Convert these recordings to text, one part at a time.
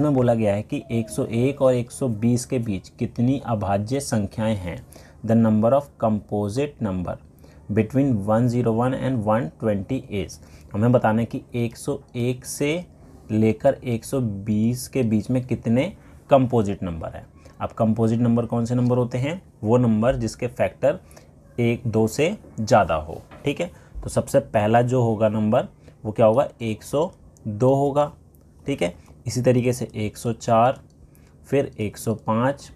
इसमें बोला गया है कि 101 और 120 के बीच कितनी अभाज्य संख्याएं हैं the number of composite number between 101 and 120 is हमें बताना है कि 101 से लेकर 120 के बीच में कितने कंपोजिट नंबर है अब कंपोजिट नंबर कौन से नंबर होते हैं वो नंबर जिसके फैक्टर एक दो से ज़्यादा हो ठीक है तो सबसे पहला जो होगा नंबर वो क्या होगा 102 होगा ठीक है इसी तरीके से 104 फिर 105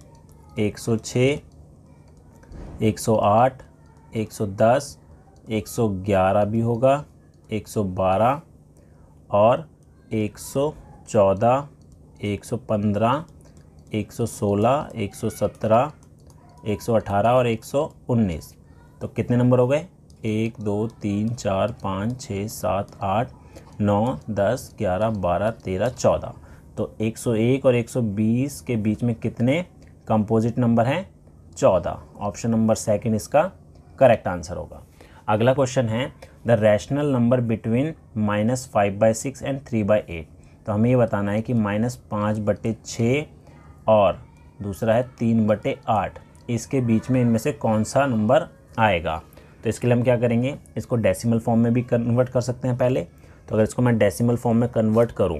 106 108 110 111 भी होगा 112 और 114 115 116 117 118 और 119 तो कितने नंबर हो गए एक दो तीन चार पाँच छः सात आठ नौ दस ग्यारह बारह तेरह चौदह तो 101 और 120 के बीच में कितने कंपोजिट नंबर हैं चौदह ऑप्शन नंबर सेकंड इसका करेक्ट आंसर होगा अगला क्वेश्चन है the rational number between minus five by six and three by eight तो हमें ये बताना है कि माइनस पाँच बटे छः और दूसरा है तीन बटे आठ इसके बीच में इनमें से कौन सा नंबर आएगा तो इसके लिए हम क्या करेंगे इसको डेसिमल फॉर्म में भी कन्वर्ट कर सकते हैं पहले तो अगर इसको मैं डेसिमल फॉर्म में कन्वर्ट करूँ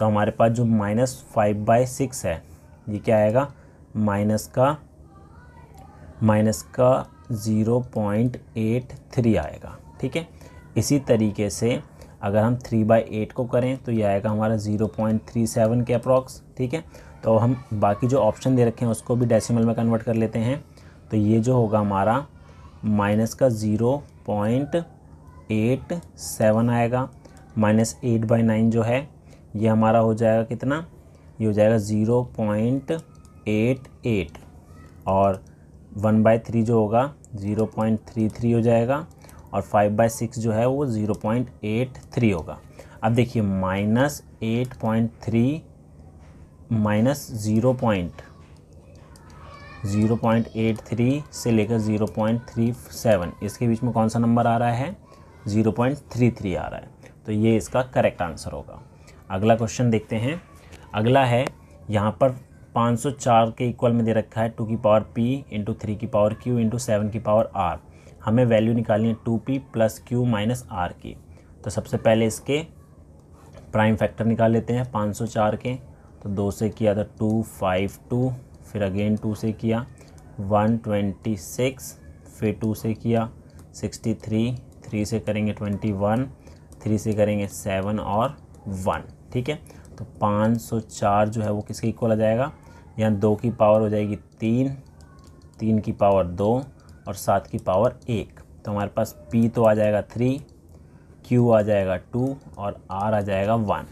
तो हमारे पास जो माइनस फाइव बाई सिक्स है ये क्या आएगा माइनस का माइनस का ज़ीरो पॉइंट एट थ्री आएगा ठीक है इसी तरीके से अगर हम थ्री बाई एट को करें तो ये आएगा हमारा ज़ीरो पॉइंट थ्री सेवन के अप्रॉक्स ठीक है तो हम बाकी जो ऑप्शन दे रखे हैं उसको भी डेसिमल में कन्वर्ट कर लेते हैं तो ये जो होगा हमारा माइनस का ज़ीरो पॉइंट एट सेवन आएगा माइनस एट बाई नाइन जो है ये हमारा हो जाएगा कितना ये हो जाएगा ज़ीरो पॉइंट एट एट और वन बाई थ्री जो होगा ज़ीरो पॉइंट थ्री थ्री हो जाएगा और फाइव बाई सिक्स जो है वो ज़ीरो पॉइंट एट थ्री होगा अब देखिए minus eight point three minus zero point zero point eight three से लेकर ज़ीरो पॉइंट थ्री सेवन इसके बीच में कौन सा नंबर आ रहा है ज़ीरो पॉइंट थ्री थ्री आ रहा है तो ये इसका करेक्ट आंसर होगा अगला क्वेश्चन देखते हैं अगला है यहाँ पर 504 के इक्वल में दे रखा है टू की पावर पी इंटू थ्री की पावर क्यू इंटू सेवन की पावर आर हमें वैल्यू निकालनी है two p plus q minus r की तो सबसे पहले इसके प्राइम फैक्टर निकाल लेते हैं 504 के तो दो से किया था तो टू फाइव टू फिर अगेन टू से किया वन ट्वेंटी सिक्स फिर टू से किया सिक्सटी थ्री थ्री से करेंगे ट्वेंटी वन थ्री से करेंगे सेवन और वन ठीक है तो पाँच सौ चार जो है वो किसके इक्वल आ जाएगा यहाँ दो की पावर हो जाएगी तीन तीन की पावर दो और सात की पावर एक तो हमारे पास पी तो आ जाएगा थ्री क्यू आ जाएगा टू और आर आ जाएगा वन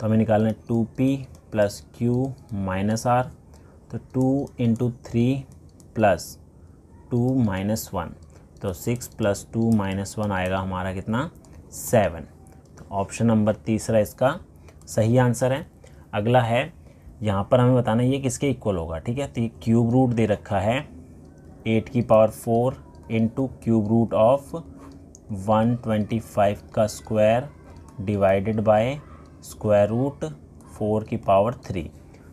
तो हमें निकालना है two p plus q minus r तो two into three plus two minus one तो six plus two minus one आएगा हमारा कितना सेवन तो ऑप्शन नंबर तीसरा इसका सही आंसर है अगला है यहाँ पर हमें बताना ये किसके इक्वल होगा ठीक है तो ये क्यूब रूट दे रखा है एट की power four into cube root of one twenty five का square divided by square root four की पावर थ्री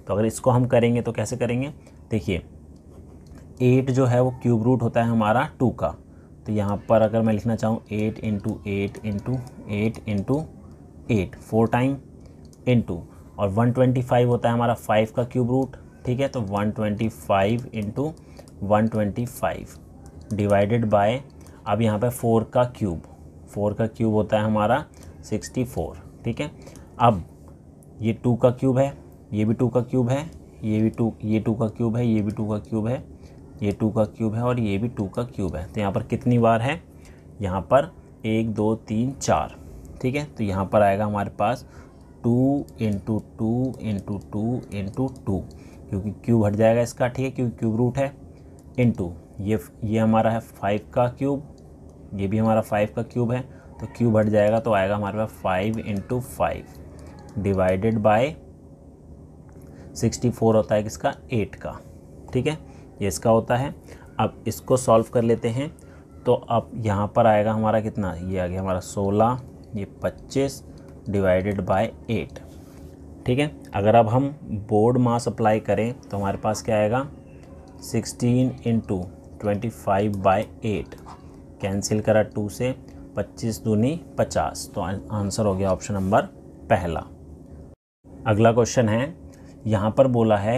तो अगर इसको हम करेंगे तो कैसे करेंगे देखिए एट जो है वो क्यूब रूट होता है हमारा टू का तो यहाँ पर अगर मैं लिखना चाहूँ eight into eight into eight into eight four time into और 125 होता है हमारा 5 का क्यूब रूट ठीक है तो 125 twenty five into one divided by अब यहाँ पे 4 का क्यूब 4 का क्यूब होता है हमारा 64 ठीक है अब ये 2 का क्यूब है ये भी 2 का क्यूब है ये भी 2 ये 2 का क्यूब है ये भी 2 का क्यूब है ये टू का क्यूब है और ये भी टू का क्यूब है तो यहाँ पर कितनी बार है यहाँ पर एक दो तीन चार ठीक है तो यहाँ पर आएगा हमारे पास two into two into two into two क्योंकि क्यूब हट जाएगा इसका ठीक है क्योंकि क्यूब रूट है इंटू ये ये हमारा है फाइव का क्यूब ये भी हमारा फाइव का क्यूब है तो क्यूब हट जाएगा तो आएगा हमारे पास five into five divided by sixty four होता है किसका एट का ठीक है ये इसका होता है अब इसको सॉल्व कर लेते हैं तो अब यहाँ पर आएगा हमारा कितना ये आ गया हमारा सोलह ये पच्चीस डिवाइडेड बाय एट ठीक है अगर अब हम बोर्ड मास अप्लाई करें तो हमारे पास क्या आएगा sixteen into twenty five by eight cancel करा टू से पच्चीस दूनी पचास तो आंसर हो गया ऑप्शन नंबर पहला अगला क्वेश्चन है यहाँ पर बोला है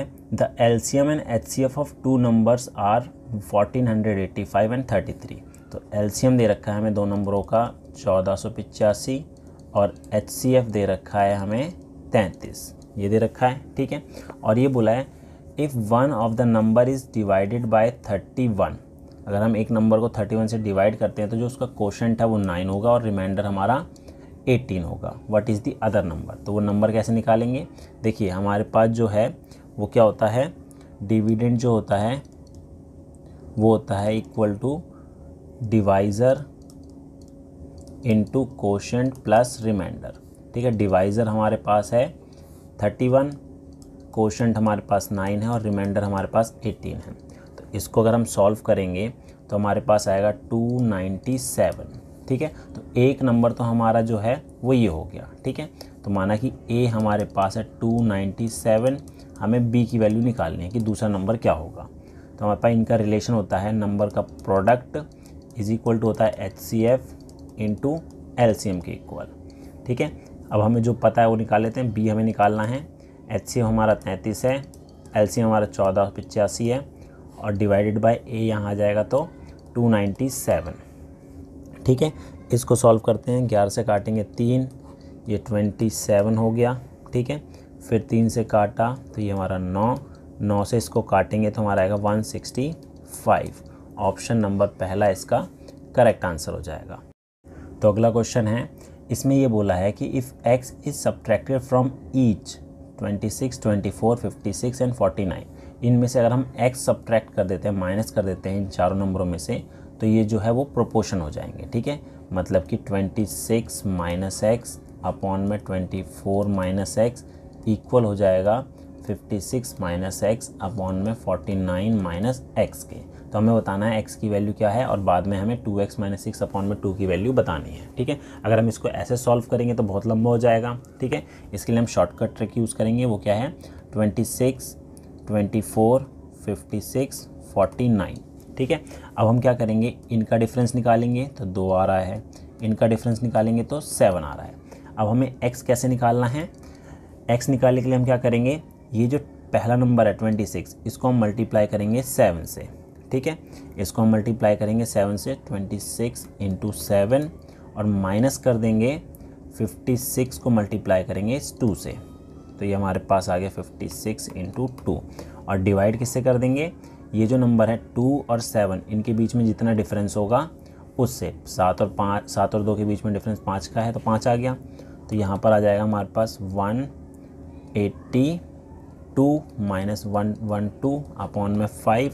of two numbers are of hundred eighty five 1485 thirty 33 तो एम दे रखा है हमें दो नंबरों का चौदह और एफ़ दे रखा है हमें तैंतीस ये दे रखा है ठीक है और ये बोला है if one of the number is divided by one अगर हम एक नंबर को थर्टी वन से डिवाइड करते हैं तो जो उसका क्वेश्चन है वो नाइन होगा और रिमाइंडर हमारा एटीन होगा what is the other number तो वो नंबर कैसे निकालेंगे देखिए हमारे पास जो है वो क्या होता है डिविडेंड जो होता है वो होता है equal to divisor into question plus remainder ठीक है डिवाइज़र हमारे पास है थर्टी वन क्वेश्चन हमारे पास नाइन है और रिमाइंडर हमारे पास एटीन है तो इसको अगर हम सॉल्व करेंगे तो हमारे पास आएगा टू नाइन्टी सेवन ठीक है तो एक नंबर तो हमारा जो है वो ये हो गया ठीक है तो माना कि ए हमारे पास है टू नाइन्टी सेवन हमें बी की वैल्यू निकालनी है कि दूसरा नंबर क्या होगा तो हमारे पास इनका रिलेशन होता है नंबर का प्रोडक्ट इज इक्वल टू होता है H C F into L C M के इक्वल ठीक है अब हमें जो पता है वो निकाल लेते हैं बी हमें निकालना है एच सी एम हमारा तैंतीस है एल सी एम हमारा चौदह पचासी है और डिवाइडेड बाई ए यहाँ आ जाएगा तो टू नाइन्टी सेवन ठीक है इसको सॉल्व करते हैं ग्यारह से काटेंगे तीन ये ट्वेंटी सेवन हो गया ठीक है फिर तीन से काटा तो ये हमारा नौ नौ से इसको काटेंगे तो हमारा आएगा one sixty five option number पहला इसका करेक्ट आंसर हो जाएगा तो अगला क्वेश्चन है इसमें ये बोला है कि if x is subtracted from each 26, 24, 56 and 49 इनमें से अगर हम एक्स सब्ट्रैक्ट कर देते हैं माइनस कर देते हैं इन चारों नंबरों में से तो ये जो है वो प्रोपोर्शन हो जाएंगे ठीक है मतलब कि 26 सिक्स माइनस एक्स अपॉन में 24 फोर माइनस एक्स इक्वल हो जाएगा 56 माइनस एक्स अपॉन में 49 माइनस एक्स के तो हमें बताना है एक्स की वैल्यू क्या है और बाद में हमें 2x x minus six upon में 2 की वैल्यू बतानी है ठीक है अगर हम इसको ऐसे सॉल्व करेंगे तो बहुत लंबा हो जाएगा ठीक है इसके लिए हम शॉर्टकट ट्रिक यूज़ करेंगे वो क्या है 26, 24, 56, 49 ठीक है अब हम क्या करेंगे इनका डिफरेंस निकालेंगे तो दो आ रहा है इनका डिफरेंस निकालेंगे तो सेवन आ रहा है अब हमें एक्स कैसे निकालना है एक्स निकालने के लिए हम क्या करेंगे ये जो पहला नंबर है ट्वेंटी सिक्स इसको हम मल्टीप्लाई करेंगे सेवन से ठीक है इसको हम मल्टीप्लाई करेंगे सेवन से ट्वेंटी सिक्स इंटू सेवन और माइनस कर देंगे फिफ्टी सिक्स को मल्टीप्लाई करेंगे इस टू से तो ये हमारे पास आ गया फिफ्टी सिक्स इंटू टू और डिवाइड किससे कर देंगे ये जो नंबर है टू और सेवन इनके बीच में जितना डिफरेंस होगा उससे सात और पाँच सात और दो के बीच में डिफरेंस पाँच का है तो पाँच आ गया तो यहाँ पर आ जाएगा हमारे पास one eighty two minus one one two upon में फाइव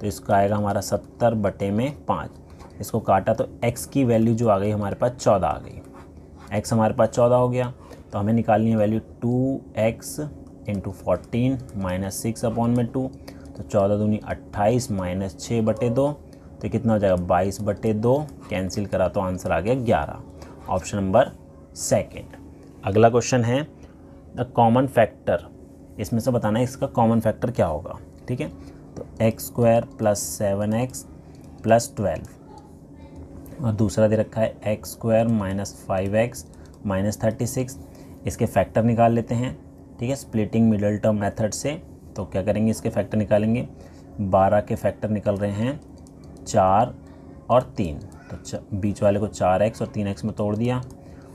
तो इसका आएगा हमारा सत्तर बटे में पाँच इसको काटा तो एक्स की वैल्यू जो आ गई हमारे पास चौदह आ गई एक्स हमारे पास चौदह हो गया तो हमें निकालनी है value two x into fourteen minus six upon में टू तो चौदह दूनी अट्ठाईस माइनस छः बटे दो तो कितना हो जाएगा बाईस बटे दो कैंसिल करा तो आंसर आ गया ग्यारह ऑप्शन नंबर सेकेंड अगला क्वेश्चन है कॉमन फैक्टर इसमें से बताना है इसका कॉमन फैक्टर क्या होगा ठीक है तो x square plus seven x plus twelve और दूसरा दे रखा है x square minus five x minus thirty six इसके फैक्टर निकाल लेते हैं ठीक है स्प्लिटिंग मिडल टर्म मेथड से तो क्या करेंगे इसके फैक्टर निकालेंगे बारह के फैक्टर निकल रहे हैं चार और तीन तो बीच वाले को चार एक्स और तीन एक्स में तोड़ दिया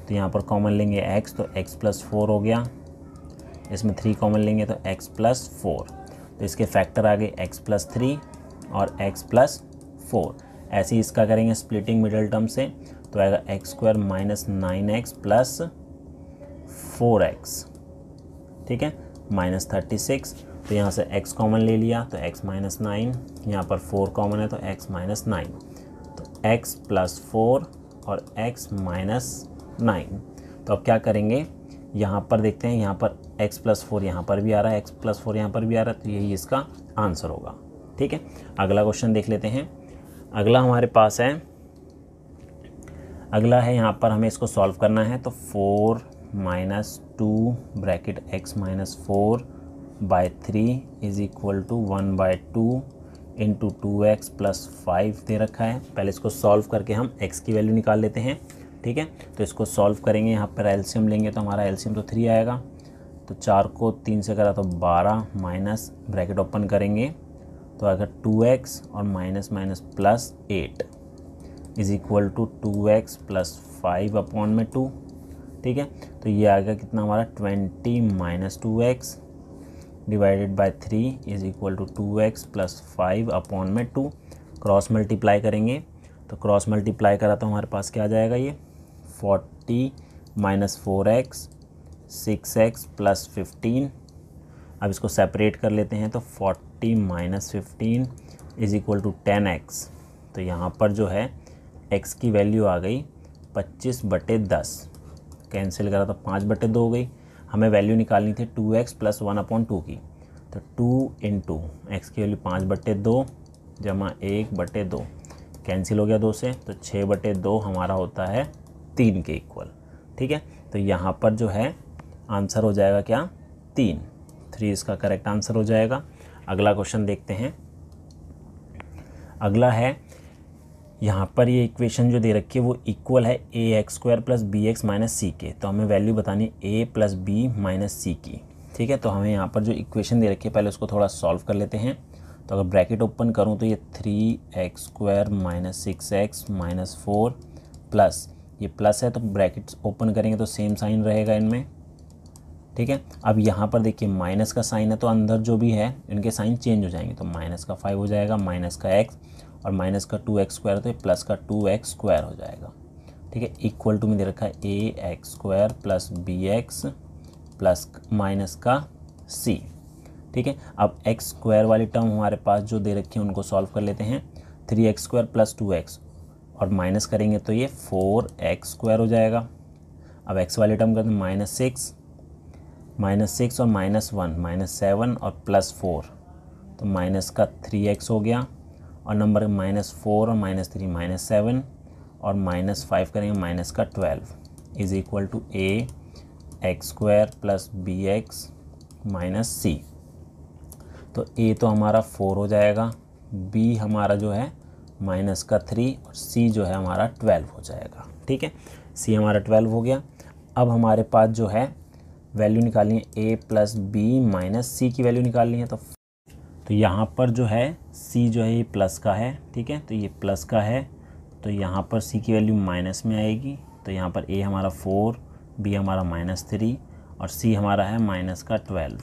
तो यहाँ पर कॉमन लेंगे एक्स तो एक्स प्लस फोर हो गया इसमें थ्री कॉमन लेंगे तो एक्स प्लस फोर तो इसके फैक्टर आ गए एक्स प्लस थ्री और एक्स प्लस फोर ऐसे ही इसका करेंगे स्प्लिटिंग मिडल टर्म से तो आएगा x square minus nine x plus four x ठीक है माइनस थर्टी सिक्स तो यहाँ से एक्स कॉमन ले लिया तो एक्स माइनस नाइन यहाँ पर फोर कॉमन है तो एक्स माइनस नाइन तो एक्स प्लस फोर और एक्स माइनस नाइन तो अब क्या करेंगे यहाँ पर देखते हैं यहाँ पर x प्लस फोर यहाँ पर भी आ रहा है x प्लस फोर यहाँ पर भी आ रहा है तो यही इसका आंसर होगा ठीक है अगला क्वेश्चन देख लेते हैं अगला हमारे पास है अगला है यहाँ पर हमें इसको सॉल्व करना है तो four minus two bracket x minus four by three is equal to one by two into two x plus five दे रखा है पहले इसको सॉल्व करके हम एक्स की वैल्यू निकाल लेते हैं ठीक है तो इसको सॉल्व करेंगे यहाँ पर एल्शियम लेंगे तो हमारा एल्शियम तो थ्री आएगा तो चार को तीन से करा तो बारह माइनस ब्रैकेट ओपन करेंगे तो आएगा टू एक्स और minus minus plus eight is equal to two x plus five upon में टू ठीक है तो ये आ गया कितना हमारा twenty minus two x divided by three is equal to two x plus five upon में टू क्रॉस मल्टीप्लाई करेंगे तो क्रॉस मल्टीप्लाई करा तो हमारे पास क्या आ जाएगा ये forty minus four x six x plus fifteen अब इसको सेपरेट कर लेते हैं तो forty minus fifteen is equal to ten x तो यहाँ पर जो है एक्स की वैल्यू आ गई पच्चीस बटे दस कैंसिल करा तो पाँच बटे दो हो गई हमें वैल्यू निकालनी थी two x plus one upon two की तो टू इन टू एक्स की वैल्यू पाँच बटे दो जमा एक बटे दो कैंसिल हो गया दो से तो छः बटे दो हमारा होता है तीन के इक्वल ठीक है तो यहाँ पर जो है आंसर हो जाएगा क्या तीन थ्री इसका करेक्ट आंसर हो जाएगा अगला क्वेश्चन देखते हैं अगला है यहाँ पर ये इक्वेशन जो दे रखी है वो इक्वल है ए x square plus B x minus c के तो हमें वैल्यू बतानी a plus b minus c की ठीक है तो हमें यहाँ पर जो इक्वेशन दे रखी है पहले उसको थोड़ा सॉल्व कर लेते हैं तो अगर ब्रैकेट ओपन करूँ तो ये three x square minus six x minus four plus ये प्लस है तो ब्रैकेट्स ओपन करेंगे तो सेम साइन रहेगा इनमें ठीक है अब यहाँ पर देखिए माइनस का साइन है तो अंदर जो भी है इनके साइन चेंज हो जाएंगे तो माइनस का फाइव हो जाएगा माइनस का एक्स और माइनस का टू एक्स स्क्वायर तो ये प्लस का टू एक्स स्क्वायर हो जाएगा ठीक है इक्वल टू में दे रखा है ए x square plus B X plus minus का सी ठीक है अब एक्स स्क्वायर वाली टर्म हमारे पास जो दे रखी है उनको सॉल्व कर लेते हैं three x square plus two x और माइनस करेंगे तो ये फोर एक्स स्क्वायर हो जाएगा अब एक्स वाले टर्म करते हैं माइनस सिक्स माइनस सिक्स और माइनस वन माइनस सेवन और प्लस फोर तो माइनस का थ्री एक्स हो गया और नंबर माइनस फोर और माइनस थ्री माइनस सेवन और माइनस फाइव करेंगे माइनस का twelve is equal to a x square plus B x minus c तो ए तो हमारा फोर हो जाएगा बी हमारा जो है माइनस का थ्री और सी जो है हमारा ट्वेल्व हो जाएगा ठीक है सी हमारा ट्वेल्व हो गया अब हमारे पास जो है वैल्यू निकालनी है a plus b minus c की वैल्यू निकालनी है तो तो यहाँ पर जो है सी जो है ये प्लस का है ठीक है तो ये प्लस का है तो यहाँ पर सी की वैल्यू माइनस में आएगी तो यहाँ पर ए हमारा फोर बी हमारा माइनस थ्री और सी हमारा है माइनस का ट्वेल्व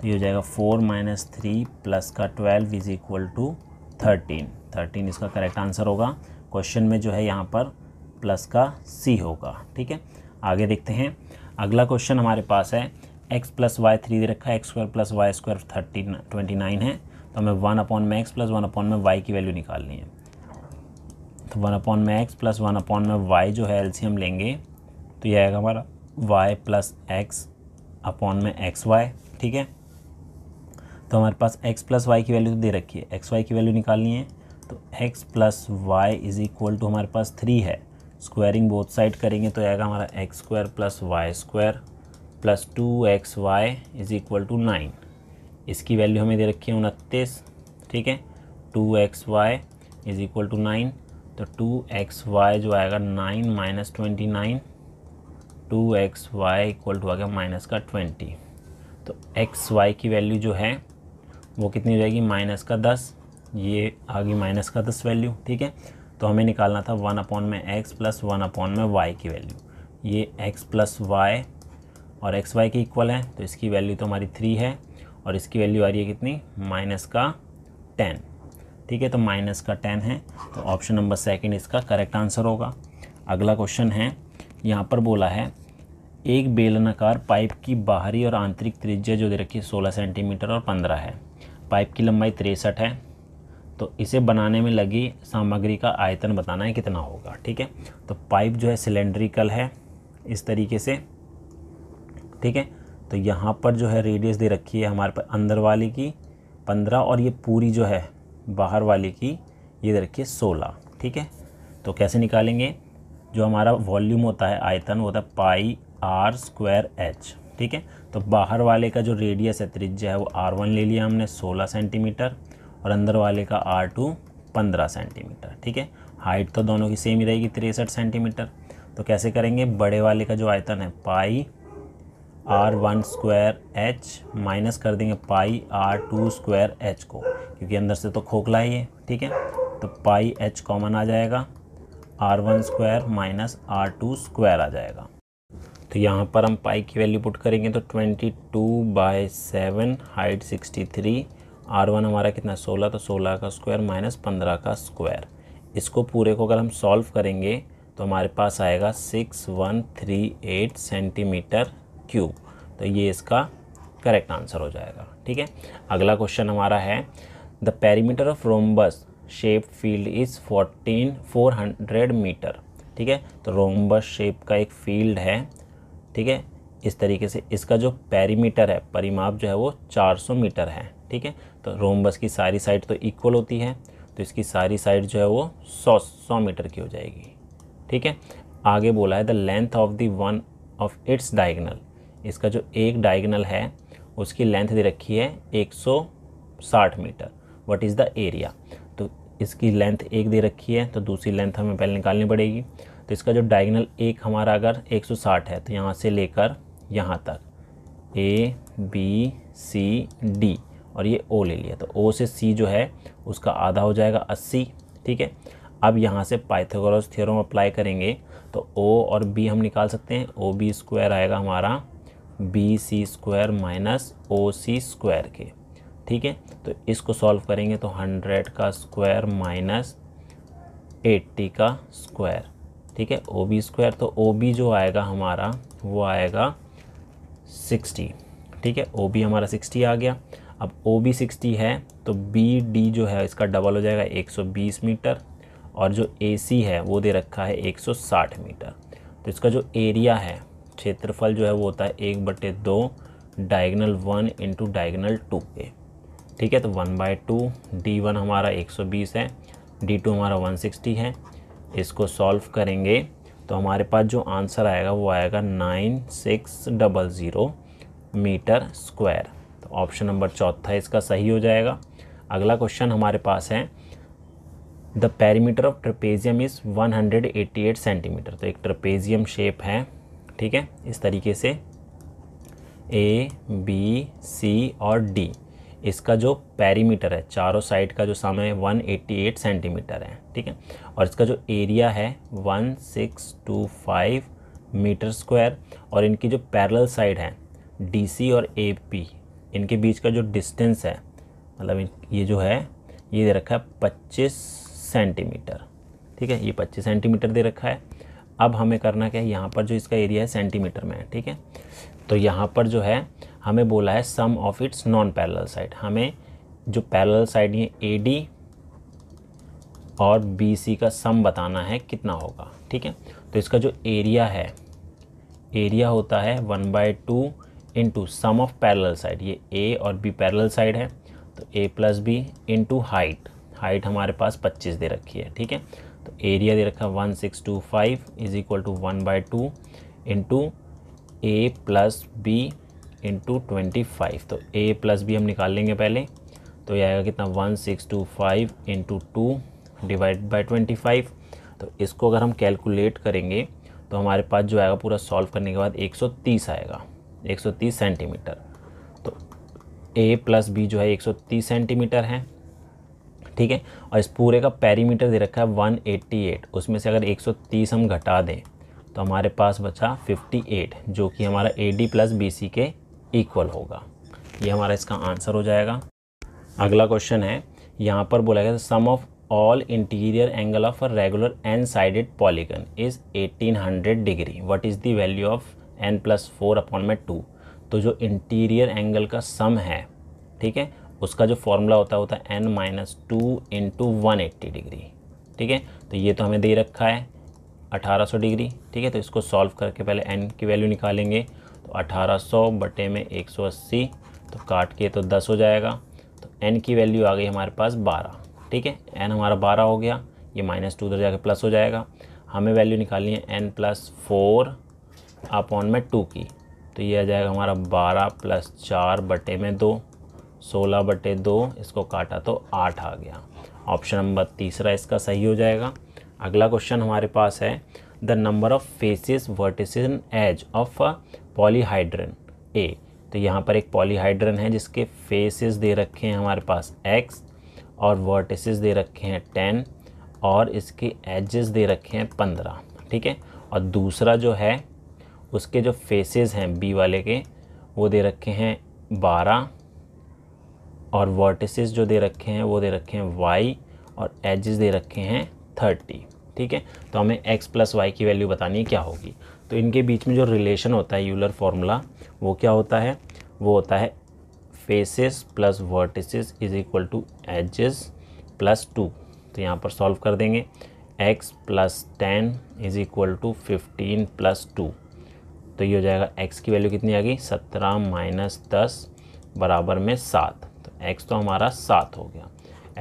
तो ये हो जाएगा फोर माइनस थ्री प्लस का twelve is equal to thirteen thirteen इसका करेक्ट आंसर होगा क्वेश्चन में जो है यहाँ पर प्लस का सी होगा ठीक है आगे देखते हैं अगला क्वेश्चन हमारे पास है एक्स प्लस वाई थ्री दे रखा है x square plus y square thirty twenty nine है तो हमें वन अपॉन में एक्स प्लस वन अपॉन में वाई की वैल्यू निकालनी है तो वन अपॉन में एक्स प्लस वन अपॉन में वाई जो है एलसीएम लेंगे तो यह आएगा हमारा वाई प्लस एक्स अपॉन में एक्स वाई ठीक है तो हमारे पास एक्स प्लस वाई की वैल्यू तो दे रखी है एक्स वाई की वैल्यू निकालनी है तो x plus y is equal to हमारे पास थ्री है स्क्वायरिंग बोथ साइड करेंगे तो आएगा हमारा x square plus y square plus two x y is equal to nine इसकी वैल्यू हमें दे रखी है उनतीस ठीक है two x y is equal to nine तो टू एक्स वाई जो आएगा nine minus twenty nine two x y equal to आ गया माइनस का ट्वेंटी तो एक्स वाई की वैल्यू जो है वो कितनी रहेगी माइनस का दस ये आ गई माइनस का दस वैल्यू ठीक है तो हमें निकालना था वन अपॉन में एक्स प्लस वन अपॉन में वाई की वैल्यू ये एक्स प्लस वाई और एक्स वाई के इक्वल है तो इसकी वैल्यू तो हमारी थ्री है और इसकी वैल्यू आ रही है कितनी माइनस का टेन ठीक है तो माइनस का टेन है तो ऑप्शन नंबर सेकेंड इसका करेक्ट आंसर होगा अगला क्वेश्चन है यहाँ पर बोला है एक बेलनाकार पाइप की बाहरी और आंतरिक त्रिज्या जो दे रखी है सोलह सेंटीमीटर और पंद्रह है पाइप की लंबाई तिरसठ है तो इसे बनाने में लगी सामग्री का आयतन बताना है कितना होगा ठीक है तो पाइप जो है सिलेंड्रिकल है इस तरीके से ठीक है तो यहाँ पर जो है रेडियस दे रखी है हमारे पर अंदर वाली की पंद्रह और ये पूरी जो है बाहर वाली की ये दे रखी है सोलह ठीक है तो कैसे निकालेंगे जो हमारा वॉल्यूम होता है आयतन वो होता है पाई आर स्क्वायर एच ठीक है तो बाहर वाले का जो रेडियस है त्रिज्या है वो आर वन ले लिया हमने सोलह सेंटीमीटर और अंदर वाले का आर टू पंद्रह सेंटीमीटर ठीक है हाइट तो दोनों की सेम ही रहेगी तिरसठ सेंटीमीटर तो कैसे करेंगे बड़े वाले का जो आयतन है pi are one square h minus कर देंगे pi are two square h को क्योंकि अंदर से तो खोखला ही है ठीक है तो पाई एच कॉमन आ जाएगा r one square minus r two square आ जाएगा तो यहाँ पर हम पाई की वैल्यू पुट करेंगे तो twenty two by seven height sixty three are one हमारा कितना है सोलह तो सोलह का स्क्वायर माइनस पंद्रह का स्क्वायर इसको पूरे को अगर हम सॉल्व करेंगे तो हमारे पास आएगा six one three eight centimetre cube तो ये इसका करेक्ट आंसर हो जाएगा ठीक है अगला क्वेश्चन हमारा है the perimeter of rhombus shape field is fourteen four hundred metre ठीक है तो रोम्बस शेप का एक फील्ड है ठीक है इस तरीके से इसका जो पैरीमीटर है परिमाप जो है वो 400 मीटर है ठीक है तो रोमबस की सारी साइड तो इक्वल होती है तो इसकी सारी साइड जो है वो सौ सौ मीटर की हो जाएगी ठीक है आगे बोला है the length of the one of its diagonal इसका जो एक डायगनल है उसकी लेंथ दे रखी है 160 metre what is the area तो इसकी लेंथ एक दे रखी है तो दूसरी लेंथ हमें पहले निकालनी पड़ेगी तो इसका जो डायगनल एक हमारा अगर 160 है तो यहाँ से लेकर यहाँ तक ए बी सी डी और ये ओ ले लिया तो ओ से सी जो है उसका आधा हो जाएगा अस्सी ठीक है अब यहाँ से पाइथागोरस थ्योरम अप्लाई करेंगे तो ओ और बी हम निकाल सकते हैं ओ बी स्क्वायर आएगा हमारा B C square minus O C square के ठीक है तो इसको सॉल्व करेंगे तो हंड्रेड का स्क्वायर माइनस एट्टी का स्क्वायर ठीक है ओ बी स्क्वायर तो ओ बी जो आएगा हमारा वो आएगा सिक्सटी ठीक है ओ बी हमारा सिक्सटी आ गया अब ओ बी सिक्सटी है तो बी डी जो है इसका डबल हो जाएगा एक सौ बीस मीटर और जो ए सी है वो दे रखा है एक सौ साठ मीटर तो इसका जो एरिया है क्षेत्रफल जो है वो होता है एक बटे दो diagonal one into diagonal two पे ठीक है तो one by two d one हमारा एक सौ बीस है डी टू हमारा वन सिक्सटी है इसको सॉल्व करेंगे तो हमारे पास जो आंसर आएगा वो आएगा nine six double zero metre square option number चौथा इसका सही हो जाएगा अगला क्वेश्चन हमारे पास है the perimeter of trapezium is 188 centimetre तो एक ट्रपेजियम शेप है ठीक है इस तरीके से ए बी सी और डी इसका जो पैरीमीटर है चारों साइड का जो समय है 188 सेंटीमीटर है ठीक है और इसका जो एरिया है 1625 मीटर स्क्वायर और इनकी जो पैरल साइड है डी सी और ए पी इनके बीच का जो डिस्टेंस है मतलब ये जो है ये दे रखा है पच्चीस सेंटीमीटर ठीक है ये पच्चीस सेंटीमीटर दे रखा है अब हमें करना क्या है यहाँ पर जो इसका एरिया है सेंटीमीटर में है ठीक है तो यहाँ पर जो है हमें बोला है sum of its non parallel side हमें जो पैरल साइड ये ए डी और बी सी का सम बताना है कितना होगा ठीक है तो इसका जो एरिया है एरिया होता है one by two into sum of parallel side ये ए और बी पैरल साइड है तो A plus B into height height हमारे पास 25 दे रखी है ठीक है तो एरिया दे रखा one six two five is equal to one by two into A plus B into twenty five तो ए प्लस बी हम निकाल लेंगे पहले तो ये आएगा कितना one six two five into two divide by twenty five तो इसको अगर हम कैलकुलेट करेंगे तो हमारे पास जो आएगा पूरा सॉल्व करने के बाद एक सौ तीस आएगा 130 सेंटीमीटर तो ए प्लस बी जो है 130 सेंटीमीटर है ठीक है और इस पूरे का पैरीमीटर दे रखा है 188 उसमें से अगर 130 हम घटा दें तो हमारे पास बचा 58 जो कि हमारा A D plus B C के इक्वल होगा ये हमारा इसका आंसर हो जाएगा अगला क्वेश्चन है यहाँ पर बोला गया sum of all interior angle of a regular n sided polygon is 1800 degree what is the value of n plus four upon में टू तो जो इंटीरियर एंगल का सम है ठीक है उसका जो फॉर्मूला होता होता है n minus two into one eighty degree ठीक है तो ये तो हमें दे रखा है 1800 डिग्री ठीक है तो इसको सॉल्व करके पहले एन की वैल्यू निकालेंगे तो 1800 बटे में 180 तो काट के तो 10 हो जाएगा तो एन की वैल्यू आ गई हमारे पास 12 ठीक है एन हमारा 12 हो गया ये माइनस टू उधर जाके प्लस हो जाएगा हमें वैल्यू निकालनी है एन प्लस फोर अपॉन में टू की तो ये आ जाएगा हमारा बारह प्लस चार बटे में दो सोलह बटे दो इसको काटा तो आठ आ गया ऑप्शन नंबर तीसरा इसका सही हो जाएगा अगला क्वेश्चन हमारे पास है the number of faces vertices edge of polyhedron a तो यहाँ पर एक पॉलीहाइड्रन है जिसके फेसेस दे रखे हैं हमारे पास एक्स और वर्टिसेस दे रखे हैं टेन और इसके एजेस दे रखे हैं पंद्रह ठीक है और दूसरा जो है उसके जो फेसेस हैं बी वाले के वो दे रखे हैं बारह और वर्टिसेस जो दे रखे हैं वो दे रखे हैं वाई और एजेस दे रखे हैं थर्टी ठीक है तो हमें एक्स प्लस वाई की वैल्यू बतानी है क्या होगी तो इनके बीच में जो रिलेशन होता है यूलर फार्मूला वो क्या होता है वो होता है faces plus vertices is equal to edges plus two तो यहाँ पर सॉल्व कर देंगे x plus ten is equal to fifteen plus two तो ये हो जाएगा एक्स की वैल्यू कितनी आ गई सत्रह माइनस दस बराबर में सात तो एक्स तो हमारा सात हो गया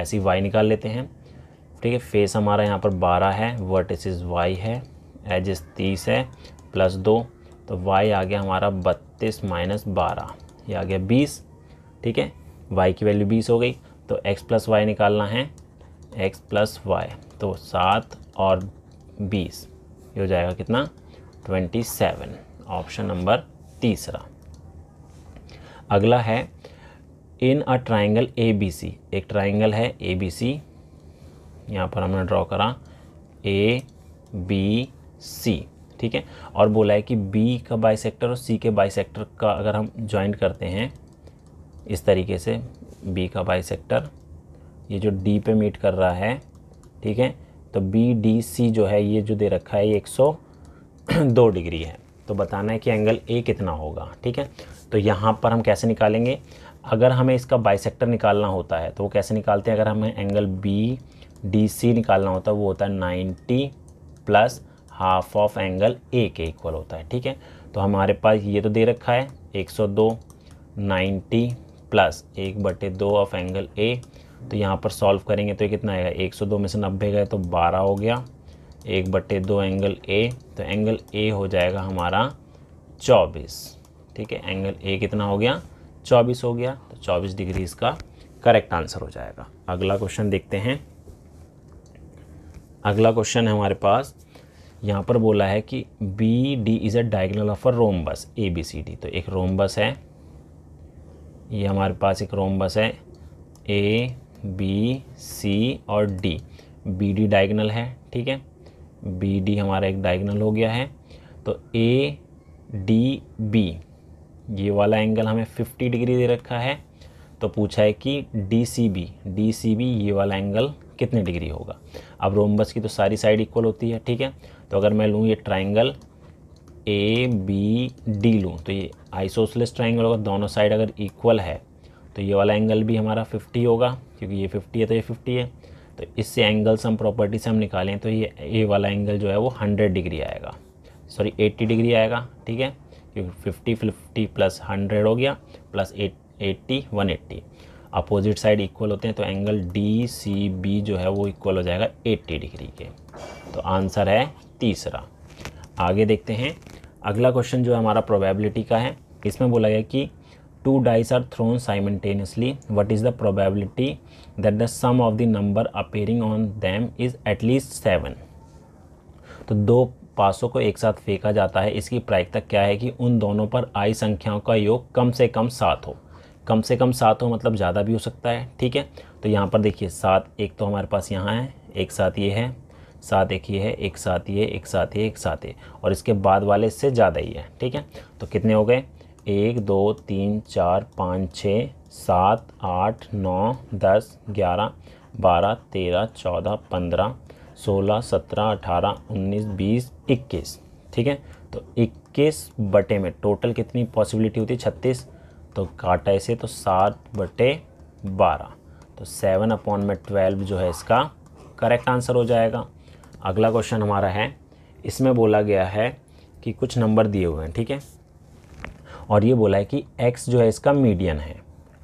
ऐसी वाई निकाल लेते हैं ठीक है फेस हमारा यहाँ पर बारह है इस वाई है एजिस तीस है प्लस दो तो वाई आ गया हमारा बत्तीस माइनस बारह ये आ गया बीस ठीक है वाई की वैल्यू बीस हो गई तो एक्स प्लस वाई निकालना है एक्स प्लस वाई तो सात और बीस ये हो जाएगा कितना ट्वेंटी सेवन ऑप्शन नंबर तीसरा अगला है in a triangle A B सी एक ट्राइंगल है ए बी सी यहाँ पर हमने ड्रॉ करा ए बी सी ठीक है और बोला है कि बी का बाई सेक्टर और सी के बाई सेक्टर का अगर हम ज्वाइंट करते हैं इस तरीके से बी का बाई सेक्टर ये जो डी पे मीट कर रहा है ठीक है तो बी डी सी जो है ये जो दे रखा है ये एक सौ दो डिग्री है तो बताना है कि एंगल ए कितना होगा ठीक है तो यहाँ पर हम कैसे निकालेंगे अगर हमें इसका बाइसेक्टर निकालना होता है तो वो कैसे निकालते हैं अगर हमें एंगल बी डी सी निकालना होता है वो होता है ninety plus half of angle A के इक्वल होता है ठीक है तो हमारे पास ये तो दे रखा है 102 नाइन्टी प्लस एक बटे दो ऑफ एंगल ए तो यहाँ पर सॉल्व करेंगे तो ये कितना आएगा 102 में से नब्बे गए तो 12 हो गया एक बट्टे दो एंगल ए तो एंगल ए हो जाएगा हमारा चौबीस ठीक है एंगल ए कितना हो गया चौबीस हो गया तो चौबीस डिग्री इसका करेक्ट आंसर हो जाएगा अगला क्वेश्चन देखते हैं अगला क्वेश्चन है हमारे पास यहाँ पर बोला है कि B D is a diagonal of a rhombus A B C D तो एक रोमबस है ये हमारे पास एक रोमबस है ए बी सी और डी बी डी डायगनल है ठीक है बी डी हमारा एक डायगनल हो गया है तो ए डी बी ये वाला एंगल हमें 50 डिग्री दे रखा है तो पूछा है कि D C B D C B ये वाला एंगल कितने डिग्री होगा अब रोमबस की तो सारी साइड इक्वल होती है ठीक है तो अगर मैं लूँ ये ट्राइंगल ए बी डी लूँ तो ये आइसोसलेस ट्राइंगल होगा दोनों साइड अगर इक्वल है तो ये वाला एंगल भी हमारा 50 होगा क्योंकि ये 50 है तो ये 50 है तो इससे एंगल सम प्रॉपर्टी से हम निकालें तो ये ए वाला एंगल जो है वो हंड्रेड डिग्री आएगा सॉरी एट्टी डिग्री आएगा ठीक है क्योंकि फिफ्टी फिफ्टी प्लस हंड्रेड हो गया plus eighty one eighty opposite side equal होते हैं तो एंगल डी सी बी जो है वो इक्वल हो जाएगा 80 डिग्री के तो आंसर है तीसरा आगे देखते हैं अगला क्वेश्चन जो है हमारा प्रोबेबिलिटी का है इसमें बोला गया कि two dice are thrown simultaneously what is the probability that the sum of the number appearing on them is at least seven तो दो पासों को एक साथ फेंका जाता है इसकी प्रायिकता क्या है कि उन दोनों पर आई संख्याओं का योग कम से कम सात हो कम से कम सात हो मतलब ज़्यादा भी हो सकता है ठीक है तो यहाँ पर देखिए सात एक तो हमारे पास यहाँ है एक साथ ये है सात एक ही है एक साथ ये एक साथ ये एक साथ ये और इसके बाद वाले इससे ज़्यादा ही है ठीक है तो कितने हो गए एक दो तीन चार पाँच छः सात आठ नौ दस ग्यारह बारह तेरह चौदह पंद्रह सोलह सत्रह अठारह उन्नीस बीस इक्कीस ठीक है तो इक्कीस बटे में टोटल कितनी पॉसिबिलिटी होती है छत्तीस तो काटा से तो सात बटे बारह तो सेवन अपॉन में ट्वेल्व जो है इसका करेक्ट आंसर हो जाएगा अगला क्वेश्चन हमारा है इसमें बोला गया है कि कुछ नंबर दिए हुए हैं ठीक है और ये बोला है कि एक्स जो है इसका मीडियन है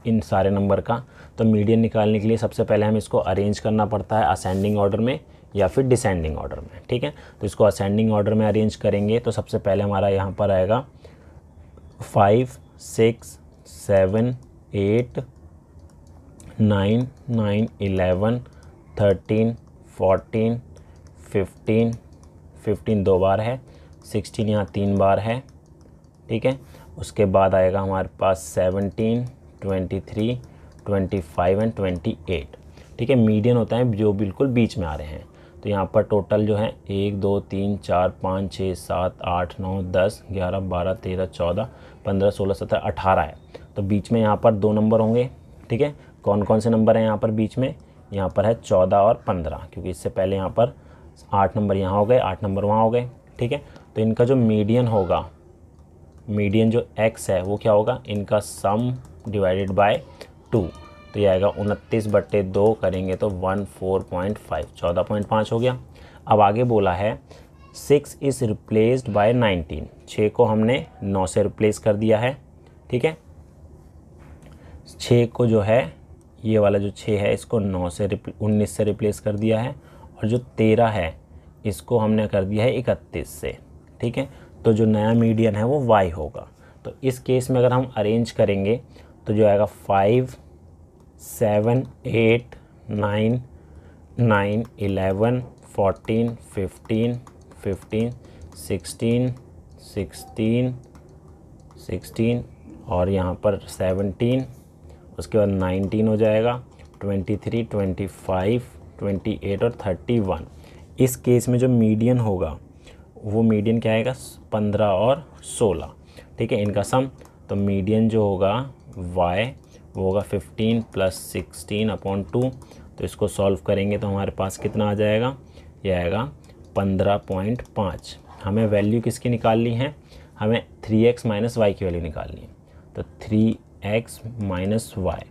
इन सारे नंबर का तो मीडियन निकालने के लिए सबसे पहले हम इसको अरेंज करना पड़ता है असेंडिंग ऑर्डर में या फिर डिसेंडिंग ऑर्डर में ठीक है तो इसको असेंडिंग ऑर्डर में अरेंज करेंगे तो सबसे पहले हमारा यहाँ पर आएगा five six seven eight nine nine eleven thirteen fourteen fifteen fifteen दो बार है सिक्सटीन यहाँ तीन बार है ठीक है उसके बाद आएगा हमारे पास seventeen twenty three twenty five and twenty eight ठीक है मीडियन होता है जो बिल्कुल बीच में आ रहे हैं तो यहाँ पर टोटल जो है एक दो तीन चार पाँच छः सात आठ नौ दस ग्यारह बारह तेरह चौदह पंद्रह सोलह सत्रह अठारह है तो बीच में यहाँ पर दो नंबर होंगे ठीक है कौन कौन से नंबर हैं यहाँ पर बीच में यहाँ पर है चौदह और पंद्रह क्योंकि इससे पहले यहाँ पर आठ नंबर यहाँ हो गए आठ नंबर वहाँ हो गए ठीक है तो इनका जो मीडियन होगा मीडियन जो एक्स है वो क्या होगा इनका सम डिवाइडेड बाय टू तो ये आएगा उनतीस बट्टे दो करेंगे तो वन फोर पॉइंट फाइव चौदह पॉइंट पाँच हो गया अब आगे बोला है six is replaced by nineteen छः को हमने नौ से रिप्लेस कर दिया है ठीक है छः को जो है ये वाला जो छः है इसको नौ से उन्नीस से रिप्लेस कर दिया है और जो तेरह है इसको हमने कर दिया है इकतीस से ठीक है तो जो नया मीडियन है वो वाई होगा तो इस केस में अगर हम अरेंज करेंगे तो जो आएगा five seven eight nine nine eleven fourteen fifteen fifteen sixteen sixteen sixteen और यहाँ पर सेवनटीन उसके बाद नाइनटीन हो जाएगा twenty three twenty five twenty eight और थर्टी वन इस केस में जो मीडियन होगा वो मीडियन क्या आएगा पंद्रह और सोलह ठीक है इनका सम तो मीडियन जो होगा वाई वो होगा fifteen plus sixteen upon two तो इसको सॉल्व करेंगे तो हमारे पास कितना आ जाएगा ये आएगा पंद्रह पॉइंट पाँच हमें वैल्यू किसकी निकालनी है हमें थ्री एक्स माइनस वाई की वैल्यू निकालनी है तो थ्री एक्स माइनस वाई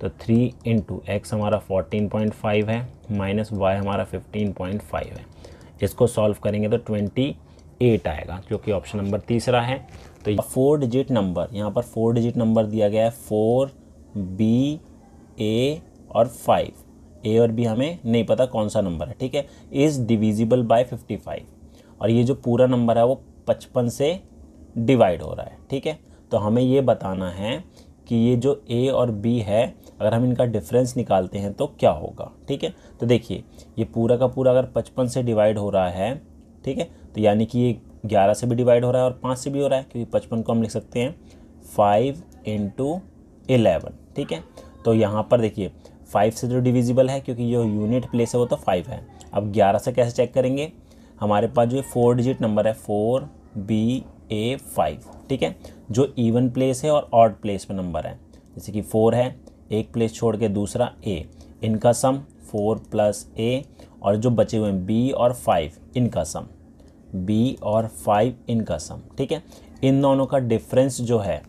तो थ्री इंटू एक्स हमारा फोर्टीन पॉइंट फाइव है माइनस वाई हमारा फिफ्टीन पॉइंट फाइव है इसको सॉल्व करेंगे तो ट्वेंटी एट आएगा जो कि ऑप्शन नंबर तीसरा है तो फोर डिजिट नंबर यहाँ पर फोर डिजिट नंबर दिया गया है फोर बी ए और फाइव ए और बी हमें नहीं पता कौन सा नंबर है ठीक है is divisible by fifty five और ये जो पूरा नंबर है वो पचपन से डिवाइड हो रहा है ठीक है तो हमें ये बताना है कि ये जो ए और बी है अगर हम इनका डिफरेंस निकालते हैं तो क्या होगा ठीक है तो देखिए ये पूरा का पूरा अगर पचपन से डिवाइड हो रहा है ठीक है तो यानी कि ये ग्यारह से भी डिवाइड हो रहा है और पाँच से भी हो रहा है क्योंकि पचपन को हम लिख सकते हैं फाइव इंटू एलेवन ठीक है तो यहाँ पर देखिए फाइव से जो तो डिविजिबल है क्योंकि जो यूनिट प्लेस है वो तो फाइव है अब ग्यारह से कैसे चेक करेंगे हमारे पास जो फोर डिजिट नंबर है फोर बी ए फाइव ठीक है जो इवन प्लेस है और ऑड प्लेस में नंबर है जैसे कि फोर है एक प्लेस छोड़ के दूसरा ए इनका सम फोर प्लस ए और जो बचे हुए हैं बी और फाइव इनका सम बी और फाइव इनका सम ठीक है इन दोनों का डिफरेंस जो है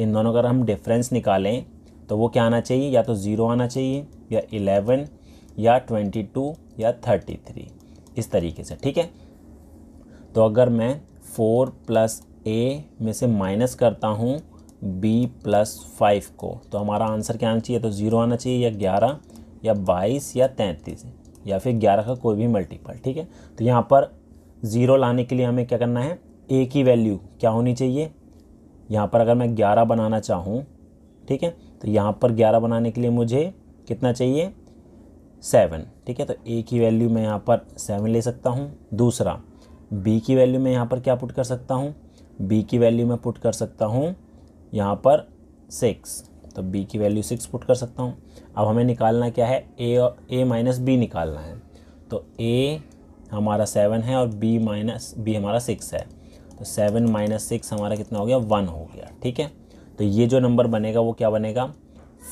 इन दोनों का अगर हम डिफरेंस निकालें तो वो क्या आना चाहिए या तो ज़ीरो आना चाहिए या इलेवन या ट्वेंटी टू या थर्टी थ्री इस तरीके से ठीक है तो अगर मैं फोर प्लस ए में से माइनस करता हूँ बी प्लस फाइव को तो हमारा आंसर क्या आना चाहिए तो ज़ीरो आना चाहिए या ग्यारह या बाईस या तैंतीस या फिर ग्यारह का कोई भी मल्टीपल ठीक है तो यहाँ पर ज़ीरो लाने के लिए हमें क्या करना है ए की वैल्यू क्या होनी चाहिए यहाँ पर अगर मैं ग्यारह बनाना चाहूँ ठीक है तो यहाँ पर ग्यारह बनाने के लिए मुझे कितना चाहिए सेवन ठीक है तो ए की वैल्यू मैं यहाँ पर सेवन ले सकता हूँ दूसरा बी की वैल्यू मैं यहाँ पर क्या पुट कर सकता हूँ बी की वैल्यू मैं पुट कर सकता हूँ यहाँ पर सिक्स तो बी की वैल्यू सिक्स पुट कर सकता हूँ अब हमें निकालना क्या है ए और ए माइनस बी निकालना है तो ए हमारा सेवन है और बी माइनस बी हमारा सिक्स है तो सेवन माइनस सिक्स हमारा कितना हो गया वन हो गया ठीक है तो ये जो नंबर बनेगा वो क्या बनेगा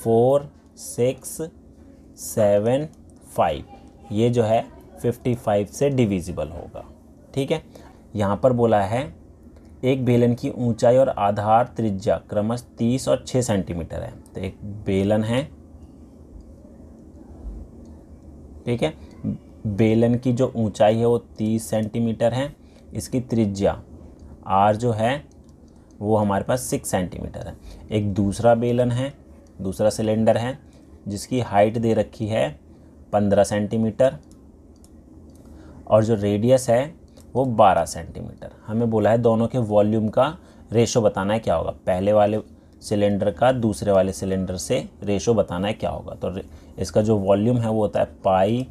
फोर सिक्स सेवन फाइव ये जो है फिफ्टी फाइव से डिविजिबल होगा ठीक है यहाँ पर बोला है एक बेलन की ऊंचाई और आधार त्रिज्या क्रमश तीस और छः सेंटीमीटर है तो एक बेलन है ठीक है बेलन की जो ऊंचाई है वो तीस सेंटीमीटर है इसकी त्रिज्या आर जो है वो हमारे पास सिक्स सेंटीमीटर है एक दूसरा बेलन है दूसरा सिलेंडर है जिसकी हाइट दे रखी है पंद्रह सेंटीमीटर और जो रेडियस है वो बारह सेंटीमीटर हमें बोला है दोनों के वॉल्यूम का रेशो बताना है क्या होगा पहले वाले सिलेंडर का दूसरे वाले सिलेंडर से रेशो बताना है क्या होगा तो इसका जो वॉल्यूम है वो होता है पाई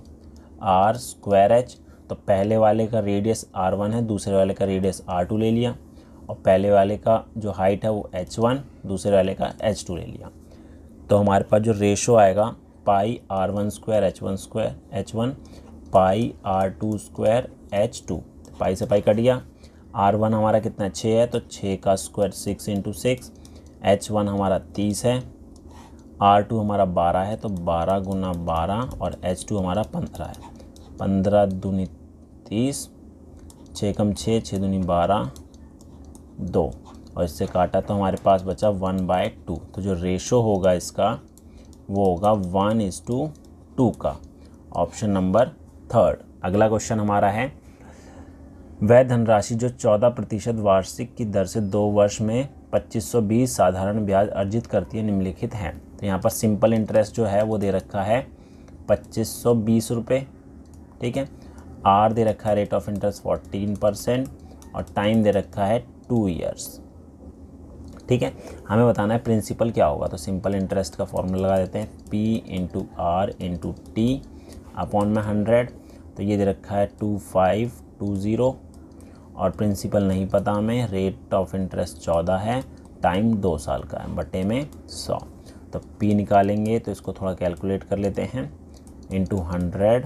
आर स्क्वायर एच तो पहले वाले का रेडियस आर वन है दूसरे वाले का रेडियस आर टू ले लिया और पहले वाले का जो हाइट है वो एच वन दूसरे वाले का एच टू ले लिया तो हमारे पास जो रेशो आएगा pi are one square h one square h one pi are two square h two pi से पाई कट गया आर वन हमारा कितना छः है तो छः का square six into six h one हमारा तीस है आर टू हमारा बारह है तो बारह गुना बारह और एच टू हमारा पंद्रह है पंद्रह दूनी तीस छः कम छः छः दूनी बारह दो और इससे काटा तो हमारे पास बचा वन बाय टू तो जो रेशो होगा इसका वो होगा वन इज़ टू टू का ऑप्शन नंबर थर्ड अगला क्वेश्चन हमारा है वह धनराशि जो चौदह प्रतिशत वार्षिक की दर से दो वर्ष में पच्चीस सौ बीस साधारण ब्याज अर्जित करती है निम्नलिखित हैं तो यहाँ पर सिंपल इंटरेस्ट जो है वो दे रखा है पच्चीस सौ बीस रुपये ठीक है आर दे रखा है rate of interest fourteen percent और टाइम दे रखा है टू ईयर्स ठीक है हमें बताना है प्रिंसिपल क्या होगा तो सिंपल इंटरेस्ट का फॉर्मूला लगा देते हैं P into are into T upon में हंड्रेड तो ये दे रखा है टू फाइव टू ज़ीरो और प्रिंसिपल नहीं पता हमें रेट ऑफ इंटरेस्ट चौदह है टाइम दो साल का है बटे में सौ तब P निकालेंगे तो इसको थोड़ा कैलकुलेट कर लेते हैं इंटू हंड्रेड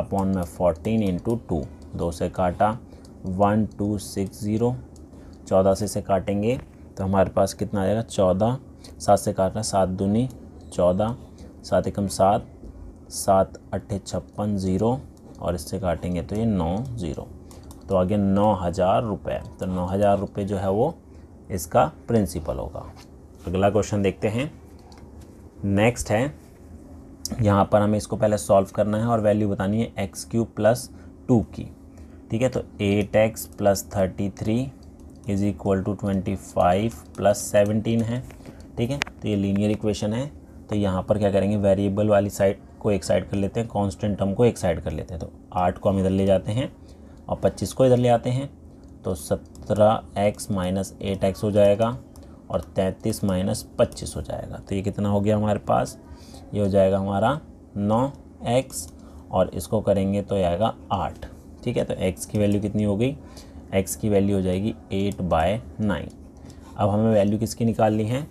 अपॉन में फोर्टीन इंटू टू दो से काटा वन टू सिक्स ज़ीरो चौदह से से काटेंगे तो हमारे पास कितना आ जाएगा चौदह सात से काटना सात दूनी चौदह सात एकम सात सात अट्ठे छप्पन ज़ीरो और इससे काटेंगे तो ये नौ ज़ीरो तो आगे नौ हज़ार रुपये तो नौ हज़ार रुपये जो है वो इसका प्रिंसिपल होगा अगला क्वेश्चन देखते हैं नेक्स्ट है यहाँ पर हमें इसको पहले सॉल्व करना है और वैल्यू बतानी है एक्स क्यूब प्लस टू की ठीक है तो eight x plus thirty three is equal to twenty five plus seventeen है ठीक है तो ये लीनियर इक्वेशन है तो यहाँ पर क्या करेंगे वेरिएबल वाली साइड को एक साइड कर लेते हैं कॉन्स्टेंट टर्म को एक साइड कर लेते हैं तो आठ को हम इधर ले जाते हैं और पच्चीस को इधर ले आते हैं तो सत्रह एक्स माइनस एट एक्स हो जाएगा और तैंतीस माइनस पच्चीस हो जाएगा तो ये कितना हो गया हमारे पास ये हो जाएगा हमारा नौ एक्स और इसको करेंगे तो आएगा आठ ठीक है तो एक्स की वैल्यू कितनी हो गई एक्स की वैल्यू हो जाएगी एट बाय नाइन अब हमें वैल्यू किसकी निकालनी है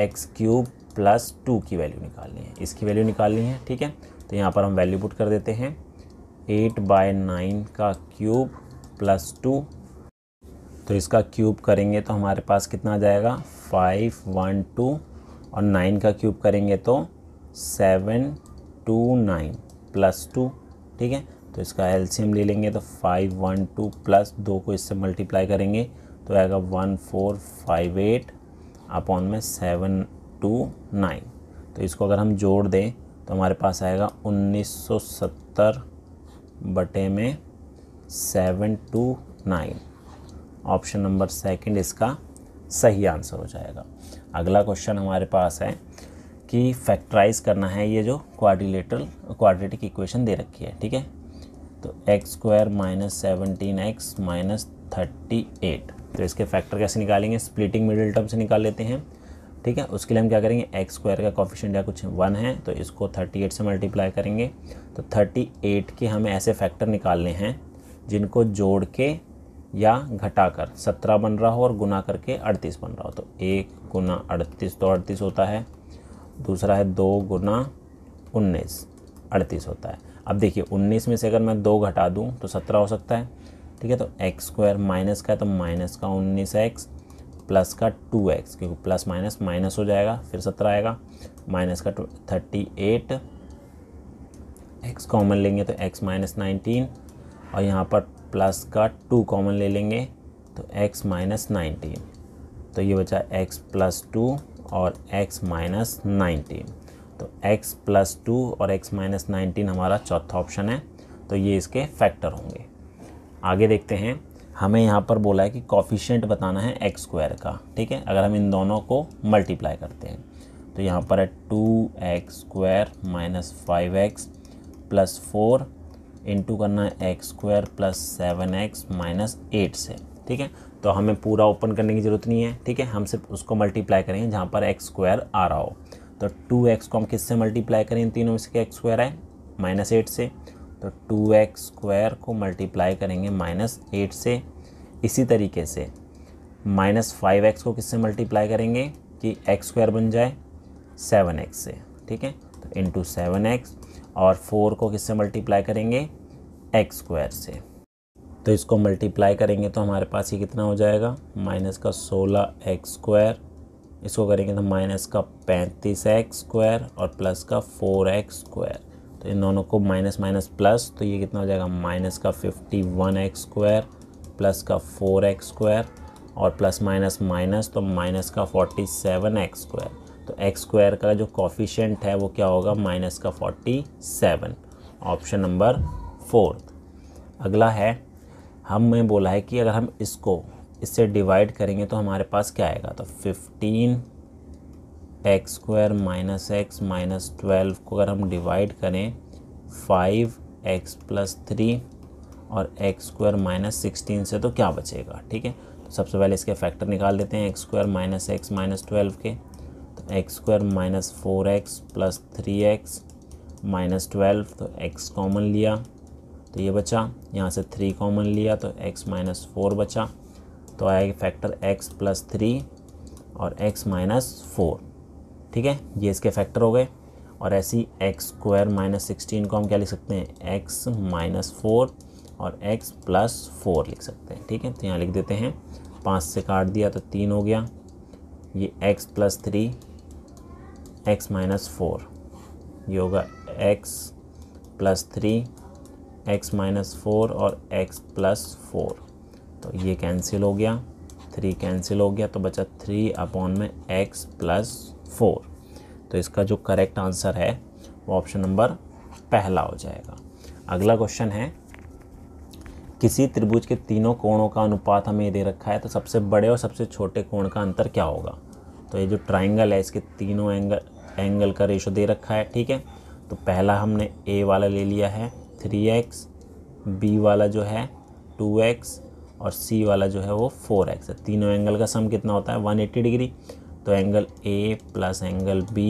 एक्स क्यूब प्लस टू की वैल्यू निकालनी है इसकी वैल्यू निकालनी है ठीक है तो यहाँ पर हम वैल्यू पुट कर देते हैं एट बाय नाइन का क्यूब प्लस टू तो इसका क्यूब करेंगे तो हमारे पास कितना आ जाएगा फाइव वन टू और नाइन का क्यूब करेंगे तो seven two nine plus two ठीक है तो इसका एलसीएम ले लेंगे तो फाइव वन टू प्लस दो को इससे मल्टीप्लाई करेंगे तो आएगा one four five eight upon में सेवन टू नाइन तो इसको अगर हम जोड़ दें तो हमारे पास आएगा उन्नीस सौ सत्तर बटे में seven two nine option number second इसका सही आंसर हो जाएगा अगला क्वेश्चन हमारे पास है कि फैक्टराइज करना है ये जो क्वाड्रिलेटरल क्वाड्रेटिक इक्वेशन दे रखी है ठीक है तो x square minus seventeen x minus thirty eight तो इसके फैक्टर कैसे निकालेंगे स्प्लिटिंग मिडिल टर्म से निकाल लेते हैं ठीक है उसके लिए हम क्या करेंगे एक्स स्क्वायर का कॉफिशेंट या कुछ वन है तो इसको थर्टी एट से मल्टीप्लाई करेंगे तो थर्टी एट के हमें ऐसे फैक्टर निकालने हैं जिनको जोड़ के या घटाकर सत्रह बन रहा हो और गुना करके अड़तीस बन रहा हो तो एक गुना अड़तीस तो अड़तीस होता है दूसरा है दो गुना उन्नीस अड़तीस होता है अब देखिए उन्नीस में से अगर मैं दो घटा दूँ तो सत्रह हो सकता है ठीक है तो एक्स स्क्वायर माइनस का है तो माइनस का उन्नीस एक्स प्लस का टू एक्स क्योंकि प्लस माइनस माइनस हो जाएगा फिर सत्रह आएगा माइनस का थर्टी एट एक्स कॉमन लेंगे तो एक्स माइनस नाइनटीन और यहाँ पर प्लस का टू कॉमन ले लेंगे तो x माइनस नाइनटीन तो ये बचा x प्लस टू और x माइनस नाइनटीन तो x प्लस टू और x माइनस नाइनटीन हमारा चौथा ऑप्शन है तो ये इसके फैक्टर होंगे आगे देखते हैं हमें यहाँ पर बोला है कि कॉफिशेंट बताना है एक्स स्क्वायर का ठीक है अगर हम इन दोनों को मल्टीप्लाई करते हैं तो यहाँ पर है two x square minus five x plus four into करना है x square plus seven x minus eight से ठीक है तो हमें पूरा ओपन करने की ज़रूरत नहीं है ठीक है हम सिर्फ उसको मल्टीप्लाई करेंगे जहाँ पर एक्स स्क्वायर आ रहा हो तो टू एक्स को हम किससे मल्टीप्लाई करें तीनों में से एक्स स्क्वायर आए माइनस एट से तो टू एक्स स्क्वायर को मल्टीप्लाई करेंगे माइनस एट से इसी तरीके से माइनस फाइव एक्स को किससे मल्टीप्लाई करेंगे कि एक्स स्क्वायर बन जाए सेवन एक्स से ठीक है तो इंटू सेवन एक्स और फोर को किससे मल्टीप्लाई करेंगे एक्स स्क्वायर से तो इसको मल्टीप्लाई करेंगे तो हमारे पास ये कितना हो जाएगा माइनस का सोलह एक्स स्क्वायर इसको करेंगे तो माइनस का पैंतीस एक्स स्क्वायर और प्लस का फोर एक्स स्क्वायर तो इन दोनों को माइनस माइनस प्लस तो ये कितना हो जाएगा माइनस का fifty one x square plus का फोर एक्स स्क्वायर और प्लस माइनस माइनस तो माइनस का फोर्टी सेवन एक्स स्क्वायर तो एक्स स्क्वायर का जो कॉफिशेंट है वो क्या होगा माइनस का forty seven option number fourth अगला है हमें बोला है कि अगर हम इसको इससे डिवाइड करेंगे तो हमारे पास क्या आएगा तो fifteen x square minus x minus twelve को अगर हम डिवाइड करें फाइव एक्स प्लस थ्री और एक्स स्क्वायर माइनस सिक्सटीन से तो क्या बचेगा ठीक है तो सबसे पहले इसके फैक्टर निकाल देते हैं x square minus x minus twelve के तो x square minus four x plus three x minus twelve तो एक्स कॉमन लिया तो ये बचा यहाँ से थ्री कॉमन लिया तो एक्स माइनस फोर बचा तो आएगा फैक्टर एक्स प्लस थ्री और एक्स माइनस फोर ठीक है ये इसके फैक्टर हो गए और ऐसे ही एक्स स्क्वायर माइनस सिक्सटीन को हम क्या लिख सकते हैं एक्स माइनस फोर और एक्स प्लस फोर लिख सकते हैं ठीक है तो यहाँ लिख देते हैं पाँच से काट दिया तो तीन हो गया ये x plus three x minus four ये होगा x plus three x minus four और x प्लस फोर तो ये कैंसिल हो गया थ्री कैंसिल हो गया तो बचा थ्री अपॉन में x प्लस फोर तो इसका जो करेक्ट आंसर है वो ऑप्शन नंबर पहला हो जाएगा अगला क्वेश्चन है किसी त्रिभुज के तीनों कोणों का अनुपात हमें दे रखा है तो सबसे बड़े और सबसे छोटे कोण का अंतर क्या होगा तो ये जो ट्राइंगल है इसके तीनों एंगल एंगल का रेशो दे रखा है ठीक है तो पहला हमने ए वाला ले लिया है थ्री एक्स बी वाला जो है टू एक्स और सी वाला जो है वो फोर एक्स है तीनों एंगल का सम कितना होता है वन एट्टी डिग्री तो angle A plus angle B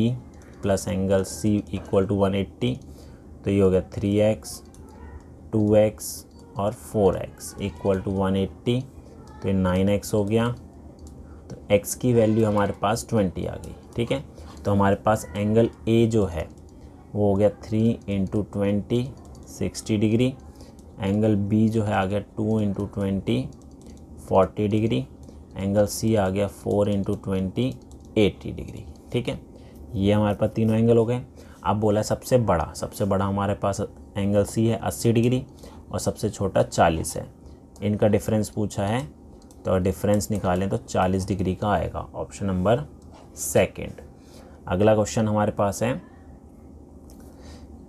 plus angle C equal to one eighty तो ये हो गया थ्री एक्स टू एक्स और four x equal to one eighty तो ये नाइन एक्स हो गया तो एक्स की वैल्यू हमारे पास ट्वेंटी आ गई ठीक है तो हमारे पास एंगल ए जो है वो हो गया three into twenty sixty degree angle B जो है आ गया two into twenty forty degree angle C आ गया four into twenty eighty degree ठीक है ये हमारे पास तीनों एंगल हो गए अब बोला सबसे बड़ा सबसे बड़ा हमारे पास एंगल सी है अस्सी डिग्री और सबसे छोटा चालीस है इनका डिफरेंस पूछा है तो डिफरेंस निकालें तो चालीस डिग्री का आएगा ऑप्शन नंबर सेकेंड अगला क्वेश्चन हमारे पास है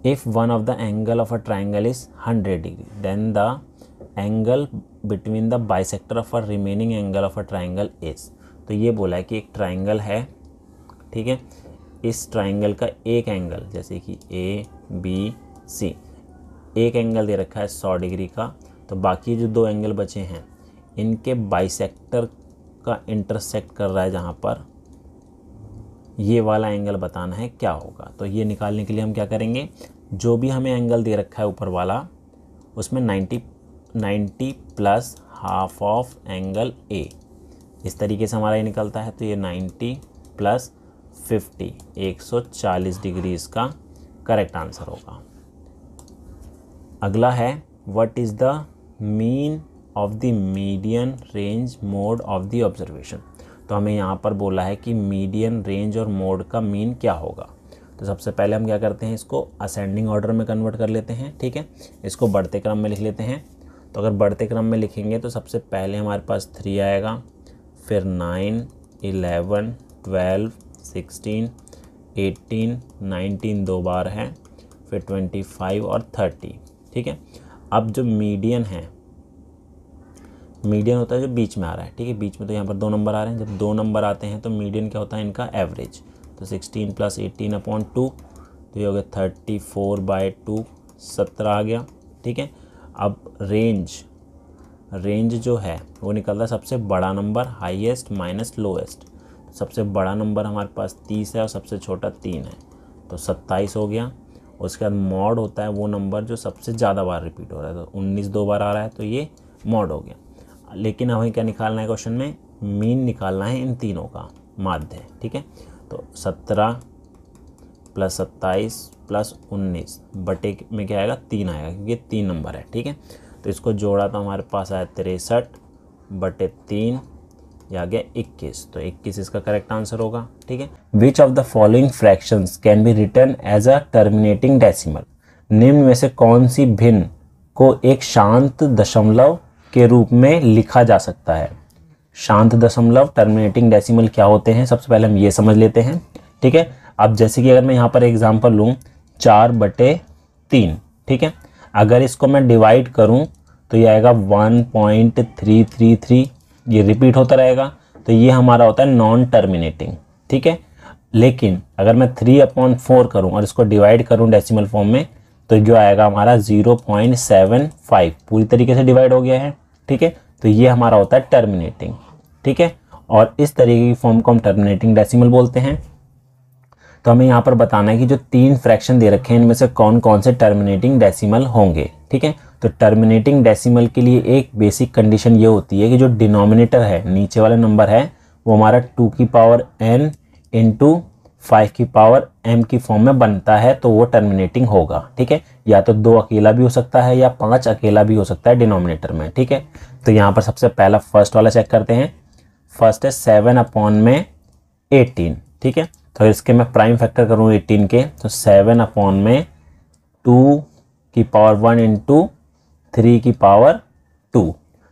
if one of the angle of a triangle is 100 degree then the angle between the bisector of a remaining angle of a triangle is तो ये बोला है कि एक ट्राइंगल है ठीक है इस ट्राइंगल का एक एंगल जैसे कि ए बी सी एक एंगल दे रखा है 100 डिग्री का तो बाकी जो दो एंगल बचे हैं इनके बाइसेक्टर का इंटरसेक्ट कर रहा है जहाँ पर ये वाला एंगल बताना है क्या होगा तो ये निकालने के लिए हम क्या करेंगे जो भी हमें एंगल दे रखा है ऊपर वाला उसमें 90 90 plus half of angle A इस तरीके से हमारा ये निकलता है तो ये 90 प्लस 50 140 डिग्री इसका करेक्ट आंसर होगा अगला है what is the mean of the median range mode of the observation तो हमें यहाँ पर बोला है कि मीडियन रेंज और मोड का मीन क्या होगा तो सबसे पहले हम क्या करते हैं इसको असेंडिंग ऑर्डर में कन्वर्ट कर लेते हैं ठीक है इसको बढ़ते क्रम में लिख लेते हैं तो अगर बढ़ते क्रम में लिखेंगे तो सबसे पहले हमारे पास थ्री आएगा फिर nine eleven twelve sixteen eighteen nineteen दो बार है फिर ट्वेंटी फाइव और थर्टी ठीक है अब जो मीडियन है मीडियन होता है जो बीच में आ रहा है ठीक है बीच में तो यहाँ पर दो नंबर आ रहे हैं जब दो नंबर आते हैं तो मीडियन क्या होता है इनका एवरेज तो sixteen plus eighteen upon two तो ये हो गया थर्टी फोर बाई टू सत्रह आ गया ठीक है अब रेंज रेंज जो है वो निकलता है सबसे बड़ा नंबर हाइएस्ट माइनस लोएस्ट सबसे बड़ा नंबर हमारे पास तीस है और सबसे छोटा तीन है तो सत्ताईस हो गया उसके बाद मॉड होता है वो नंबर जो सबसे ज़्यादा बार रिपीट हो रहा है तो उन्नीस दो बार आ रहा है तो ये मॉड हो गया लेकिन हमें क्या निकालना है क्वेश्चन में मीन निकालना है इन तीनों का माध्य ठीक है तो सत्रह प्लस सत्ताईस प्लस उन्नीस बटे में क्या आएगा तीन आएगा क्योंकि तीन नंबर है ठीक है तो इसको जोड़ा तो हमारे पास आया तिरसठ बटे तीन या गया 21 तो 21 इसका करेक्ट आंसर होगा ठीक है which of the following fraction can be return as a terminating decimal निम्न में से कौन सी भिन्न को एक शांत दशमलव के रूप में लिखा जा सकता है शांत दशमलव टर्मिनेटिंग डेसिमल क्या होते हैं सबसे पहले हम ये समझ लेते हैं ठीक है अब जैसे कि अगर मैं यहाँ पर एग्जाम्पल लूँ चार बटे तीन ठीक है अगर इसको मैं डिवाइड करूँ तो ये आएगा one point three three three ये रिपीट होता रहेगा तो ये हमारा होता है नॉन टर्मिनेटिंग ठीक है लेकिन अगर मैं थ्री अपॉन फोर करूँ और इसको डिवाइड करूँ डेसिमल फॉर्म में तो जो आएगा हमारा जीरो पॉइंट सेवन फाइव पूरी तरीके से डिवाइड हो गया है ठीक है तो ये हमारा होता है टर्मिनेटिंग ठीक है और इस तरीके की फॉर्म को हम टर्मिनेटिंग डेसिमल बोलते हैं तो हमें यहाँ पर बताना है कि जो तीन फ्रैक्शन दे रखे हैं इनमें से कौन कौन से टर्मिनेटिंग डेसिमल होंगे ठीक है तो टर्मिनेटिंग डेसिमल के लिए एक बेसिक कंडीशन ये होती है कि जो डिनोमिनेटर है नीचे वाला नंबर है वो हमारा टू की पावर एन इंटू फाइव की पावर एम की फॉर्म में बनता है तो वो टर्मिनेटिंग होगा ठीक है या तो दो अकेला भी हो सकता है या पाँच अकेला भी हो सकता है डिनोमिनेटर में ठीक है तो यहाँ पर सबसे पहला फर्स्ट वाला चेक करते हैं फर्स्ट है सेवन अपॉन में एटीन ठीक है तो इसके मैं प्राइम फैक्टर करूँ एटीन के तो सेवन अपॉन में टू की पावर वन इंटू थ्री की पावर टू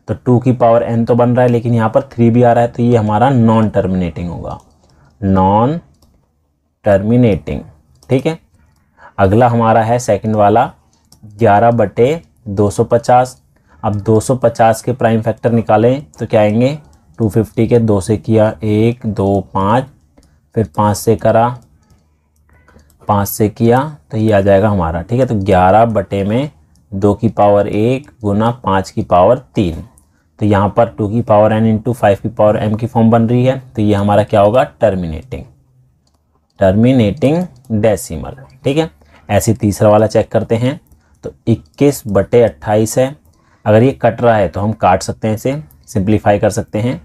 तो टू की पावर एन तो बन रहा है लेकिन यहाँ पर थ्री भी आ रहा है तो ये हमारा नॉन टर्मिनेटिंग होगा नॉन टर्मिनेटिंग ठीक है अगला हमारा है सेकंड वाला ग्यारह बटे दो सौ पचास अब दो सौ पचास के प्राइम फैक्टर निकालें तो क्या आएंगे टू फिफ्टी के दो से किया एक दो पाँच फिर पाँच से करा पाँच से किया तो ये आ जाएगा हमारा ठीक है तो ग्यारह बटे में दो की पावर एक गुना पाँच की पावर तीन तो यहाँ पर टू की पावर एन इंटू फाइव की पावर एम की फॉर्म बन रही है तो ये हमारा क्या होगा टर्मिनेटिंग टर्मिनेटिंग डेसिमल ठीक है ऐसे तीसरा वाला चेक करते हैं तो 21 बटे अट्ठाईस है अगर ये कट रहा है तो हम काट सकते हैं इसे सिंप्लीफाई कर सकते हैं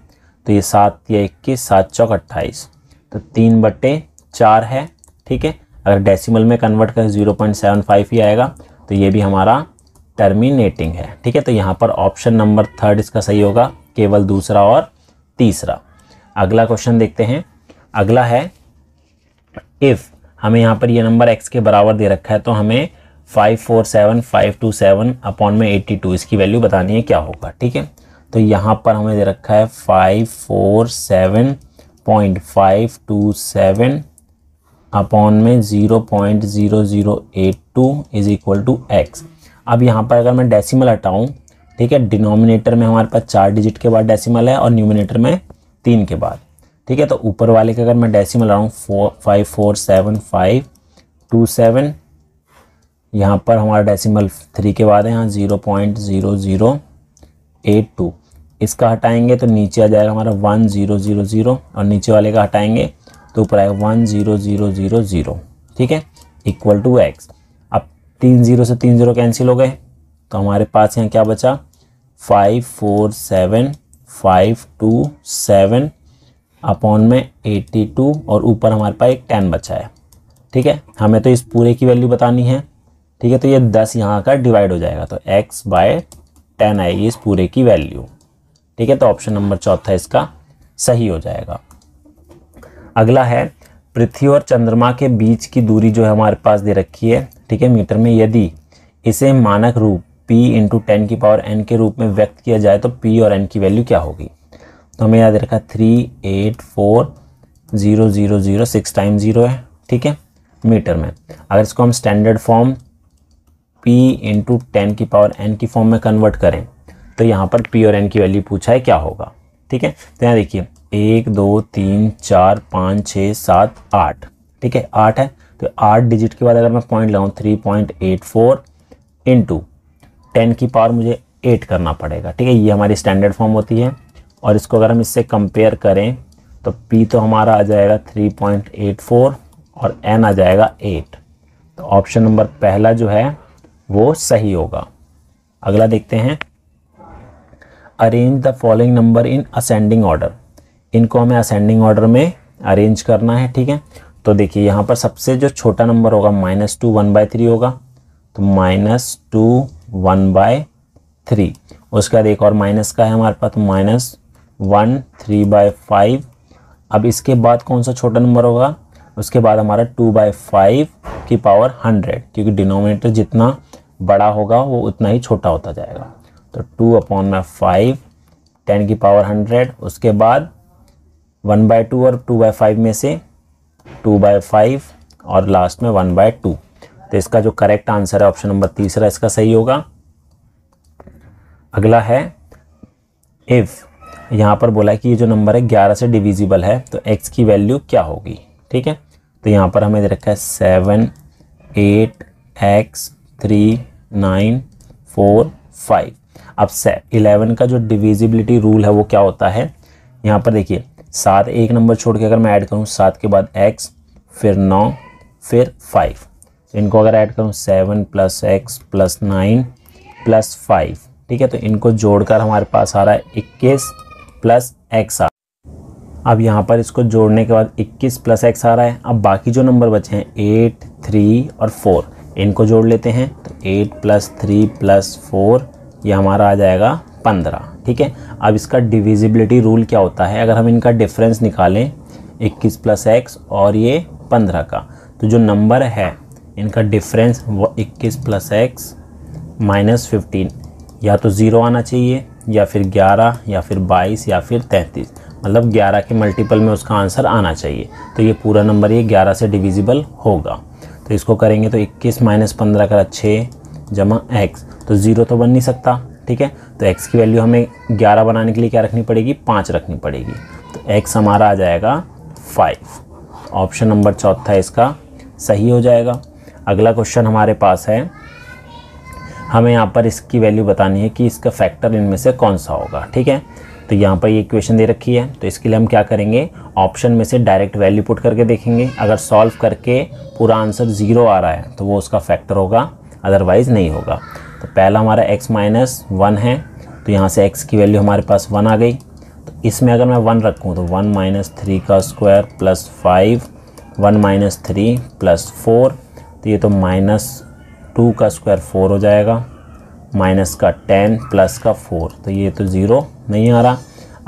तो ये सात या इक्कीस सात चौक अट्ठाईस तो तीन बटे चार है ठीक है अगर डेसिमल में कन्वर्ट करें जीरो पॉइंट सेवन फाइव ही आएगा तो ये भी हमारा टर्मिनेटिंग है ठीक है तो यहाँ पर ऑप्शन नंबर थर्ड इसका सही होगा केवल दूसरा और तीसरा अगला क्वेश्चन देखते हैं अगला है इफ़ हमें यहाँ पर ये नंबर एक्स के बराबर दे रखा है तो हमें five four seven five two seven upon में एट्टी टू इसकी वैल्यू बतानी है क्या होगा ठीक है तो यहाँ पर हमें दे रखा है five four seven point five two seven upon में zero point zero zero eight two is equal to x अब यहाँ पर अगर मैं डेसिमल हटाऊँ ठीक है डिनोमिनेटर में हमारे पास चार डिजिट के बाद डेसिमल है और न्यूमिनेटर में तीन के बाद ठीक है तो ऊपर वाले का अगर मैं डेसिमल लगाऊँ four five four seven five two seven यहाँ पर हमारा डेसिमल थ्री के बाद है यहाँ zero point zero zero eight two इसका हटाएंगे तो नीचे आ जाएगा हमारा वन ज़ीरो ज़ीरो ज़ीरो और नीचे वाले का हटाएंगे तो ऊपर आएगा one zero zero zero zero ठीक है इक्वल टू एक्स अब तीन ज़ीरो से तीन ज़ीरो कैंसिल हो गए तो हमारे पास यहाँ क्या बचा five four seven five two seven upon में 82 और ऊपर हमारे पास एक 10 बचा है ठीक है हमें तो इस पूरे की वैल्यू बतानी है ठीक है तो ये 10 यहाँ का डिवाइड हो जाएगा तो x बाय टेन आएगी इस पूरे की वैल्यू ठीक है तो ऑप्शन नंबर चौथा इसका सही हो जाएगा अगला है पृथ्वी और चंद्रमा के बीच की दूरी जो है हमारे पास दे रखी है ठीक है मीटर में यदि इसे मानक रूप p इंटू टेन की पावर n के रूप में व्यक्त किया जाए तो p और n की वैल्यू क्या होगी तो हमें याद रखा three eight four zero zero zero six time zero है ठीक है मीटर में अगर इसको हम standard form p into ten की पावर एन की फॉर्म में कन्वर्ट करें तो यहाँ पर पी और एन की वैल्यू पूछा है क्या होगा ठीक है तो यहाँ देखिए एक दो तीन चार पाँच छः सात आठ ठीक है आठ है तो आठ डिजिट के बाद अगर मैं पॉइंट लगाऊँ three point eight four into ten की पावर मुझे एट करना पड़ेगा ठीक है ये हमारी स्टैंडर्ड फॉर्म होती है और इसको अगर हम इससे कंपेयर करें तो P तो हमारा आ जाएगा 3.84 और N आ जाएगा 8 तो ऑप्शन नंबर पहला जो है वो सही होगा अगला देखते हैं arrange the following number in ascending order इनको हमें असेंडिंग ऑर्डर में अरेंज करना है ठीक है तो देखिए यहाँ पर सबसे जो छोटा नंबर होगा minus two one by three होगा तो minus two one by three उसके बाद एक और माइनस का है हमारे पास तो minus one three by five अब इसके बाद कौन सा छोटा नंबर होगा उसके बाद हमारा टू बाय फाइव की पावर हंड्रेड क्योंकि डिनोमिनेटर जितना बड़ा होगा वो उतना ही छोटा होता जाएगा तो टू अपॉन में फाइव टेन की पावर हंड्रेड उसके बाद वन बाय टू और टू बाय फाइव में से टू बाय फाइव और लास्ट में वन बाय टू तो इसका जो करेक्ट आंसर है ऑप्शन नंबर तीसरा इसका सही होगा अगला है इफ़ यहाँ पर बोला है कि ये जो नंबर है ग्यारह से डिविजिबल है तो एक्स की वैल्यू क्या होगी ठीक है तो यहाँ पर हमें दे रखा है seven eight x three nine four five अब से इलेवन का जो डिविजिबिलिटी रूल है वो क्या होता है यहाँ पर देखिए सात एक नंबर छोड़ के अगर मैं ऐड करूँ सात के बाद एक्स फिर नौ फिर फाइव तो इनको अगर ऐड करूँ seven plus x plus nine plus five ठीक है तो इनको जोड़कर हमारे पास आ रहा है इक्कीस प्लस एक्स आर अब यहाँ पर इसको जोड़ने के बाद 21 प्लस एक्स आ रहा है अब बाकी जो नंबर बचे हैं 8, 3 और 4 इनको जोड़ लेते हैं तो 8 प्लस थ्री प्लस फोर ये हमारा आ जाएगा 15 ठीक है अब इसका डिविजिबिलिटी रूल क्या होता है अगर हम इनका डिफरेंस निकालें 21 प्लस एक्स और ये 15 का तो जो नंबर है इनका डिफरेंस वो इक्कीस प्लस एक्स माइनस फिफ्टीन या तो ज़ीरो आना चाहिए या फिर 11 या फिर 22 या फिर 33 मतलब 11 के मल्टीपल में उसका आंसर आना चाहिए तो ये पूरा नंबर ये 11 से डिविजिबल होगा तो इसको करेंगे तो 21 माइनस पंद्रह करा छः जमा एक्स तो ज़ीरो तो बन नहीं सकता ठीक है तो एक्स की वैल्यू हमें ग्यारह बनाने के लिए क्या रखनी पड़ेगी पाँच रखनी पड़ेगी तो एक्स हमारा आ जाएगा फाइव ऑप्शन नंबर चौथा इसका सही हो जाएगा अगला क्वेश्चन हमारे पास है हमें यहाँ पर इसकी वैल्यू बतानी है कि इसका फैक्टर इनमें से कौन सा होगा ठीक है तो यहाँ पर ये क्वेश्चन दे रखी है तो इसके लिए हम क्या करेंगे ऑप्शन में से डायरेक्ट वैल्यू पुट करके देखेंगे अगर सॉल्व करके पूरा आंसर ज़ीरो आ रहा है तो वो उसका फैक्टर होगा अदरवाइज़ नहीं होगा तो पहला हमारा x माइनस वन है तो यहाँ से x की वैल्यू हमारे पास वन आ गई तो इसमें अगर मैं वन रखूँ तो वन माइनस थ्री का square plus five one minus three plus four तो ये तो माइनस टू का स्क्वायर फोर हो जाएगा माइनस का टेन प्लस का फोर तो ये तो ज़ीरो नहीं आ रहा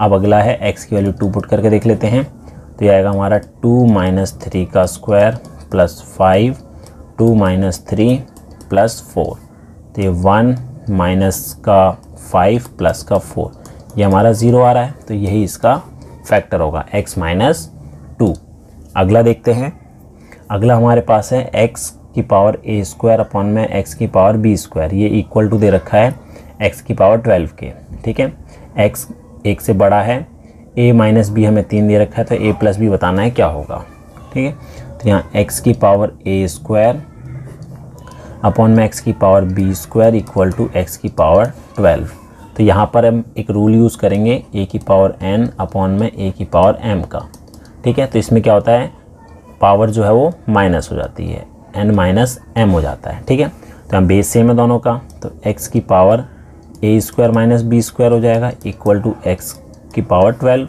अब अगला है एक्स की वैल्यू टू पुट करके देख लेते हैं तो ये आएगा हमारा टू माइनस थ्री का square plus five two minus three plus four तो ये वन माइनस का फाइव प्लस का फोर ये हमारा ज़ीरो आ रहा है तो यही इसका फैक्टर होगा एक्स माइनस टू अगला देखते हैं अगला हमारे पास है एक्स की पावर ए स्क्वायर अपॉन में एक्स की पावर बी स्क्वायर ये इक्वल टू दे रखा है एक्स की पावर ट्वेल्व के ठीक है एक्स एक से बड़ा है ए माइनस बी हमें तीन दे रखा है तो ए प्लस बी बताना है क्या होगा ठीक है तो यहाँ एक्स की पावर ए स्क्वायर अपॉन में एक्स की power b square equal to x की पावर ट्वेल्व तो यहाँ पर हम एक रूल यूज़ करेंगे ए की पावर एन अपॉन में ए की पावर एम का ठीक है तो इसमें क्या होता है पावर जो है वो माइनस हो जाती है एन माइनस एम हो जाता है ठीक है तो हम बेस सेम है दोनों का तो एक्स की power a square minus b square हो जाएगा इक्वल टू एक्स की पावर ट्वेल्व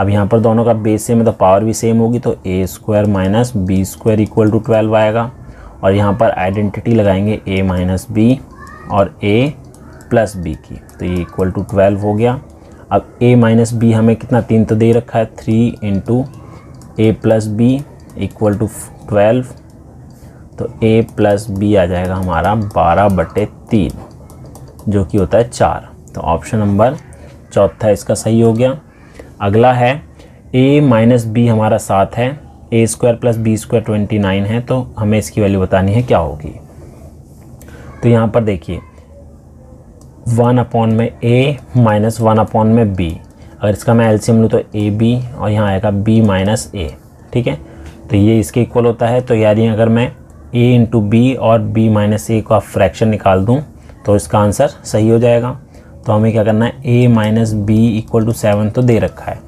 अब यहाँ पर दोनों का बेस सेम है तो पावर भी सेम होगी तो a square minus b square equal to twelve आएगा और यहाँ पर आइडेंटिटी लगाएंगे ए माइनस बी और ए प्लस बी की तो ये इक्वल टू ट्वेल्व हो गया अब ए माइनस बी हमें कितना तीन तो दे रखा है three into A plus b equal to twelve तो a प्लस बी आ जाएगा हमारा बारह बटे तीन जो कि होता है चार तो ऑप्शन नंबर चौथा इसका सही हो गया अगला है a माइनस बी हमारा सात है a square plus b square twenty nine है तो हमें इसकी वैल्यू बतानी है क्या होगी तो यहाँ पर देखिए वन अपॉन में ए माइनस वन अपॉन में बी अगर इसका मैं एलसीएम लूँ तो ए बी और यहाँ आएगा बी माइनस ए ठीक है तो ये इसके इक्वल होता है तो यानी अगर मैं ए इंटू बी और बी माइनस ए का फ्रैक्शन निकाल दूँ तो इसका आंसर सही हो जाएगा तो हमें क्या करना है a minus b equal to seven तो दे रखा है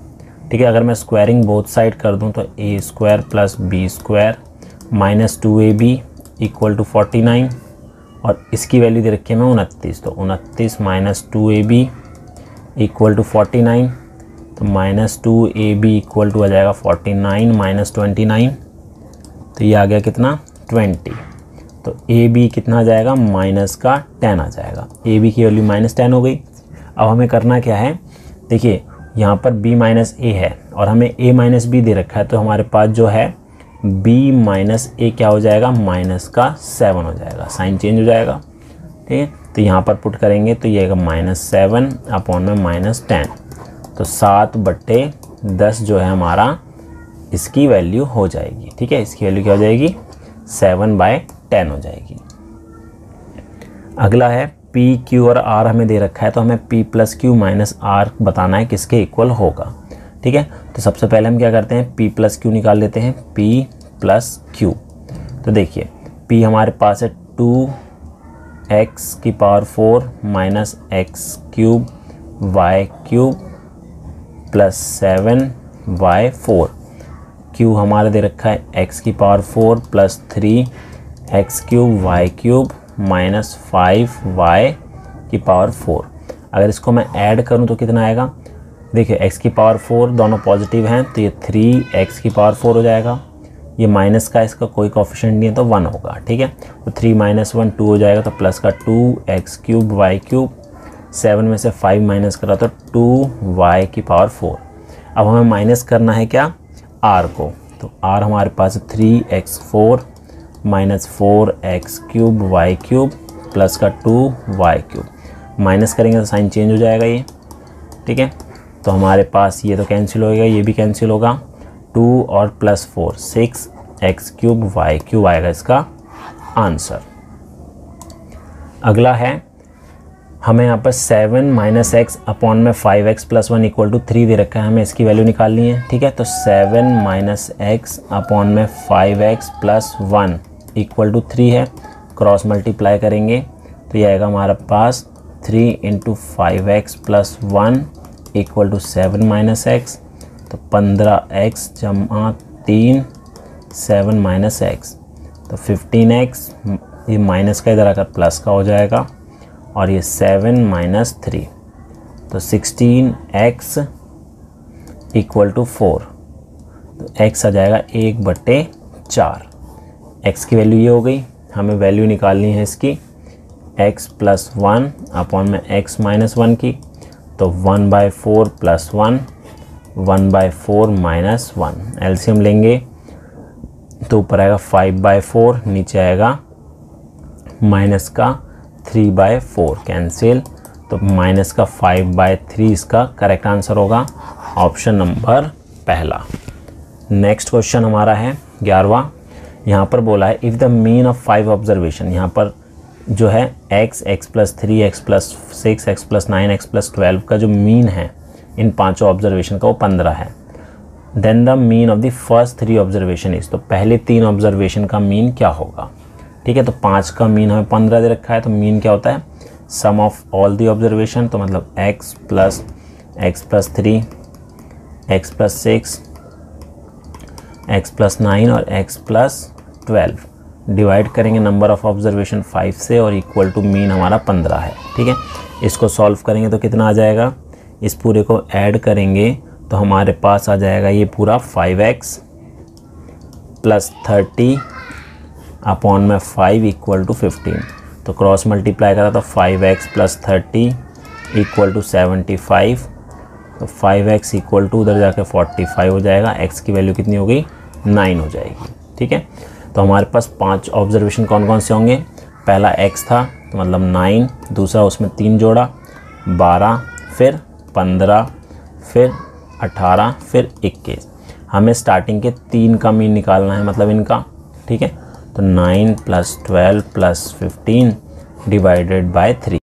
ठीक है अगर मैं स्क्वायरिंग बोथ साइड कर दूं तो a square plus b square minus two a b equal to forty nine और इसकी वैल्यू दे रखी है मैं उनतीस तो उनतीस minus two a b equal to forty nine तो minus two a b equal to आ जाएगा forty nine minus twenty nine तो ये आ गया कितना ट्वेंटी तो ए बी कितना आ जाएगा माइनस का टेन आ जाएगा ए बी की वैल्यू माइनस टेन हो गई अब हमें करना क्या है देखिए यहाँ पर बी माइनस ए है और हमें ए माइनस बी दे रखा है तो हमारे पास जो है बी माइनस ए क्या हो जाएगा माइनस का सेवन हो जाएगा साइन चेंज हो जाएगा ठीक है तो यहाँ पर पुट करेंगे तो ये आएगा माइनस सेवन अपॉन में माइनस टेन तो सात बट्टे दस जो है हमारा इसकी वैल्यू हो जाएगी ठीक है इसकी वैल्यू क्या हो जाएगी सेवन बाय टेन हो जाएगी अगला है पी क्यू और आर हमें दे रखा है तो हमें p plus q minus r बताना है किसके इक्वल होगा ठीक है तो सबसे पहले हम क्या करते हैं पी प्लस क्यू निकाल लेते हैं पी प्लस क्यू तो देखिए पी हमारे पास है टू एक्स की power four minus x cube y cube plus seven y four q हमारा दे रखा है एक्स की power four plus three x cube y cube minus five y की पावर फोर अगर इसको मैं ऐड करूं तो कितना आएगा देखिए x की पावर फोर दोनों पॉजिटिव हैं तो ये थ्री एक्स की पावर फोर हो जाएगा ये माइनस का इसका कोई कॉफिशेंट नहीं है तो वन होगा ठीक है तो थ्री माइनस वन टू हो जाएगा तो प्लस का two x cube y cube seven में से फाइव माइनस करा तो टू वाई की पावर फोर अब हमें माइनस करना है क्या आर को तो आर हमारे पास three x four minus four x cube y cube plus का टू वाई क्यूब माइनस करेंगे तो साइन चेंज हो जाएगा ये ठीक है तो हमारे पास ये तो कैंसिल होएगा ये भी कैंसिल होगा टू और plus four six x cube y cube आएगा इसका आंसर अगला है हमें यहाँ पर सेवन माइनस एक्स अपॉन में five x plus one equal to three दे रखा है हमें इसकी वैल्यू निकालनी है ठीक है तो सेवन माइनस एक्स अपॉन में five x plus one equal to three है क्रॉस मल्टीप्लाई करेंगे तो ये आएगा हमारे पास three into five x plus one equal to seven minus x तो पंद्रह एक्स जमा तीन सेवन माइनस एक्स तो फिफ्टीन एक्स ये माइनस का इधर आकर प्लस का हो जाएगा और ये सेवन माइनस थ्री तो sixteen x equal to four तो एक्स आ जाएगा एक बटे चार एक्स की वैल्यू ये हो गई हमें वैल्यू निकालनी है इसकी एक्स प्लस वन अपॉन में एक्स माइनस वन की तो one by four plus one one by four minus one LCM लेंगे तो ऊपर आएगा फाइव बाय फोर नीचे आएगा माइनस का थ्री बाय फोर कैंसिल तो माइनस का फाइव बाय थ्री इसका करेक्ट आंसर होगा ऑप्शन नंबर पहला नेक्स्ट क्वेश्चन हमारा है ग्यारहवा यहाँ पर बोला है if the mean of five observation यहाँ पर जो है x x plus three x plus six x plus nine x plus twelve का जो मीन है इन पांचों ऑब्जर्वेशन का वो पंद्रह है then the mean of the first three observation is तो पहले तीन ऑब्जर्वेशन का मीन क्या होगा ठीक है तो पाँच का मीन हमें पंद्रह दे रखा है तो मीन क्या होता है sum of all the observation तो मतलब x plus x plus three x plus six x plus nine और एक्स प्लस ट्वेल्व डिवाइड करेंगे नंबर ऑफ ऑब्जर्वेशन फाइव से और इक्वल टू मीन हमारा पंद्रह है ठीक है इसको सॉल्व करेंगे तो कितना आ जाएगा इस पूरे को ऐड करेंगे तो हमारे पास आ जाएगा ये पूरा five x plus thirty upon में फाइव इक्वल टू फिफ्टीन तो क्रॉस मल्टीप्लाई करा तो five x plus thirty equal to seventy five तो फाइव एक्स इक्वल टू उधर जाके फोर्टी फाइव हो जाएगा एक्स की वैल्यू कितनी हो गई नाइन हो जाएगी ठीक है तो हमारे पास पांच ऑब्जर्वेशन कौन कौन से होंगे पहला एक्स था तो मतलब नाइन दूसरा उसमें तीन जोड़ा बारह फिर पंद्रह फिर अठारह फिर इक्कीस हमें स्टार्टिंग के तीन का मीन निकालना है मतलब इनका ठीक है तो nine plus twelve plus fifteen divided by three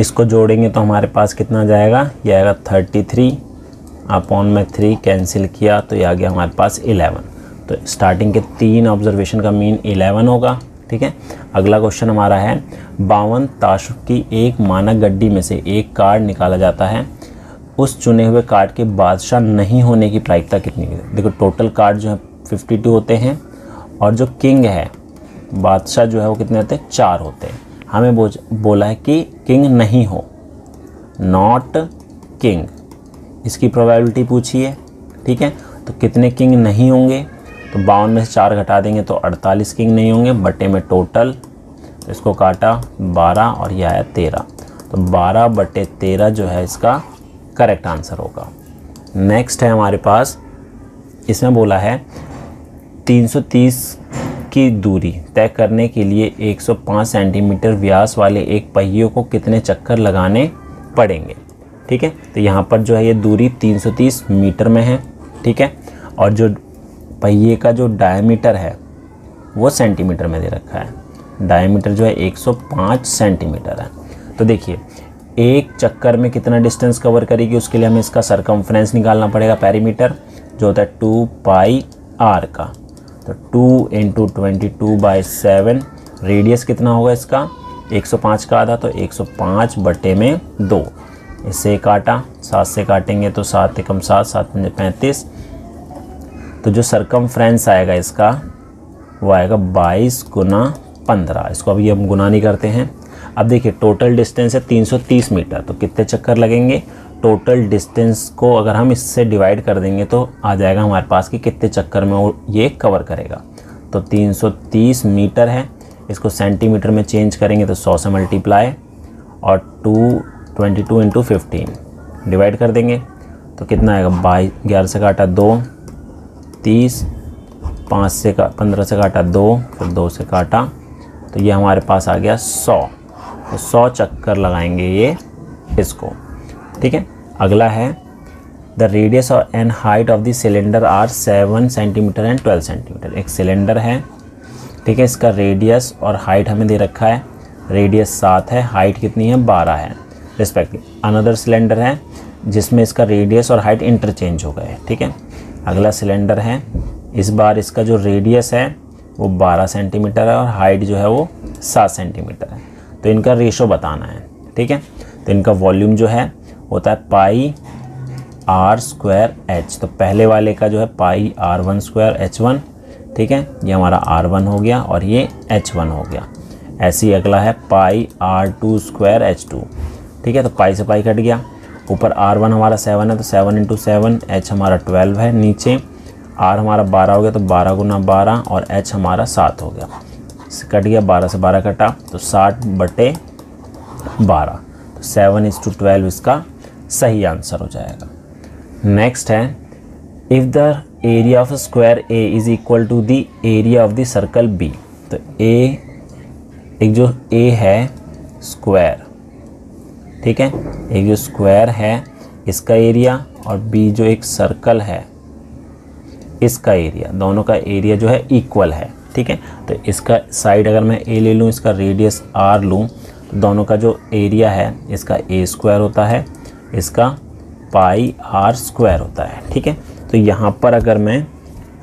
इसको जोड़ेंगे तो हमारे पास कितना जाएगा ये आएगा थर्टी थ्री अपॉन में थ्री कैंसिल किया तो ये आ गया हमारे पास इलेवन तो स्टार्टिंग के तीन ऑब्जर्वेशन का मीन इलेवन होगा ठीक है अगला क्वेश्चन हमारा है बावन ताश की एक मानक गड्डी में से एक कार्ड निकाला जाता है उस चुने हुए कार्ड के बादशाह नहीं होने की प्रायिकता कितनी है देखो टोटल कार्ड जो है फिफ्टी टू होते हैं और जो किंग है बादशाह जो है वो कितने होते हैं चार होते हैं हमें बो, बोला है कि किंग नहीं हो नॉट किंग इसकी प्रोबेबिलिटी पूछिए ठीक है तो कितने किंग नहीं होंगे तो बावन में से चार घटा देंगे तो अड़तालीस किंग नहीं होंगे बटे में टोटल तो इसको काटा बारह और यह आया तेरह तो बारह बटे तेरह जो है इसका करेक्ट आंसर होगा नेक्स्ट है हमारे पास इसमें बोला है 330 की दूरी तय करने के लिए 105 सेंटीमीटर व्यास वाले एक पहिए को कितने चक्कर लगाने पड़ेंगे ठीक है तो यहाँ पर जो है ये दूरी 330 मीटर में है ठीक है और जो पहिए का जो डायमीटर है वो सेंटीमीटर में दे रखा है डायमीटर जो है 105 सेंटीमीटर है तो देखिए एक चक्कर में कितना डिस्टेंस कवर करेगी उसके लिए हमें इसका सरकमफ्रेंस निकालना पड़ेगा पैरीमीटर जो होता है टू पाई आर का तो two into twenty two by seven radius कितना होगा इसका 105 का आधा तो 105 बटे में दो इससे काटा सात से काटेंगे तो सात एकम सात सात पंजे पैंतीस तो जो सरकम आएगा इसका वो आएगा बाईस गुना पंद्रह इसको अभी हम गुना नहीं करते हैं अब देखिए टोटल डिस्टेंस है 330 मीटर तो कितने चक्कर लगेंगे टोटल डिस्टेंस को अगर हम इससे डिवाइड कर देंगे तो आ जाएगा हमारे पास कि कितने चक्कर में वो ये कवर करेगा तो 330 मीटर है इसको सेंटीमीटर में चेंज करेंगे तो 100 से मल्टीप्लाई और 2 22 इंटू फिफ्टीन डिवाइड कर देंगे तो कितना आएगा बाईस ग्यारह से काटा दो तीस पाँच से का पंद्रह से काटा दो फिर दो से काटा तो ये हमारे पास आ गया सौ तो सौ चक्कर लगाएंगे ये इसको ठीक है अगला है द रेडियस और and height of the cylinder r seven centimetre and twelve centimetre एक सिलेंडर है ठीक है इसका रेडियस और हाइट हमें दे रखा है रेडियस सात है हाइट कितनी है बारह है रिस्पेक्टिव अनदर सिलेंडर है जिसमें इसका रेडियस और हाइट इंटरचेंज हो गए ठीक है अगला सिलेंडर है इस बार इसका जो रेडियस है वो 12 सेंटीमीटर है और हाइट जो है वो 7 सेंटीमीटर है तो इनका रेशो बताना है ठीक है तो इनका वॉल्यूम जो है होता है पाई आर स्क्वायर एच तो पहले वाले का जो है pi are one square h one ठीक है ये हमारा आर वन हो गया और ये एच वन हो गया ऐसे ही अगला है pi are two square h two ठीक है तो पाई से पाई कट गया ऊपर आर वन हमारा सेवन है तो सेवन इंटू सेवन एच हमारा ट्वेल्व है नीचे आर हमारा बारह हो गया तो बारह गुना बारह और एच हमारा सात हो गया कट गया बारह से बारह कटा तो साठ बटे बारह तो सेवन इस टू ट्वेल्व इसका सही आंसर हो जाएगा नेक्स्ट है if the area of square A is equal to the area of the circle B तो ए एक जो ए है स्क्वायर ठीक है एक जो स्क्वायर है इसका एरिया और बी जो एक सर्कल है इसका एरिया दोनों का एरिया जो है इक्वल है ठीक है तो इसका साइड अगर मैं ए ले लूँ इसका रेडियस आर लूँ तो दोनों का जो एरिया है इसका ए स्क्वायर होता है इसका पाई आर स्क्वायर होता है ठीक है तो यहाँ पर अगर मैं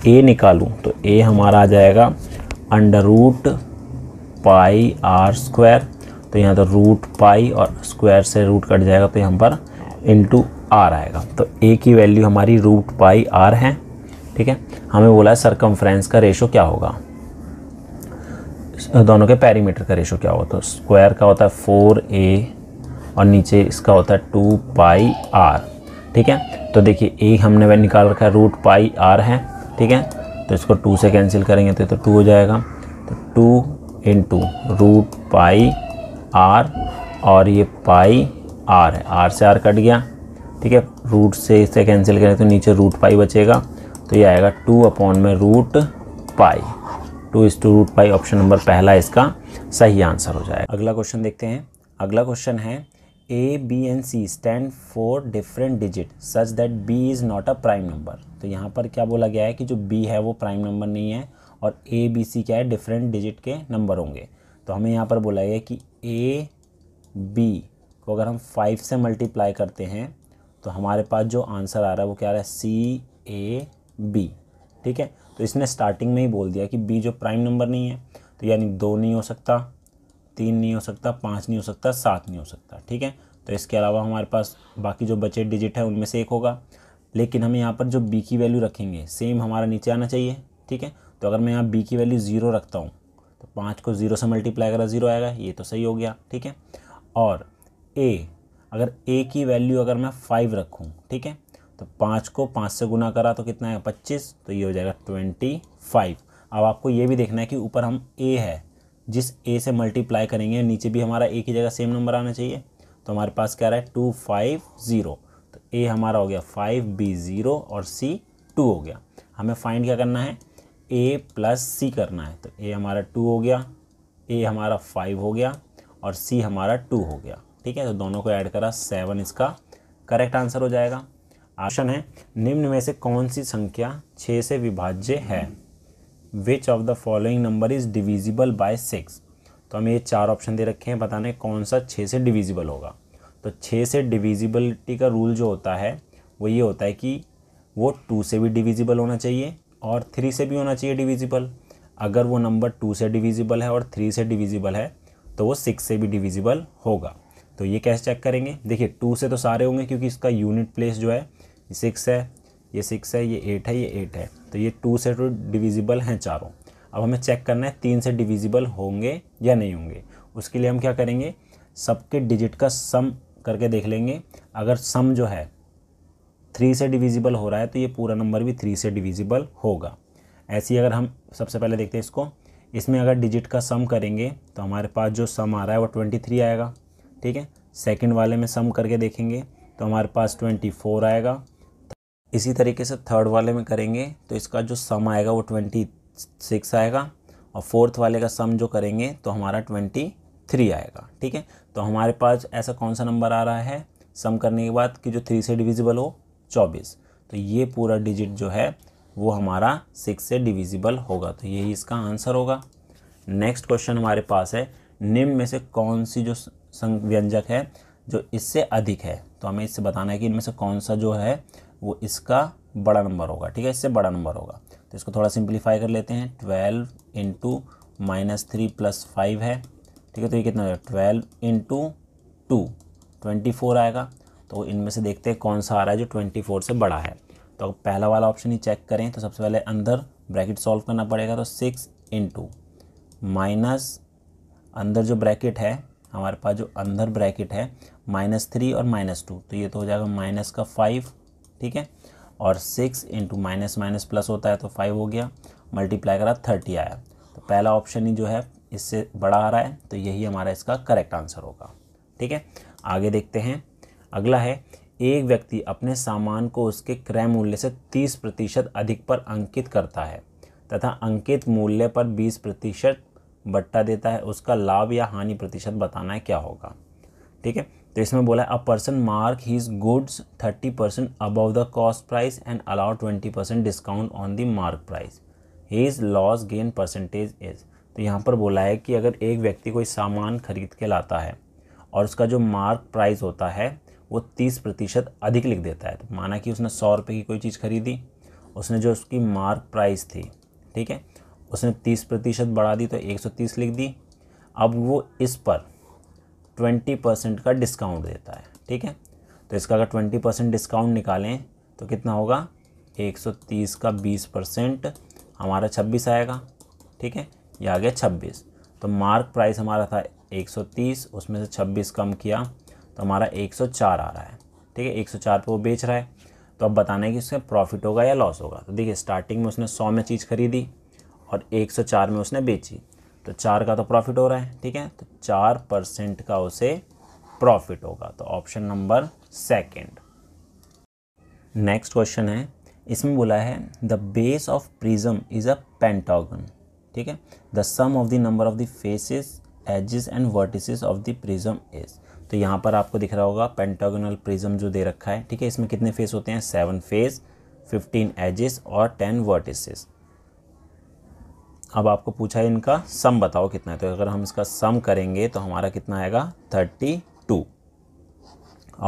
ए निकालूँ तो ए हमारा आ जाएगा under root pi R square तो यहाँ तो रूट पाई और स्क्वायर से रूट कट जाएगा तो यहाँ पर इंटू आर आएगा तो ए की वैल्यू हमारी रूट पाई आर है ठीक है हमें बोला है सरकमफ्रेंस का रेशो क्या होगा दोनों के पैरीमीटर का रेशो क्या होगा तो स्क्वायर का होता है फोर ए और नीचे इसका होता है टू पाई आर ठीक है तो देखिए ए हमने वह निकाल रखा है रूट पाई आर है ठीक है तो इसको टू से कैंसिल करेंगे तो तो टू हो जाएगा तो टू इन टू रूट पाई आर और ये पाई आर है आर से आर कट गया ठीक है रूट से इसे कैंसिल करें तो नीचे रूट पाई बचेगा तो ये आएगा टू अपॉन में root pi two is two root pi option number पहला इसका सही आंसर हो जाएगा अगला क्वेश्चन देखते हैं अगला क्वेश्चन है A B and C stand for different digit such that B is not a prime number तो यहाँ पर क्या बोला गया है कि जो बी है वो प्राइम नंबर नहीं है और ए बी सी क्या है डिफरेंट डिजिट के नंबर होंगे तो हमें यहाँ पर बोला गया कि ए बी को अगर हम फाइव से मल्टीप्लाई करते हैं तो हमारे पास जो आंसर आ रहा है वो क्या आ रहा है सी ए बी ठीक है तो इसने स्टार्टिंग में ही बोल दिया कि बी जो प्राइम नंबर नहीं है तो यानी दो नहीं हो सकता तीन नहीं हो सकता पाँच नहीं हो सकता सात नहीं हो सकता ठीक है तो इसके अलावा हमारे पास बाकी जो बचे डिजिट है उनमें से एक होगा लेकिन हम यहाँ पर जो बी की वैल्यू रखेंगे सेम हमारा नीचे आना चाहिए ठीक है तो अगर मैं यहाँ बी की वैल्यू ज़ीरो रखता हूँ तो पाँच को ज़ीरो से मल्टीप्लाई करा ज़ीरो आएगा ये तो सही हो गया ठीक है और ए अगर ए की वैल्यू अगर मैं फाइव रखूँ ठीक है तो पाँच को पाँच से गुना करा तो कितना है पच्चीस तो ये हो जाएगा ट्वेंटी फाइव अब आपको ये भी देखना है कि ऊपर हम ए है जिस ए से मल्टीप्लाई करेंगे नीचे भी हमारा एक ही जगह सेम नंबर आना चाहिए तो हमारे पास क्या रहा है टू फाइव ज़ीरो तो ए हमारा हो गया फाइव बी ज़ीरो और सी टू हो गया हमें फाइंड क्या करना है ए प्लस सी करना है तो ए हमारा टू हो गया ए हमारा फाइव हो गया और सी हमारा टू हो गया ठीक है तो दोनों को ऐड करा सेवन इसका करेक्ट आंसर हो जाएगा ऑप्शन है निम्न में से कौन सी संख्या छः से विभाज्य है which of the following number is divisible by six तो हमें ये चार ऑप्शन दे रखे हैं बताने कौन सा छः से डिविजिबल होगा तो छः से डिविजिबिलिटी का रूल जो होता है वो ये होता है कि वो टू से भी डिविजिबल होना चाहिए और थ्री से भी होना चाहिए डिविजिबल अगर वो नंबर टू से डिविजिबल है और थ्री से डिविजिबल है तो वो सिक्स से भी डिविजिबल होगा तो ये कैसे चेक करेंगे देखिए टू से तो सारे होंगे क्योंकि इसका यूनिट प्लेस जो है सिक्स है ये सिक्स है ये एट है ये एट है तो ये टू से टू डिविजिबल हैं चारों अब हमें चेक करना है तीन से डिविजिबल होंगे या नहीं होंगे उसके लिए हम क्या करेंगे सबके डिजिट का सम करके देख लेंगे अगर सम जो है थ्री से डिविजिबल हो रहा है तो ये पूरा नंबर भी थ्री से डिविजिबल होगा ऐसी अगर हम सबसे पहले देखते हैं इसको इसमें अगर डिजिट का सम करेंगे तो हमारे पास जो सम आ रहा है वो ट्वेंटी थ्री आएगा ठीक है सेकेंड वाले में सम करके देखेंगे तो हमारे पास ट्वेंटी फोर आएगा इसी तरीके से थर्ड वाले में करेंगे तो इसका जो सम आएगा वो ट्वेंटी सिक्स आएगा और फोर्थ वाले का सम जो करेंगे तो हमारा ट्वेंटी थ्री आएगा ठीक है तो हमारे पास ऐसा कौन सा नंबर आ रहा है सम करने के बाद कि जो थ्री से डिविजिबल हो चौबीस तो ये पूरा डिजिट जो है वो हमारा सिक्स से डिविजिबल होगा तो यही इसका आंसर होगा नेक्स्ट क्वेश्चन हमारे पास है निम्न में से कौन सी जो संग व्यंजक है जो इससे अधिक है तो हमें इससे बताना है कि इनमें से कौन सा जो है वो इसका बड़ा नंबर होगा ठीक है इससे बड़ा नंबर होगा तो इसको थोड़ा सिंप्लीफाई कर लेते हैं twelve into minus three plus five है ठीक है तो ये कितना होगा twelve into two twenty four आएगा तो इनमें से देखते हैं कौन सा आ रहा है जो ट्वेंटी फोर से बड़ा है तो अगर पहला वाला ऑप्शन ही चेक करें तो सबसे पहले अंदर ब्रैकेट सॉल्व करना पड़ेगा तो सिक्स इंटू माइनस अंदर जो ब्रैकेट है हमारे पास जो अंदर ब्रैकेट है माइनस थ्री और माइनस टू तो ये तो हो जाएगा माइनस का फाइव ठीक है और six into minus minus plus होता है तो फाइव हो गया मल्टीप्लाई करा थर्टी आया तो पहला ऑप्शन ही जो है इससे बड़ा आ रहा है तो यही हमारा इसका करेक्ट आंसर होगा ठीक है आगे देखते हैं अगला है एक व्यक्ति अपने सामान को उसके क्रय मूल्य से तीस प्रतिशत अधिक पर अंकित करता है तथा अंकित मूल्य पर बीस प्रतिशत बट्टा देता है उसका लाभ या हानि प्रतिशत बताना है क्या होगा ठीक है तो इसमें बोला a person mark his goods thirty percent above the cost price and allow twenty percent discount on the mark price his loss gain percentage is तो यहाँ पर बोला है कि अगर एक व्यक्ति कोई सामान खरीद के लाता है और उसका जो मार्क प्राइस होता है वो तीस प्रतिशत अधिक लिख देता है तो माना कि उसने सौ रुपये की कोई चीज़ खरीदी उसने जो उसकी मार्क प्राइस थी ठीक है उसने तीस प्रतिशत बढ़ा दी तो एक सौ तीस लिख दी अब वो इस पर ट्वेंटी परसेंट का डिस्काउंट देता है ठीक है तो इसका अगर ट्वेंटी परसेंट डिस्काउंट निकालें तो कितना होगा एक सौ तीस का बीस परसेंट हमारा छब्बीस आएगा ठीक है ये आ गया छब्बीस तो मार्क प्राइस हमारा था एक सौ तीस उसमें से छब्बीस कम किया तो हमारा एक सौ चार आ रहा है ठीक है एक सौ चार पर वो बेच रहा है तो अब बताना है कि उसका प्रॉफिट होगा या लॉस होगा तो देखिए स्टार्टिंग में उसने सौ में चीज़ खरीदी और एक सौ चार में उसने बेची तो चार का तो प्रॉफिट हो रहा है ठीक है तो चार परसेंट का उसे प्रॉफिट होगा तो option number second next question है इसमें बोला है the base of prism is a pentagon ठीक है the sum of the number of the faces edges and vertices of the prism is तो यहाँ पर आपको दिख रहा होगा पेंटागोनल प्रिज्म जो दे रखा है ठीक है इसमें कितने फेस होते हैं सेवन फेस फिफ्टीन एजेस और टेन वर्टिसेस अब आपको पूछा है इनका सम बताओ कितना है तो अगर हम इसका सम करेंगे तो हमारा कितना आएगा thirty two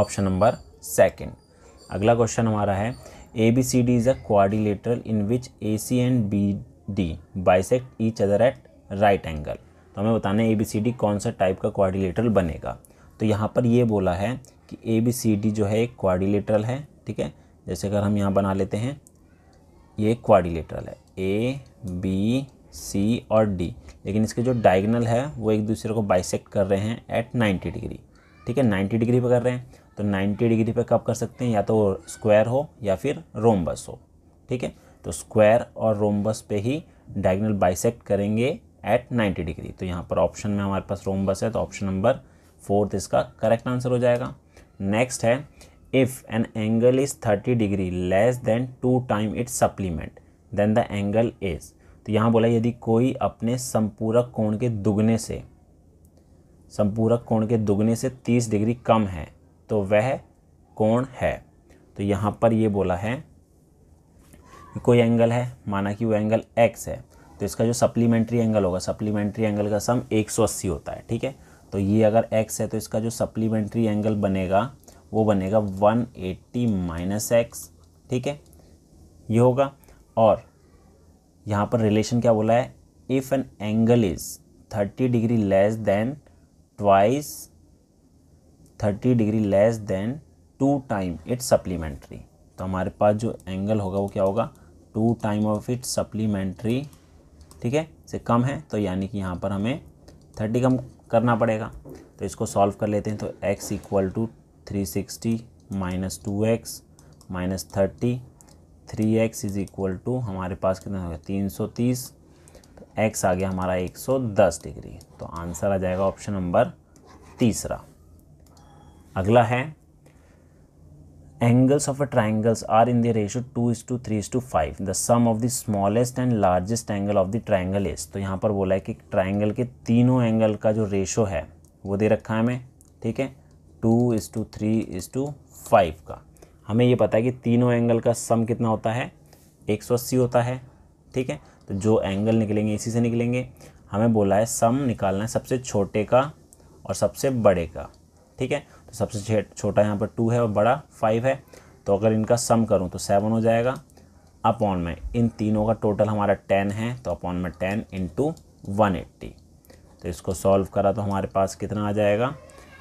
option number second अगला क्वेश्चन हमारा है A B C D is a quadrilateral in which A C and B D bisect each other at right angle तो हमें बताना है ए बी सी डी कौन सा टाइप का क्वारिलेटरल बनेगा तो यहाँ पर ये बोला है कि ए बी सी डी जो है एक क्वारिलेटरल है ठीक है जैसे अगर हम यहाँ बना लेते हैं ये क्वारिलेटरल है ए बी सी और डी लेकिन इसके जो डायगनल है वो एक दूसरे को बाइसेक्ट कर रहे हैं एट नाइन्टी डिग्री ठीक है नाइन्टी डिग्री पर कर रहे हैं तो नाइन्टी डिग्री पर कब कर सकते हैं या तो स्क्वायर हो या फिर रोमबस हो ठीक है तो स्क्वायर और रोमबस पे ही डायगनल बाइसेकट करेंगे एट 90 डिग्री तो यहाँ पर ऑप्शन में हमारे पास रोमबस है तो ऑप्शन नंबर फोर्थ इसका करेक्ट आंसर हो जाएगा नेक्स्ट है if an angle is 30 degree less than two time its supplement then the angle is तो यहाँ बोला यदि कोई अपने संपूरक कोण के दुगने से संपूरक कोण के दुगने से तीस डिग्री कम है तो वह कोण है तो यहाँ पर ये बोला है कोई एंगल है माना कि वो एंगल एक्स है तो इसका जो सप्लीमेंट्री एंगल होगा सप्लीमेंट्री एंगल का सम 180 होता है ठीक है तो ये अगर एक्स है तो इसका जो सप्लीमेंट्री एंगल बनेगा वो बनेगा 180 एट्टी माइनस एक्स ठीक है ये होगा और यहाँ पर रिलेशन क्या बोला है if an angle is thirty degree less than twice thirty degree less than two time its supplementary तो हमारे पास जो एंगल होगा वो क्या होगा two time of its supplementary ठीक है से कम है तो यानी कि यहाँ पर हमें थर्टी कम करना पड़ेगा तो इसको सॉल्व कर लेते हैं तो X equal to three sixty minus two x minus thirty three X is equal to हमारे पास कितना हो गया तीन सौ तीस तो एक्स आ गया हमारा एक सौ दस डिग्री तो आंसर आ जाएगा ऑप्शन नंबर तीसरा अगला है angles of a triangles are in the ratio two is to three is to five the sum of the smallest and largest angle of the triangle is तो यहाँ पर बोला है कि ट्राइंगल के तीनों एंगल का जो रेशो है वो दे रखा है हमें ठीक है two is to three is to five का हमें ये पता है कि तीनों एंगल का सम कितना होता है एक होता है ठीक है तो जो एंगल निकलेंगे इसी से निकलेंगे हमें बोला है सम निकालना है सबसे छोटे का और सबसे बड़े का ठीक है तो सबसे छोटा यहाँ पर टू है और बड़ा फाइव है तो अगर इनका सम करूँ तो सेवन हो जाएगा अपॉन में इन तीनों का टोटल हमारा टेन है तो अपॉन में टेन इंटू वन एट्टी तो इसको सॉल्व करा तो हमारे पास कितना आ जाएगा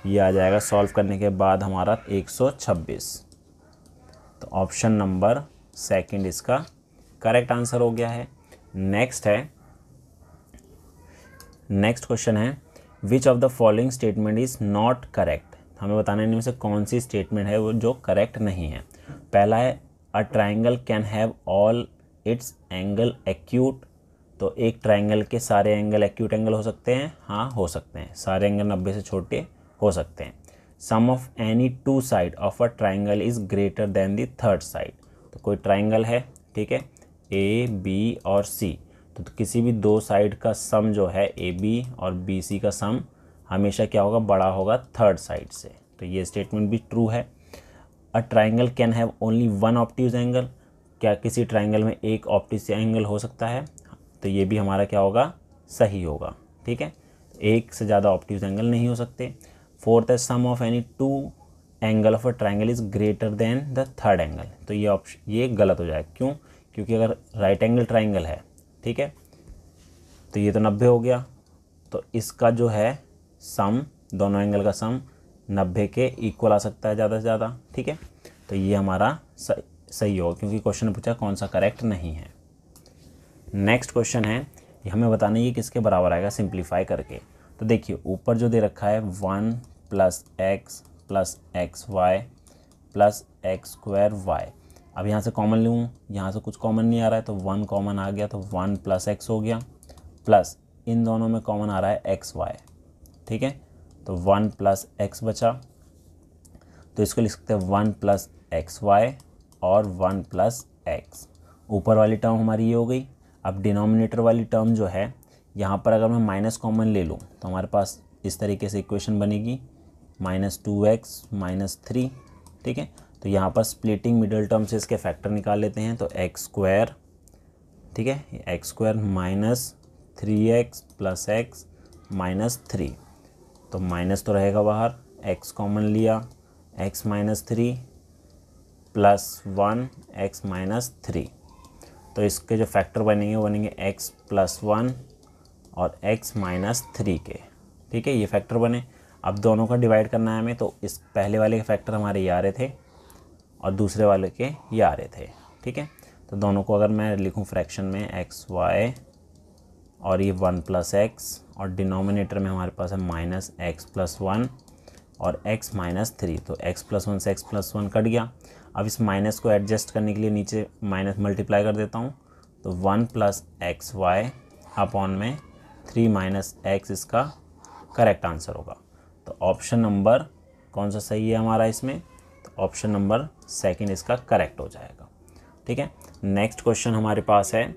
ये आ जाएगा सॉल्व करने के बाद हमारा एक सौ छब्बीस तो ऑप्शन नंबर सेकंड इसका करेक्ट आंसर हो गया है नेक्स्ट है नेक्स्ट क्वेश्चन है which of the following statement is not correct हमें बताना इनमें से कौन सी स्टेटमेंट है वो जो करेक्ट नहीं है पहला है a triangle can have all its angle acute तो एक ट्राइंगल के सारे एंगल एक्यूट एंगल हो सकते हैं हाँ हो सकते हैं सारे एंगल नब्बे से छोटे हो सकते हैं sum of any two side of a triangle is greater than the third side तो कोई ट्राइंगल है ठीक है ए बी और सी तो, तो किसी भी दो साइड का सम जो है ए बी और बी सी का सम हमेशा क्या होगा बड़ा होगा थर्ड साइड से तो ये स्टेटमेंट भी ट्रू है a triangle can have only one obtuse angle क्या किसी ट्राइंगल में एक ऑप्टिज एंगल हो सकता है तो ये भी हमारा क्या होगा सही होगा ठीक है एक से ज़्यादा ऑप्टिज एंगल नहीं हो सकते फोर्थ है sum of any two angle of a triangle is greater than the third angle तो ये ऑप्शन ये गलत हो जाएगा क्यों क्योंकि अगर राइट एंगल ट्राइंगल है ठीक है तो ये तो नब्बे हो गया तो इसका जो है सम दोनों एंगल का सम नब्बे के इक्वल आ सकता है ज़्यादा से ज़्यादा ठीक है तो ये हमारा सही, सही होगा क्योंकि क्वेश्चन पूछा कौन सा करेक्ट नहीं है नेक्स्ट क्वेश्चन है हमें बताना ये किसके बराबर आएगा सिंप्लीफाई करके तो देखिए ऊपर जो दे रखा है one plus x plus X Y plus X square Y अब यहाँ से कॉमन लूँ यहाँ से कुछ कॉमन नहीं आ रहा है तो वन कॉमन आ गया तो वन प्लस एक्स हो गया प्लस इन दोनों में कॉमन आ रहा है एक्स वाई ठीक है तो वन प्लस एक्स बचा तो इसको लिख सकते हैं वन प्लस एक्स वाई और वन प्लस एक्स ऊपर वाली टर्म हमारी ये हो गई अब डिनोमिनेटर वाली टर्म जो है यहाँ पर अगर मैं माइनस कॉमन ले लूँ तो हमारे पास इस तरीके से इक्वेशन बनेगी minus two x minus three ठीक है तो यहाँ पर स्प्लिटिंग मिडल टर्म से इसके फैक्टर निकाल लेते हैं तो एक्स स्क्वायर ठीक है x square minus three x plus X minus three तो माइनस तो रहेगा बाहर एक्स कॉमन लिया X minus three plus one X minus three तो इसके जो फैक्टर बनेंगे वो बनेंगे एक्स प्लस वन और एक्स माइनस थ्री के ठीक है ये फैक्टर बने अब दोनों का डिवाइड करना है हमें तो इस पहले वाले के फैक्टर हमारे ये आ रहे थे और दूसरे वाले के ये आ रहे थे ठीक है तो दोनों को अगर मैं लिखूँ फ्रैक्शन में एक्स वाई और ये वन प्लस एक्स और डिनोमिनेटर में हमारे पास है माइनस एक्स प्लस वन और एक्स माइनस थ्री तो एक्स प्लस वन से एक्स प्लस वन कट गया अब इस माइनस को एडजस्ट करने के लिए नीचे माइनस मल्टीप्लाई कर देता हूँ तो one plus X Y upon में थ्री माइनस एक्स इसका करेक्ट आंसर होगा तो ऑप्शन नंबर कौन सा सही है हमारा इसमें तो ऑप्शन नंबर सेकंड इसका करेक्ट हो जाएगा ठीक है नेक्स्ट क्वेश्चन हमारे पास है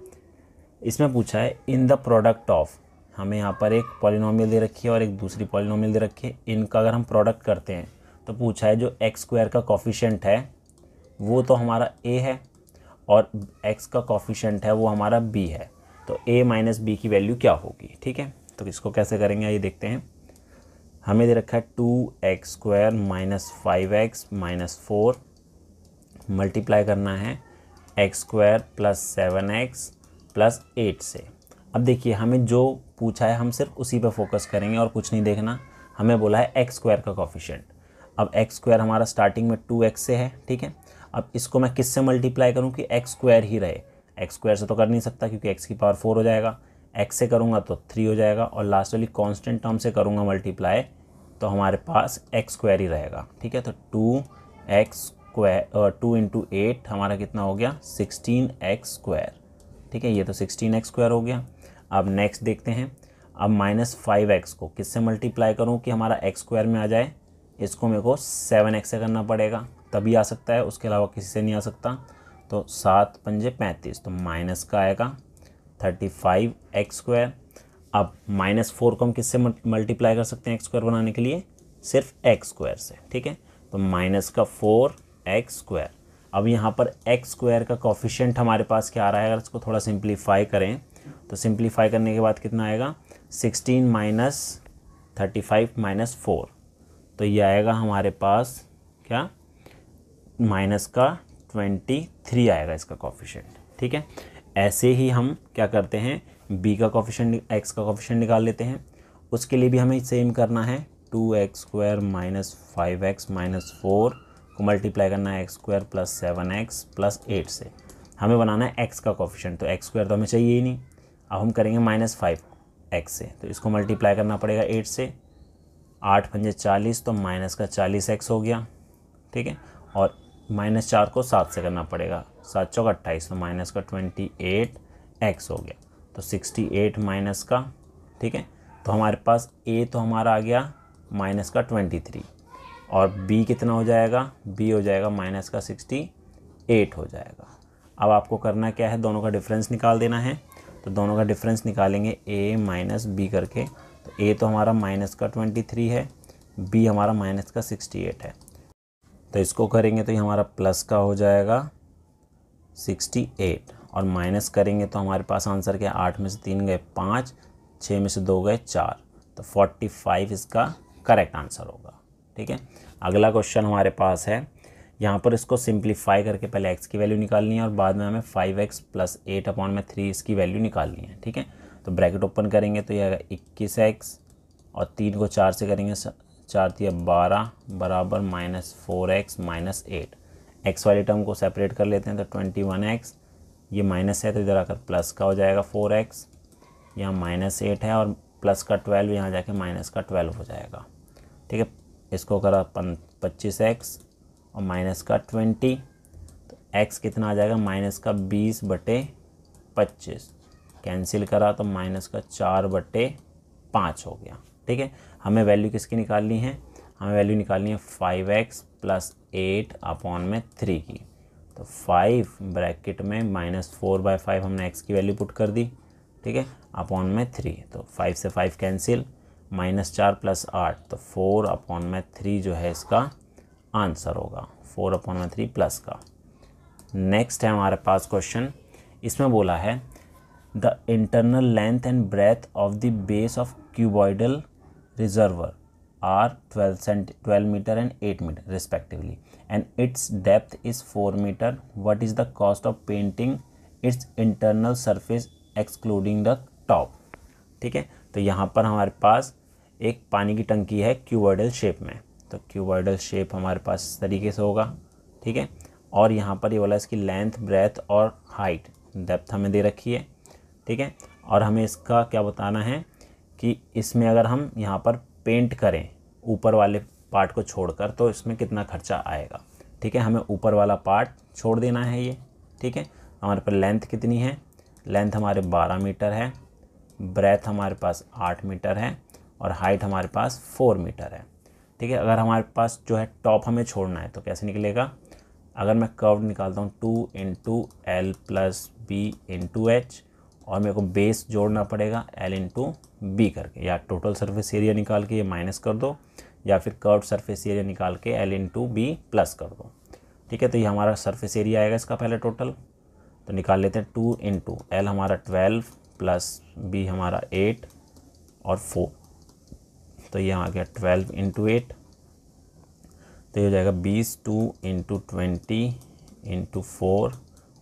इसमें पूछा है इन द प्रोडक्ट ऑफ हमें यहाँ पर एक पॉलिनोमियल दे रखी है और एक दूसरी पॉलिनोमियल दे रखी है इनका अगर हम प्रोडक्ट करते हैं तो पूछा है जो एक्स स्क्वायर का कॉफिशेंट है वो तो हमारा ए है और एक्स का कॉफिशेंट है वो हमारा बी है तो ए माइनस बी की वैल्यू क्या होगी ठीक है तो इसको कैसे करेंगे ये देखते हैं हमें दे रखा है two x square minus five x minus four multiply करना है x square plus seven x plus eight से अब देखिए हमें जो पूछा है हम सिर्फ उसी पर फोकस करेंगे और कुछ नहीं देखना हमें बोला है एक्स स्क्वायर का कॉफिशेंट अब एक्स स्क्वायर हमारा स्टार्टिंग में टू एक्स से है ठीक है अब इसको मैं किससे मल्टीप्लाई करूँ कि एक्स स्क्वायर ही रहे एक्स स्क्वायर से तो कर नहीं सकता क्योंकि एक्स की पावर फोर हो जाएगा एक्स से करूँगा तो थ्री हो जाएगा और लास्ट वाली कॉन्स्टेंट टर्म से करूँगा मल्टीप्लाई तो हमारे पास एक्स स्क्वायर ही रहेगा ठीक है तो two x square two into eight हमारा कितना हो गया सिक्सटीन एक्स स्क्वायर ठीक है ये तो सिक्सटीन एक्स स्क्वायर हो गया अब नेक्स्ट देखते हैं अब माइनस फाइव एक्स को किससे मल्टीप्लाई करूँ कि हमारा एक्स स्क्वायर में आ जाए इसको मेरे को सेवन एक्स से करना पड़ेगा तभी आ सकता है उसके अलावा किसी से नहीं आ सकता तो सात पंजे पैंतीस तो माइनस का आएगा थर्टी फाइव एक्स स्क्वायर अब माइनस फोर को हम किससे मल्टीप्लाई कर सकते हैं एक्स स्क्वायर बनाने के लिए सिर्फ एक्स स्क्वायर से ठीक है तो माइनस का फोर एक्स स्क्वायर अब यहाँ पर एक्स स्क्वायर का कॉफिशेंट हमारे पास क्या आ रहा है अगर इसको थोड़ा सिंप्लीफाई करें तो सिंप्लीफाई करने के बाद कितना आएगा sixteen minus thirty five minus four तो ये आएगा हमारे पास क्या माइनस का ट्वेंटी थ्री आएगा इसका कॉफिशेंट ठीक है ऐसे ही हम क्या करते हैं बी का कॉफिशन एक्स का कॉफिशन निकाल लेते हैं उसके लिए भी हमें सेम करना है two x square minus five x minus four को मल्टीप्लाई करना है x square plus seven x plus eight से हमें बनाना है एक्स का कॉफिशन तो एक्स स्क्वायर तो हमें चाहिए ही नहीं अब हम करेंगे माइनस फाइव एक्स से तो इसको मल्टीप्लाई करना पड़ेगा एट से आठ पंजे चालीस तो माइनस का चालीस एक्स हो गया ठीक है और माइनस चार को सात से करना पड़ेगा सात चौक अट्ठाईस तो माइनस का ट्वेंटी एट एक्स हो गया तो सिक्सटी एट माइनस का ठीक है तो हमारे पास ए तो हमारा आ गया माइनस का ट्वेंटी थ्री और बी कितना हो जाएगा बी हो जाएगा माइनस का सिक्सटी एट हो जाएगा अब आपको करना क्या है दोनों का डिफरेंस निकाल देना है तो दोनों का डिफरेंस निकालेंगे ए माइनस बी करके तो ए तो हमारा माइनस का ट्वेंटी थ्री है बी हमारा माइनस का सिक्सटी एट है तो इसको करेंगे तो ये हमारा प्लस का हो जाएगा सिक्सटी एट और माइनस करेंगे तो हमारे पास आंसर क्या आठ में से तीन गए पाँच छः में से दो गए चार तो फोर्टी फाइव इसका करेक्ट आंसर होगा ठीक है अगला क्वेश्चन हमारे पास है यहाँ पर इसको सिंप्लीफाई करके पहले एक्स की वैल्यू निकालनी है और बाद में हमें five x plus eight upon में थ्री इसकी वैल्यू निकालनी है ठीक है तो ब्रैकेट ओपन करेंगे तो यह इक्कीस एक्स और तीन को चार से करेंगे चार तीन बारह बराबर minus four x minus eight X वाली टर्म को सेपरेट कर लेते हैं तो ट्वेंटी वन एक्स ये माइनस है तो इधर आकर प्लस का हो जाएगा फोर एक्स यहाँ माइनस एट है और प्लस का ट्वेल्व यहाँ जाके माइनस का ट्वेल्व हो जाएगा ठीक है इसको करा पच्चीस एक्स और माइनस का ट्वेंटी तो एक्स कितना आ जाएगा माइनस का बीस बटे पच्चीस कैंसिल करा तो माइनस का चार बटे पाँच हो गया ठीक है हमें वैल्यू किसकी निकालनी है हमें वैल्यू निकालनी है five x plus eight upon में थ्री की तो फाइव ब्रैकेट में माइनस फोर बाय फाइव हमने एक्स की वैल्यू पुट कर दी ठीक है अपॉन में थ्री तो फाइव से फाइव कैंसिल माइनस चार प्लस आठ तो फोर अपॉन में थ्री जो है इसका आंसर होगा फोर अपॉन में थ्री प्लस का नेक्स्ट है हमारे पास क्वेश्चन इसमें बोला है the internal length and breadth of the base of cuboidal reservoir are twelve centi twelve metre and eight metre respectively and its depth is 4 meter what is the cost of painting its internal surface excluding the top ठीक है तो यहाँ पर हमारे पास एक पानी की टंकी है क्यूवर्डल शेप में तो क्यूवर्डल शेप हमारे पास इस तरीके से होगा ठीक है और यहाँ पर ये वाला इसकी लेंथ ब्रेथ और हाइट डेप्थ हमें दे रखी है ठीक है और हमें इसका क्या बताना है कि इसमें अगर हम यहाँ पर पेंट करें ऊपर वाले पार्ट को छोड़कर तो इसमें कितना खर्चा आएगा ठीक है हमें ऊपर वाला पार्ट छोड़ देना है ये ठीक है हमारे पर लेंथ कितनी है लेंथ हमारे 12 मीटर है ब्रेथ हमारे पास 8 मीटर है और हाइट हमारे पास 4 मीटर है ठीक है अगर हमारे पास जो है टॉप हमें छोड़ना है तो कैसे निकलेगा अगर मैं कर्व निकालता हूँ टू इन into L plus B into H और मेरे को बेस जोड़ना पड़ेगा एल इन टू बी करके या टोटल सर्फेस एरिया निकाल के ये माइनस कर दो या फिर कर्व सरफेस एरिया निकाल के L into B plus कर दो ठीक है तो ये हमारा सरफेस एरिया आएगा इसका पहले टोटल तो निकाल लेते हैं टू इन टू एल हमारा ट्वेल्व प्लस बी हमारा एट और फोर तो ये आ गया ट्वेल्व इंटू एट तो ये हो जाएगा बीस two into twenty into four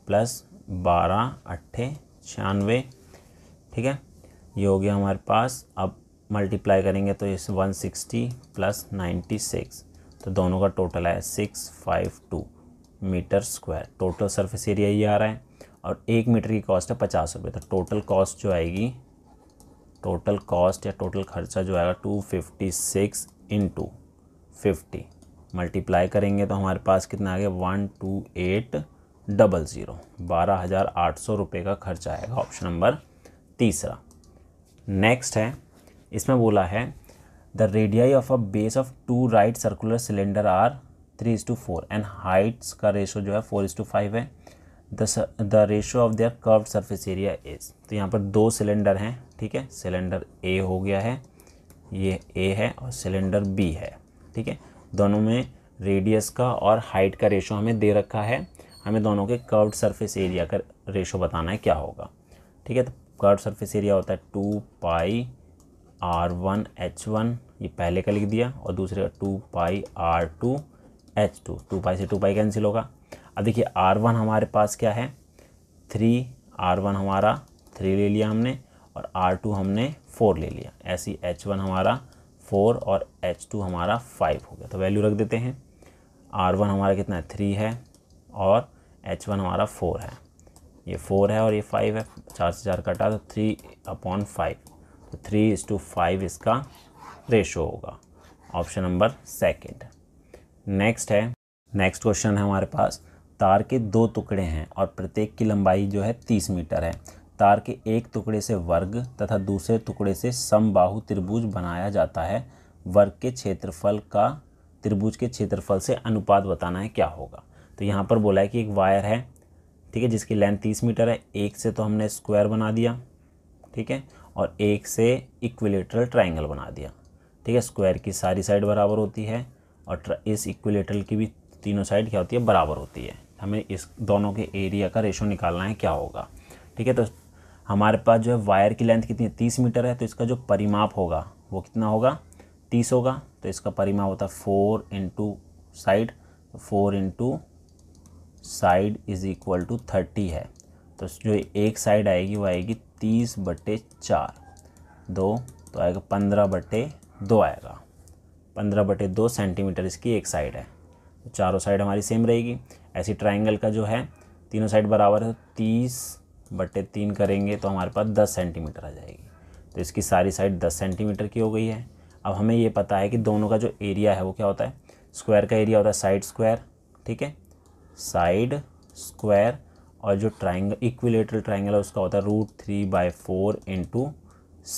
plus बारह अट्ठे छियानवे ठीक है ये हो गया हमारे पास अब मल्टीप्लाई करेंगे तो इस 160 प्लस 96 तो दोनों का टोटल है 652 metre square total surface area ये आ रहा है और एक मीटर की कॉस्ट है पचास रुपये तो टोटल कॉस्ट जो आएगी टोटल कॉस्ट या टोटल खर्चा जो आएगा two fifty six into two fifty multiply करेंगे तो हमारे पास कितना आ गया one two eight double zero बारह हज़ार आठ सौ रुपये का खर्चा आएगा ऑप्शन नंबर तीसरा नेक्स्ट है इसमें बोला है the radii of a base of two right circular cylinder are three is to four and heights का रेशो जो है फोर इज टू फाइव है the ratio of their curve surface area is तो यहाँ पर दो सिलेंडर हैं ठीक है सिलेंडर ए हो गया है ये ए है और सिलेंडर बी है ठीक है दोनों में रेडियस का और हाइट का रेशो हमें दे रखा है हमें दोनों के कर्व्ड सर्फेस एरिया का रेशो बताना है क्या होगा ठीक है तो कर्व सर्फेस एरिया होता है two pi are one H one ये पहले का लिख दिया और दूसरे का two pi are two H two two pi से टू पाई कैंसिल होगा अब देखिए आर वन हमारे पास क्या है थ्री आर वन हमारा थ्री ले लिया हमने और आर टू हमने फ़ोर ले लिया ऐसे ही एच वन हमारा फ़ोर और एच टू हमारा फाइव हो गया तो वैल्यू रख देते हैं आर वन हमारा कितना है थ्री है और एच वन हमारा फ़ोर है ये फ़ोर है और ये फाइव है चार से चार कटा तो three upon five three is to five इसका रेशो होगा ऑप्शन नंबर सेकेंड नेक्स्ट है नेक्स्ट क्वेश्चन है हमारे पास तार के दो टुकड़े हैं और प्रत्येक की लंबाई जो है तीस मीटर है तार के एक टुकड़े से वर्ग तथा दूसरे टुकड़े से समबाहु त्रिभुज बनाया जाता है वर्ग के क्षेत्रफल का त्रिभुज के क्षेत्रफल से अनुपात बताना है क्या होगा तो यहाँ पर बोला है कि एक वायर है ठीक है जिसकी लेंथ तीस मीटर है एक से तो हमने स्क्वायर बना दिया ठीक है और एक से इक्विलेटरल ट्राइंगल बना दिया ठीक है स्क्वायर की सारी साइड बराबर होती है और इस इक्विलेटरल की भी तीनों साइड क्या होती है बराबर होती है हमें इस दोनों के एरिया का रेशो निकालना है क्या होगा ठीक है तो हमारे पास जो है वायर की लेंथ कितनी है तीस मीटर है तो इसका जो परिमाप होगा वो कितना होगा तीस होगा तो इसका परिमाप होता है four into side four into side is equal to thirty है तो जो एक साइड आएगी वो आएगी तीस बटे चार दो तो आएगा पंद्रह बटे दो आएगा पंद्रह बटे दो सेंटीमीटर इसकी एक साइड है तो चारों साइड हमारी सेम रहेगी ऐसी ट्राइंगल का जो है तीनों साइड बराबर है तो तीस बटे तीन करेंगे तो हमारे पास दस सेंटीमीटर आ जाएगी तो इसकी सारी साइड दस सेंटीमीटर की हो गई है अब हमें ये पता है कि दोनों का जो एरिया है वो क्या होता है स्क्वायर का एरिया होता है साइड स्क्वायर ठीक है साइड स्क्वायर और जो ट्राइंगल इक्विलेटरल ट्राइंगल है उसका होता है root three by four into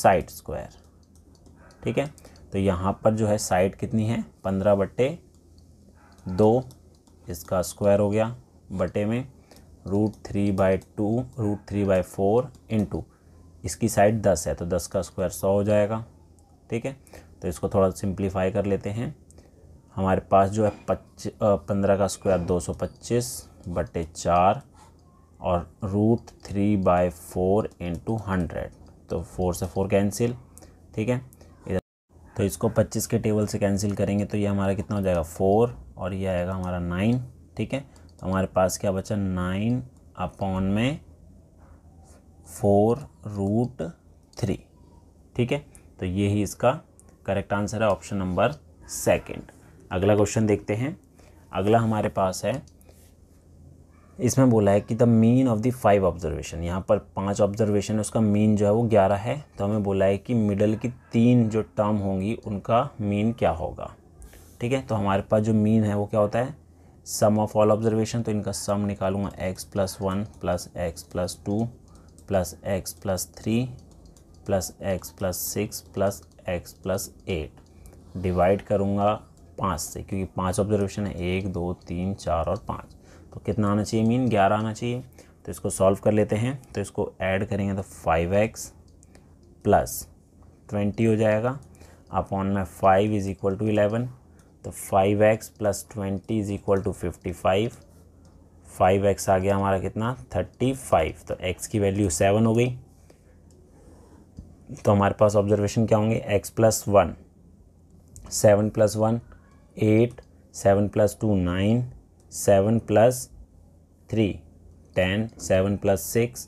side square ठीक है तो यहाँ पर जो है साइड कितनी है पंद्रह बट्टे दो इसका स्क्वायर हो गया बटे में root three by two root three by four into इसकी साइड दस है तो दस का स्क्वायर सौ हो जाएगा ठीक है तो इसको थोड़ा सिंप्लीफाई कर लेते हैं हमारे पास जो है पच्चीस पंद्रह का स्क्वायर दो सौ पच्चीस बटे चार और root three by four into hundred तो फोर से फोर कैंसिल ठीक है इधर तो इसको पच्चीस के टेबल से कैंसिल करेंगे तो ये हमारा कितना हो जाएगा फोर और ये आएगा हमारा नाइन ठीक है तो हमारे पास क्या बचा नाइन अपॉन में फोर रूट थ्री ठीक है तो ये ही इसका करेक्ट आंसर है ऑप्शन नंबर सेकेंड अगला क्वेश्चन देखते हैं अगला हमारे पास है इसमें बोला है कि the mean of the five observation यहाँ पर पांच ऑब्जर्वेशन है उसका मीन जो है वो ग्यारह है तो हमें बोला है कि मिडल की तीन जो टर्म होंगी उनका मीन क्या होगा ठीक है तो हमारे पास जो मीन है वो क्या होता है सम ऑफ ऑल ऑब्जर्वेशन तो इनका सम निकालूंगा x plus one plus x plus two plus x plus three plus x plus six plus x plus eight divide करूँगा पाँच से क्योंकि पाँच ऑब्जर्वेशन है एक दो तीन चार और पाँच तो कितना आना चाहिए मीन ग्यारह आना चाहिए तो इसको सॉल्व कर लेते हैं तो इसको ऐड करेंगे तो फाइव एक्स प्लस ट्वेंटी हो जाएगा अपॉन में five is equal to eleven तो five x plus twenty is equal to fifty five five x आ गया हमारा कितना थर्टी फाइव तो एक्स की वैल्यू सेवन हो गई तो हमारे पास ऑब्जर्वेशन क्या होंगे x plus one seven plus one eight seven plus two nine seven plus three ten seven plus six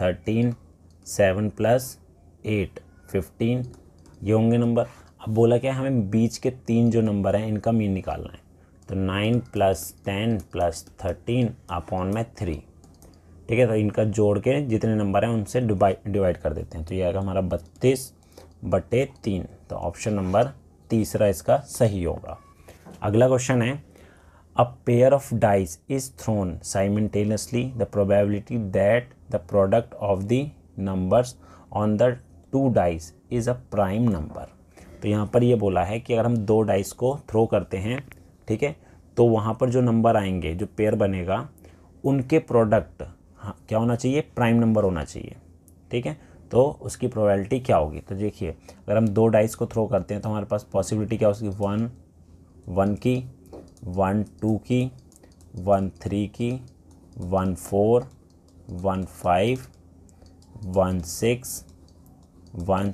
thirteen seven plus eight fifteen ये होंगे नंबर अब बोला क्या हमें बीच के तीन जो नंबर हैं इनका मीन निकालना है तो nine plus ten plus thirteen upon में थ्री ठीक है तो इनका जोड़ के जितने नंबर हैं उनसे डिवाइड कर देते हैं तो ये आएगा हमारा बत्तीस बटे तीन तो ऑप्शन नंबर तीसरा इसका सही होगा अगला क्वेश्चन है a pair of dice is thrown simultaneously, the probability that the product of the numbers on the two dice is a prime number. तो यहाँ पर ये बोला है कि अगर हम दो डाइस को थ्रो करते हैं ठीक है तो वहाँ पर जो नंबर आएंगे जो पेयर बनेगा उनके प्रोडक्ट हाँ क्या होना चाहिए प्राइम नंबर होना चाहिए ठीक है तो उसकी प्रोबेबिलिटी क्या होगी तो देखिए अगर हम दो डाइस को थ्रो करते हैं तो हमारे पास पॉसिबिलिटी क्या होगी वन वन की वन टू की वन थ्री की one four one five one six one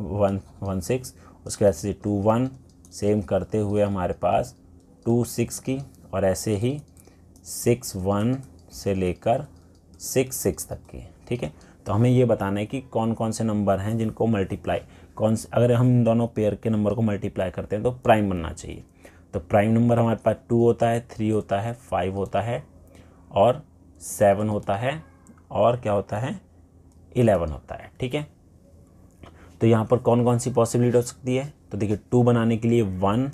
one one six उसके बाद से टू वन सेम करते हुए हमारे पास टू सिक्स की और ऐसे ही सिक्स वन से लेकर सिक्स सिक्स तक की ठीक है तो हमें ये बताना है कि कौन कौन से नंबर हैं जिनको मल्टीप्लाई कौन से अगर हम दोनों पेयर के नंबर को मल्टीप्लाई करते हैं तो प्राइम बनना चाहिए तो प्राइम नंबर हमारे पास टू होता है थ्री होता है फाइव होता है और सेवन होता है और क्या होता है इलेवन होता है ठीक है तो यहाँ पर कौन कौन सी पॉसिबिलिटी हो सकती है तो देखिए टू बनाने के लिए वन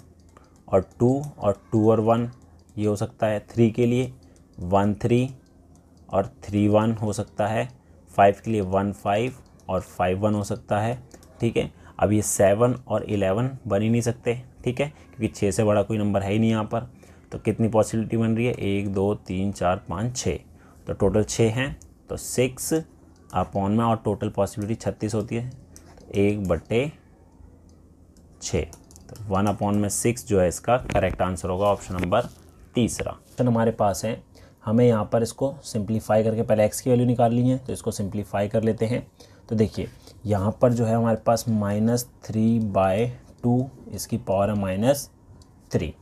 और टू और टू और वन ये हो सकता है थ्री के लिए वन थ्री और थ्री वन हो सकता है फाइव के लिए वन फाइव और फाइव वन हो सकता है ठीक है अब ये सेवन और इलेवन बन ही नहीं सकते ठीक है क्योंकि छः से बड़ा कोई नंबर है ही नहीं यहाँ पर तो कितनी पॉसिबिलिटी बन रही है एक दो तीन चार पाँच छः तो टोटल छः हैं तो सिक्स अपॉन में और टोटल पॉसिबिलिटी छत्तीस होती है तो एक बटे छः तो वन अपॉन में सिक्स जो है इसका करेक्ट आंसर होगा ऑप्शन नंबर तीसरा ऑप्शन तो हमारे पास है हमें यहाँ पर इसको सिंप्लीफाई करके पहले एक्स की वैल्यू निकाल ली है तो इसको सिंप्लीफाई कर लेते हैं तो देखिए यहाँ पर जो है हमारे पास माइनस थ्री बाय टू इसकी पावर है माइनस थ्री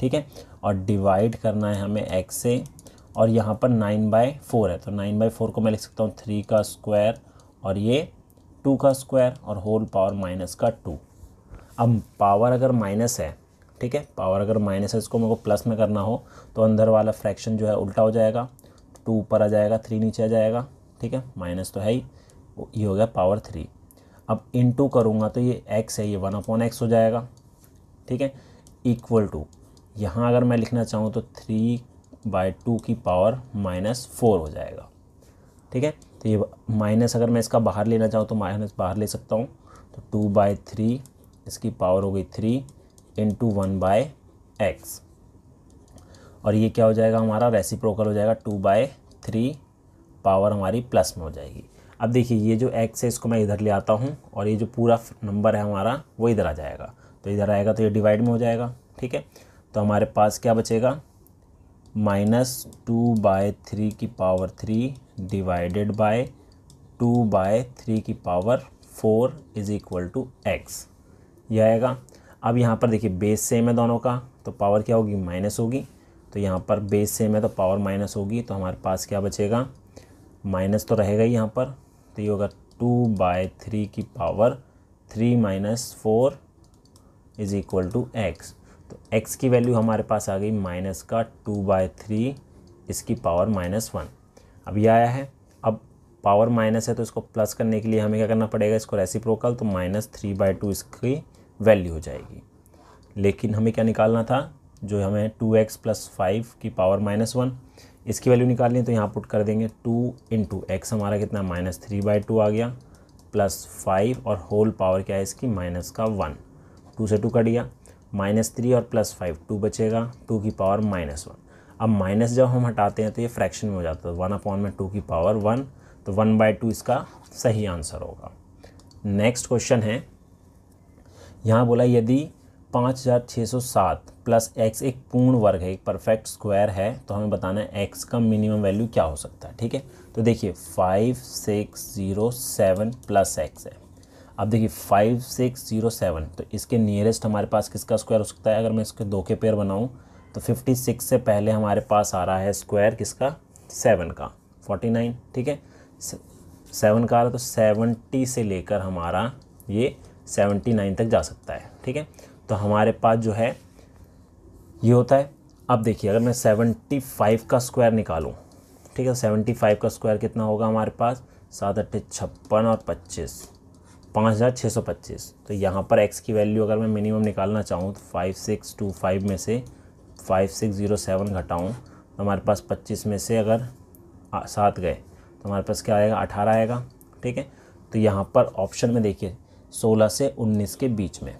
ठीक है और डिवाइड करना है हमें x से और यहाँ पर नाइन बाय फोर है तो नाइन बाई फोर को मैं लिख सकता हूँ थ्री का स्क्वायर और ये टू का स्क्वायर और होल पावर माइनस का टू अब पावर अगर माइनस है ठीक है पावर अगर माइनस है इसको मेरे को प्लस में करना हो तो अंदर वाला फ्रैक्शन जो है उल्टा हो जाएगा टू ऊपर आ जाएगा थ्री नीचे आ जाएगा ठीक है माइनस तो है ही ये हो गया पावर थ्री अब इनटू करूँगा तो ये एक्स है ये वन अपॉन एक्स हो जाएगा ठीक है इक्वल टू यहाँ अगर मैं लिखना चाहूँ तो थ्री बाय टू की पावर माइनस फोर हो जाएगा ठीक है तो ये माइनस अगर मैं इसका बाहर लेना चाहूँ तो माइनस बाहर ले सकता हूँ तो टू बाय थ्री इसकी पावर हो गई three into one by x और ये क्या हो जाएगा हमारा रेसिप्रोकल हो जाएगा टू बाय थ्री पावर हमारी प्लस में हो जाएगी अब देखिए ये जो एक्स है इसको मैं इधर ले आता हूँ और ये जो पूरा नंबर है हमारा वो इधर आ जाएगा तो इधर आएगा तो ये डिवाइड में हो जाएगा ठीक है तो हमारे पास क्या बचेगा माइनस टू बाय थ्री की power three divided by two by three की power four is equal to x ये आएगा अब यहाँ पर देखिए बेस सेम है दोनों का तो पावर क्या होगी माइनस होगी तो यहाँ पर बेस सेम है तो पावर माइनस होगी तो हमारे पास क्या बचेगा माइनस तो रहेगा ही यहाँ पर तो ये होगा टू बाय थ्री की power three minus four is equal to x तो एक्स की वैल्यू हमारे पास आ गई माइनस का टू बाय थ्री इसकी पावर माइनस वन अब ये आया है अब पावर माइनस है तो इसको प्लस करने के लिए हमें क्या करना पड़ेगा इसको रेसिप्रोकल तो माइनस थ्री बाई टू इसकी वैल्यू हो जाएगी लेकिन हमें क्या निकालना था जो हमें टू एक्स प्लस फाइव की पावर माइनस वन इसकी वैल्यू निकाल लें तो यहाँ पुट कर देंगे टू इंटू एक्स हमारा कितना माइनस थ्री बाई टू आ गया प्लस फाइव और होल पावर क्या है इसकी माइनस का वन टू से टू कट गया माइनस थ्री और प्लस फाइव टू बचेगा टू की पावर माइनस वन अब माइनस जब हम हटाते हैं तो ये फ्रैक्शन में हो जाता है वन अपॉन में टू की पावर वन तो वन बाई टू इसका सही आंसर होगा नेक्स्ट क्वेश्चन है यहाँ बोला यदि पाँच हज़ार छः सौ सात प्लस एक्स एक पूर्ण वर्ग है एक परफेक्ट स्क्वायर है तो हमें बताना है एक्स का मिनिमम वैल्यू क्या हो सकता है ठीक है तो देखिए five six zero seven plus x है अब देखिए फाइव सिक्स ज़ीरो सेवन तो इसके नियरेस्ट हमारे पास किसका स्क्वायर हो सकता है अगर मैं इसके दो के पेयर बनाऊँ तो फिफ्टी सिक्स से पहले हमारे पास आ रहा है स्क्वायर किसका सेवन का फोर्टी नाइन ठीक है सेवन का आ रहा तो सेवनटी से लेकर हमारा ये सेवेंटी नाइन तक जा सकता है ठीक है तो हमारे पास जो है ये होता है अब देखिए अगर मैं सेवेंटी फाइव का स्क्वायर निकालूँ ठीक है सेवेंटी फाइव का स्क्वायर कितना होगा हमारे पास सात अट्ठे छप्पन और पच्चीस पाँच हज़ार छः सौ पच्चीस तो यहाँ पर एक्स की वैल्यू अगर मैं मिनिमम निकालना चाहूँ तो फाइव सिक्स टू फाइव में से फाइव सिक्स ज़ीरो सेवन घटाऊँ तो हमारे पास पच्चीस में से अगर सात गए तो हमारे पास क्या आएगा अठारह आएगा ठीक है तो यहाँ पर ऑप्शन में देखिए सोलह से उन्नीस के बीच में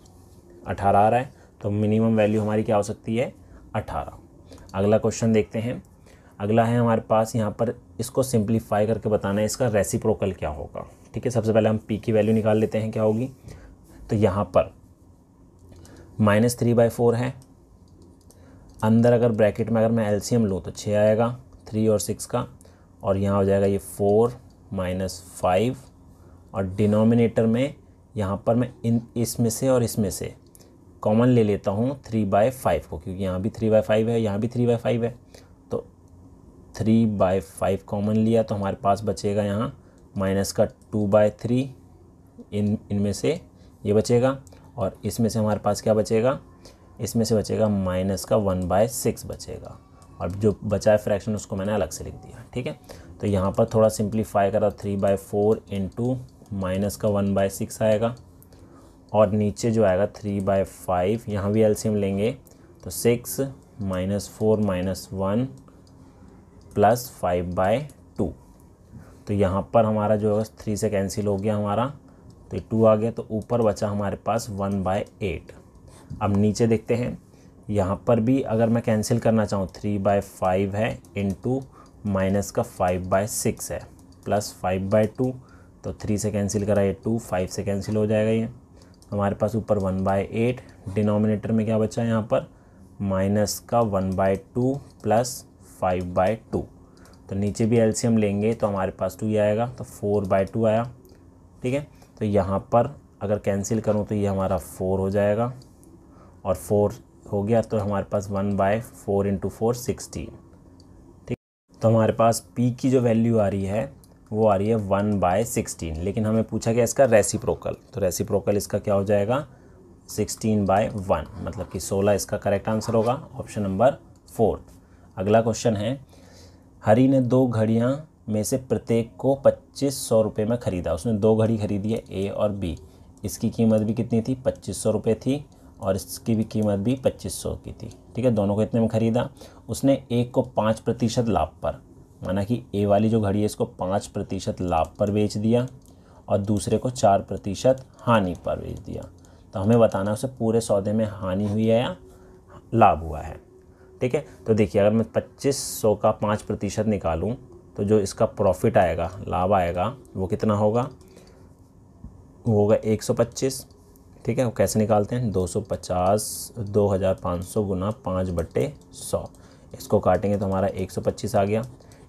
अठारह आ रहा है तो मिनिमम वैल्यू हमारी क्या हो सकती है अठारह अगला क्वेश्चन देखते हैं अगला है हमारे पास यहाँ पर इसको सिंप्लीफाई करके बताना है इसका रेसिप्रोकल क्या होगा ठीक है सबसे पहले हम पी की वैल्यू निकाल लेते हैं क्या होगी तो यहाँ पर माइनस थ्री बाई फोर है अंदर अगर ब्रैकेट में अगर मैं एलसीएम लूँ तो छः आएगा थ्री और सिक्स का और यहाँ हो जाएगा ये फोर माइनस फाइव और डिनोमिनेटर में यहाँ पर मैं इन इसमें से और इसमें से कॉमन ले लेता हूँ थ्री बाय फाइव को क्योंकि यहाँ भी थ्री बाय फाइव है यहाँ भी थ्री बाय फाइव है तो थ्री बाय फाइव कॉमन लिया तो हमारे पास बचेगा यहाँ माइनस का टू बाय थ्री इन इनमें से ये बचेगा और इसमें से हमारे पास क्या बचेगा इसमें से बचेगा माइनस का वन बाय सिक्स बचेगा और जो बचा है फ्रैक्शन उसको मैंने अलग से लिख दिया ठीक है तो यहाँ पर थोड़ा सिंप्लीफाई करा three by four into minus का वन बाय सिक्स आएगा और नीचे जो आएगा थ्री बाय फाइव यहाँ भी एलसीएम लेंगे तो six minus four minus one plus five by two तो यहाँ पर हमारा जो है थ्री से कैंसिल हो गया हमारा तो टू आ गया तो ऊपर बचा हमारे पास वन बाय एट अब नीचे देखते हैं यहाँ पर भी अगर मैं कैंसिल करना चाहूँ थ्री बाय फाइव है इन टू माइनस का फाइव बाय सिक्स है प्लस फाइव बाय टू तो थ्री से कैंसिल कराइए टू फाइव से कैंसिल हो जाएगा ये हमारे पास ऊपर वन बाई एट डिनोमिनेटर में क्या बचा है यहाँ पर माइनस का one by two plus five by two तो नीचे भी एलसीएम लेंगे तो हमारे पास टू ही आएगा तो फोर बाय टू आया ठीक है तो यहाँ पर अगर कैंसिल करूँ तो ये हमारा फोर हो जाएगा और फोर हो गया तो हमारे पास one by four into four sixteen ठीक तो हमारे पास पी की जो वैल्यू आ रही है वो आ रही है वन बाय सिक्सटीन लेकिन हमें पूछा गया इसका रेसिप्रोकल तो रेसिप्रोकल इसका क्या हो जाएगा सिक्सटीन बाय वन मतलब कि सोलह इसका करेक्ट आंसर होगा ऑप्शन नंबर फोर्थ अगला क्वेश्चन है हरी ने दो घड़ियाँ में से प्रत्येक को पच्चीस सौ रुपये में ख़रीदा उसने दो घड़ी खरीदी है ए और बी इसकी कीमत भी कितनी थी पच्चीस सौ रुपये थी और इसकी भी कीमत भी पच्चीस सौ की थी ठीक है दोनों को इतने में ख़रीदा उसने एक को पाँच प्रतिशत लाभ पर माना कि ए वाली जो घड़ी है इसको पाँच प्रतिशत लाभ पर बेच दिया और दूसरे को चार प्रतिशत हानि पर बेच दिया तो हमें बताना उसे पूरे सौदे में हानि हुई है या लाभ हुआ है ठीक है तो देखिए अगर मैं पच्चीस सौ का पाँच प्रतिशत निकालूँ तो जो इसका प्रॉफिट आएगा लाभ आएगा वो कितना होगा वो होगा एक सौ पच्चीस ठीक है वो कैसे निकालते हैं दो सौ पचास दो हज़ार पाँच सौ गुना पाँच बट्टे सौ इसको काटेंगे तो हमारा एक सौ पच्चीस आ गया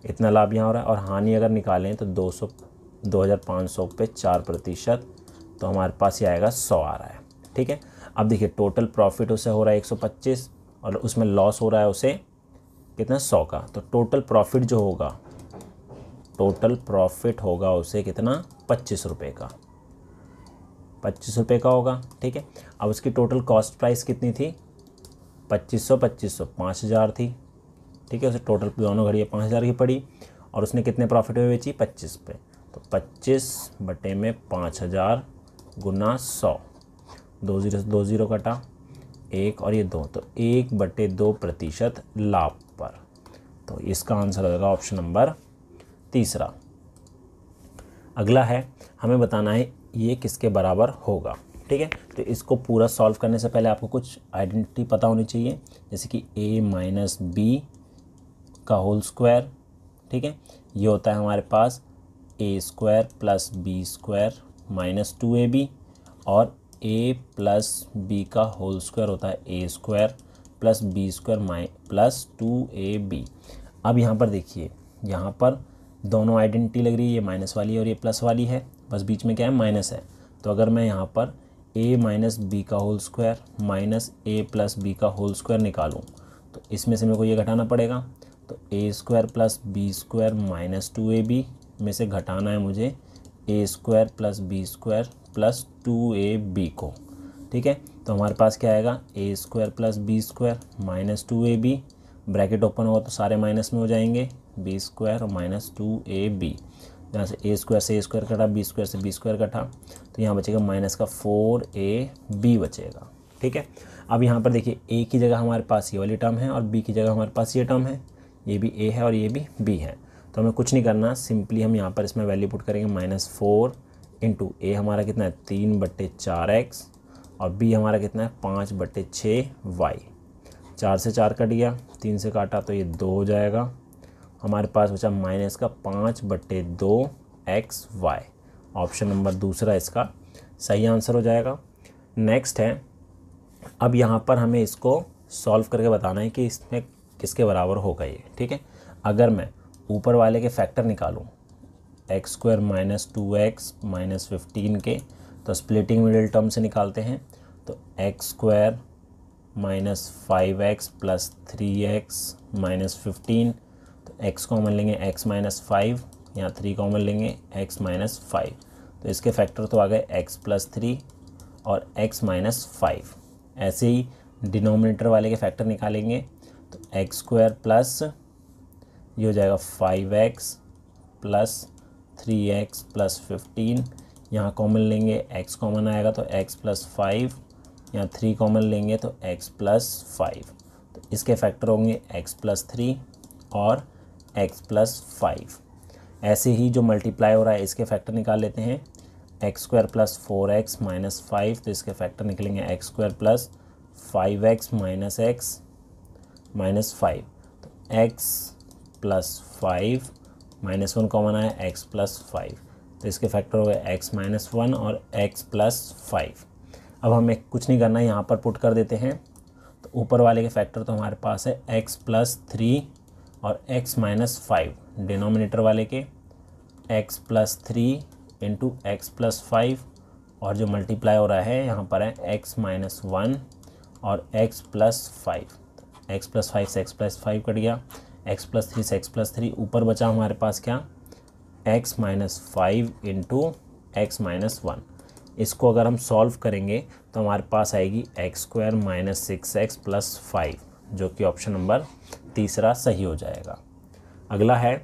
इतना लाभ यहाँ हो रहा है और हानि अगर निकालें तो दो सौ दो हज़ार पाँच सौ पे चार प्रतिशत तो हमारे पास ये आएगा सौ आ रहा है ठीक है अब देखिए टोटल प्रॉफिट उसे हो रहा है एक सौ पच्चीस और उसमें लॉस हो रहा है उसे कितना सौ का तो टोटल प्रॉफिट जो होगा टोटल प्रॉफिट होगा उसे कितना पच्चीस रुपये का पच्चीस रुपये का होगा ठीक है अब उसकी टोटल कॉस्ट प्राइस कितनी थी पच्चीस सौ पच्चीस सौ पाँच हज़ार थी ठीक है उसे टोटल दोनों घड़ियाँ पाँच हज़ार की पड़ी और उसने कितने प्रॉफिट में बेची पच्चीस पे तो पच्चीस बटे में पाँच हज़ार गुना सौ दो जीरो दो जीरो कटा एक और ये दो तो एक बटे दो प्रतिशत लाभ पर तो इसका आंसर होगा ऑप्शन नंबर तीसरा अगला है हमें बताना है ये किसके बराबर होगा ठीक है तो इसको पूरा सॉल्व करने से पहले आपको कुछ आइडेंटिटी पता होनी चाहिए जैसे कि ए माइनस बी का होल स्क्वायर ठीक है ये होता है हमारे पास a square plus b square minus two a B और ए प्लस बी का होल स्क्वायर होता है a square plus b square माइ प्लस टू ए बी अब यहाँ पर देखिए यहाँ पर दोनों आइडेंटिटी लग रही है ये माइनस वाली और ये प्लस वाली है बस बीच में क्या है माइनस है तो अगर मैं यहाँ पर ए माइनस बी का whole square minus a plus b का होल स्क्वायर निकालूँ तो इसमें से मेरे को ये घटाना पड़ेगा तो a square plus b square minus two a b में से घटाना है मुझे a square plus b square plus two a b को ठीक है तो हमारे पास क्या आएगा a square plus b square minus two a b bracket open होगा तो सारे माइनस में हो जाएंगे बी स्क्वायर और माइनस टू ए बी यहाँ से ए स्क्वायर से ए स्क्वायर कटा बी स्क्वायर से बी स्क्वायर कटा तो यहाँ बचेगा माइनस का फोर ए बी बचेगा ठीक है अब यहाँ पर देखिए ए की जगह हमारे पास ये वाली टर्म है और बी की जगह हमारे पास ये टर्म है ये भी ए है और ये भी बी है तो हमें कुछ नहीं करना सिंपली हम यहाँ पर इसमें वैल्यू पुट करेंगे माइनस फोर इंटू ए हमारा कितना है तीन बट्टे चार एक्स और बी हमारा कितना है पाँच बट्टे छः वाई चार से चार कट गया तीन से काटा तो ये दो हो जाएगा हमारे पास बचा माइनस का पाँच बट्टे दो एक्स वाई ऑप्शन नंबर दूसरा इसका सही आंसर हो जाएगा नेक्स्ट है अब यहाँ पर हमें इसको सॉल्व करके बताना है कि इसमें किसके बराबर होगा ये ठीक है अगर मैं ऊपर वाले के फैक्टर निकालूँ x square minus two x minus fifteen के तो स्प्लिटिंग मिडिल टर्म से निकालते हैं तो x square minus five x plus three x minus fifteen तो एक्स कॉमन लेंगे एक्स माइनस फाइव या थ्री कॉमन लेंगे एक्स माइनस फाइव तो इसके फैक्टर तो आ गए एक्स प्लस थ्री और एक्स माइनस फाइव ऐसे ही डिनोमिनेटर वाले के फैक्टर निकालेंगे एक्स स्क्वायर प्लस ये हो जाएगा five x plus three x plus fifteen यहाँ कॉमन लेंगे एक्स कॉमन आएगा तो एक्स प्लस फाइव यहाँ थ्री कॉमन लेंगे तो एक्स प्लस फाइव तो इसके फैक्टर होंगे एक्स प्लस थ्री और एक्स प्लस फाइव ऐसे ही जो मल्टीप्लाई हो रहा है इसके फैक्टर निकाल लेते हैं x square plus four x minus five तो इसके फैक्टर निकलेंगे x square plus five x minus x minus five तो x plus five minus one common आया एक्स प्लस फाइव तो इसके फैक्टर हो गए एक्स माइनस वन और एक्स प्लस फाइव अब हमें कुछ नहीं करना है यहाँ पर पुट कर देते हैं तो ऊपर वाले के फैक्टर तो हमारे पास है एक्स प्लस थ्री और एक्स माइनस फाइव डिनोमिनेटर वाले के x plus three into x plus five और जो मल्टीप्लाई हो रहा है यहाँ पर है एक्स माइनस वन और x plus five x plus five से एक्स प्लस फाइव कट गया एक्स प्लस थ्री से एक्स प्लस थ्री ऊपर बचा हमारे पास क्या x minus five into x minus one इसको अगर हम सॉल्व करेंगे तो हमारे पास आएगी x square minus six x plus five जो कि ऑप्शन नंबर तीसरा सही हो जाएगा अगला है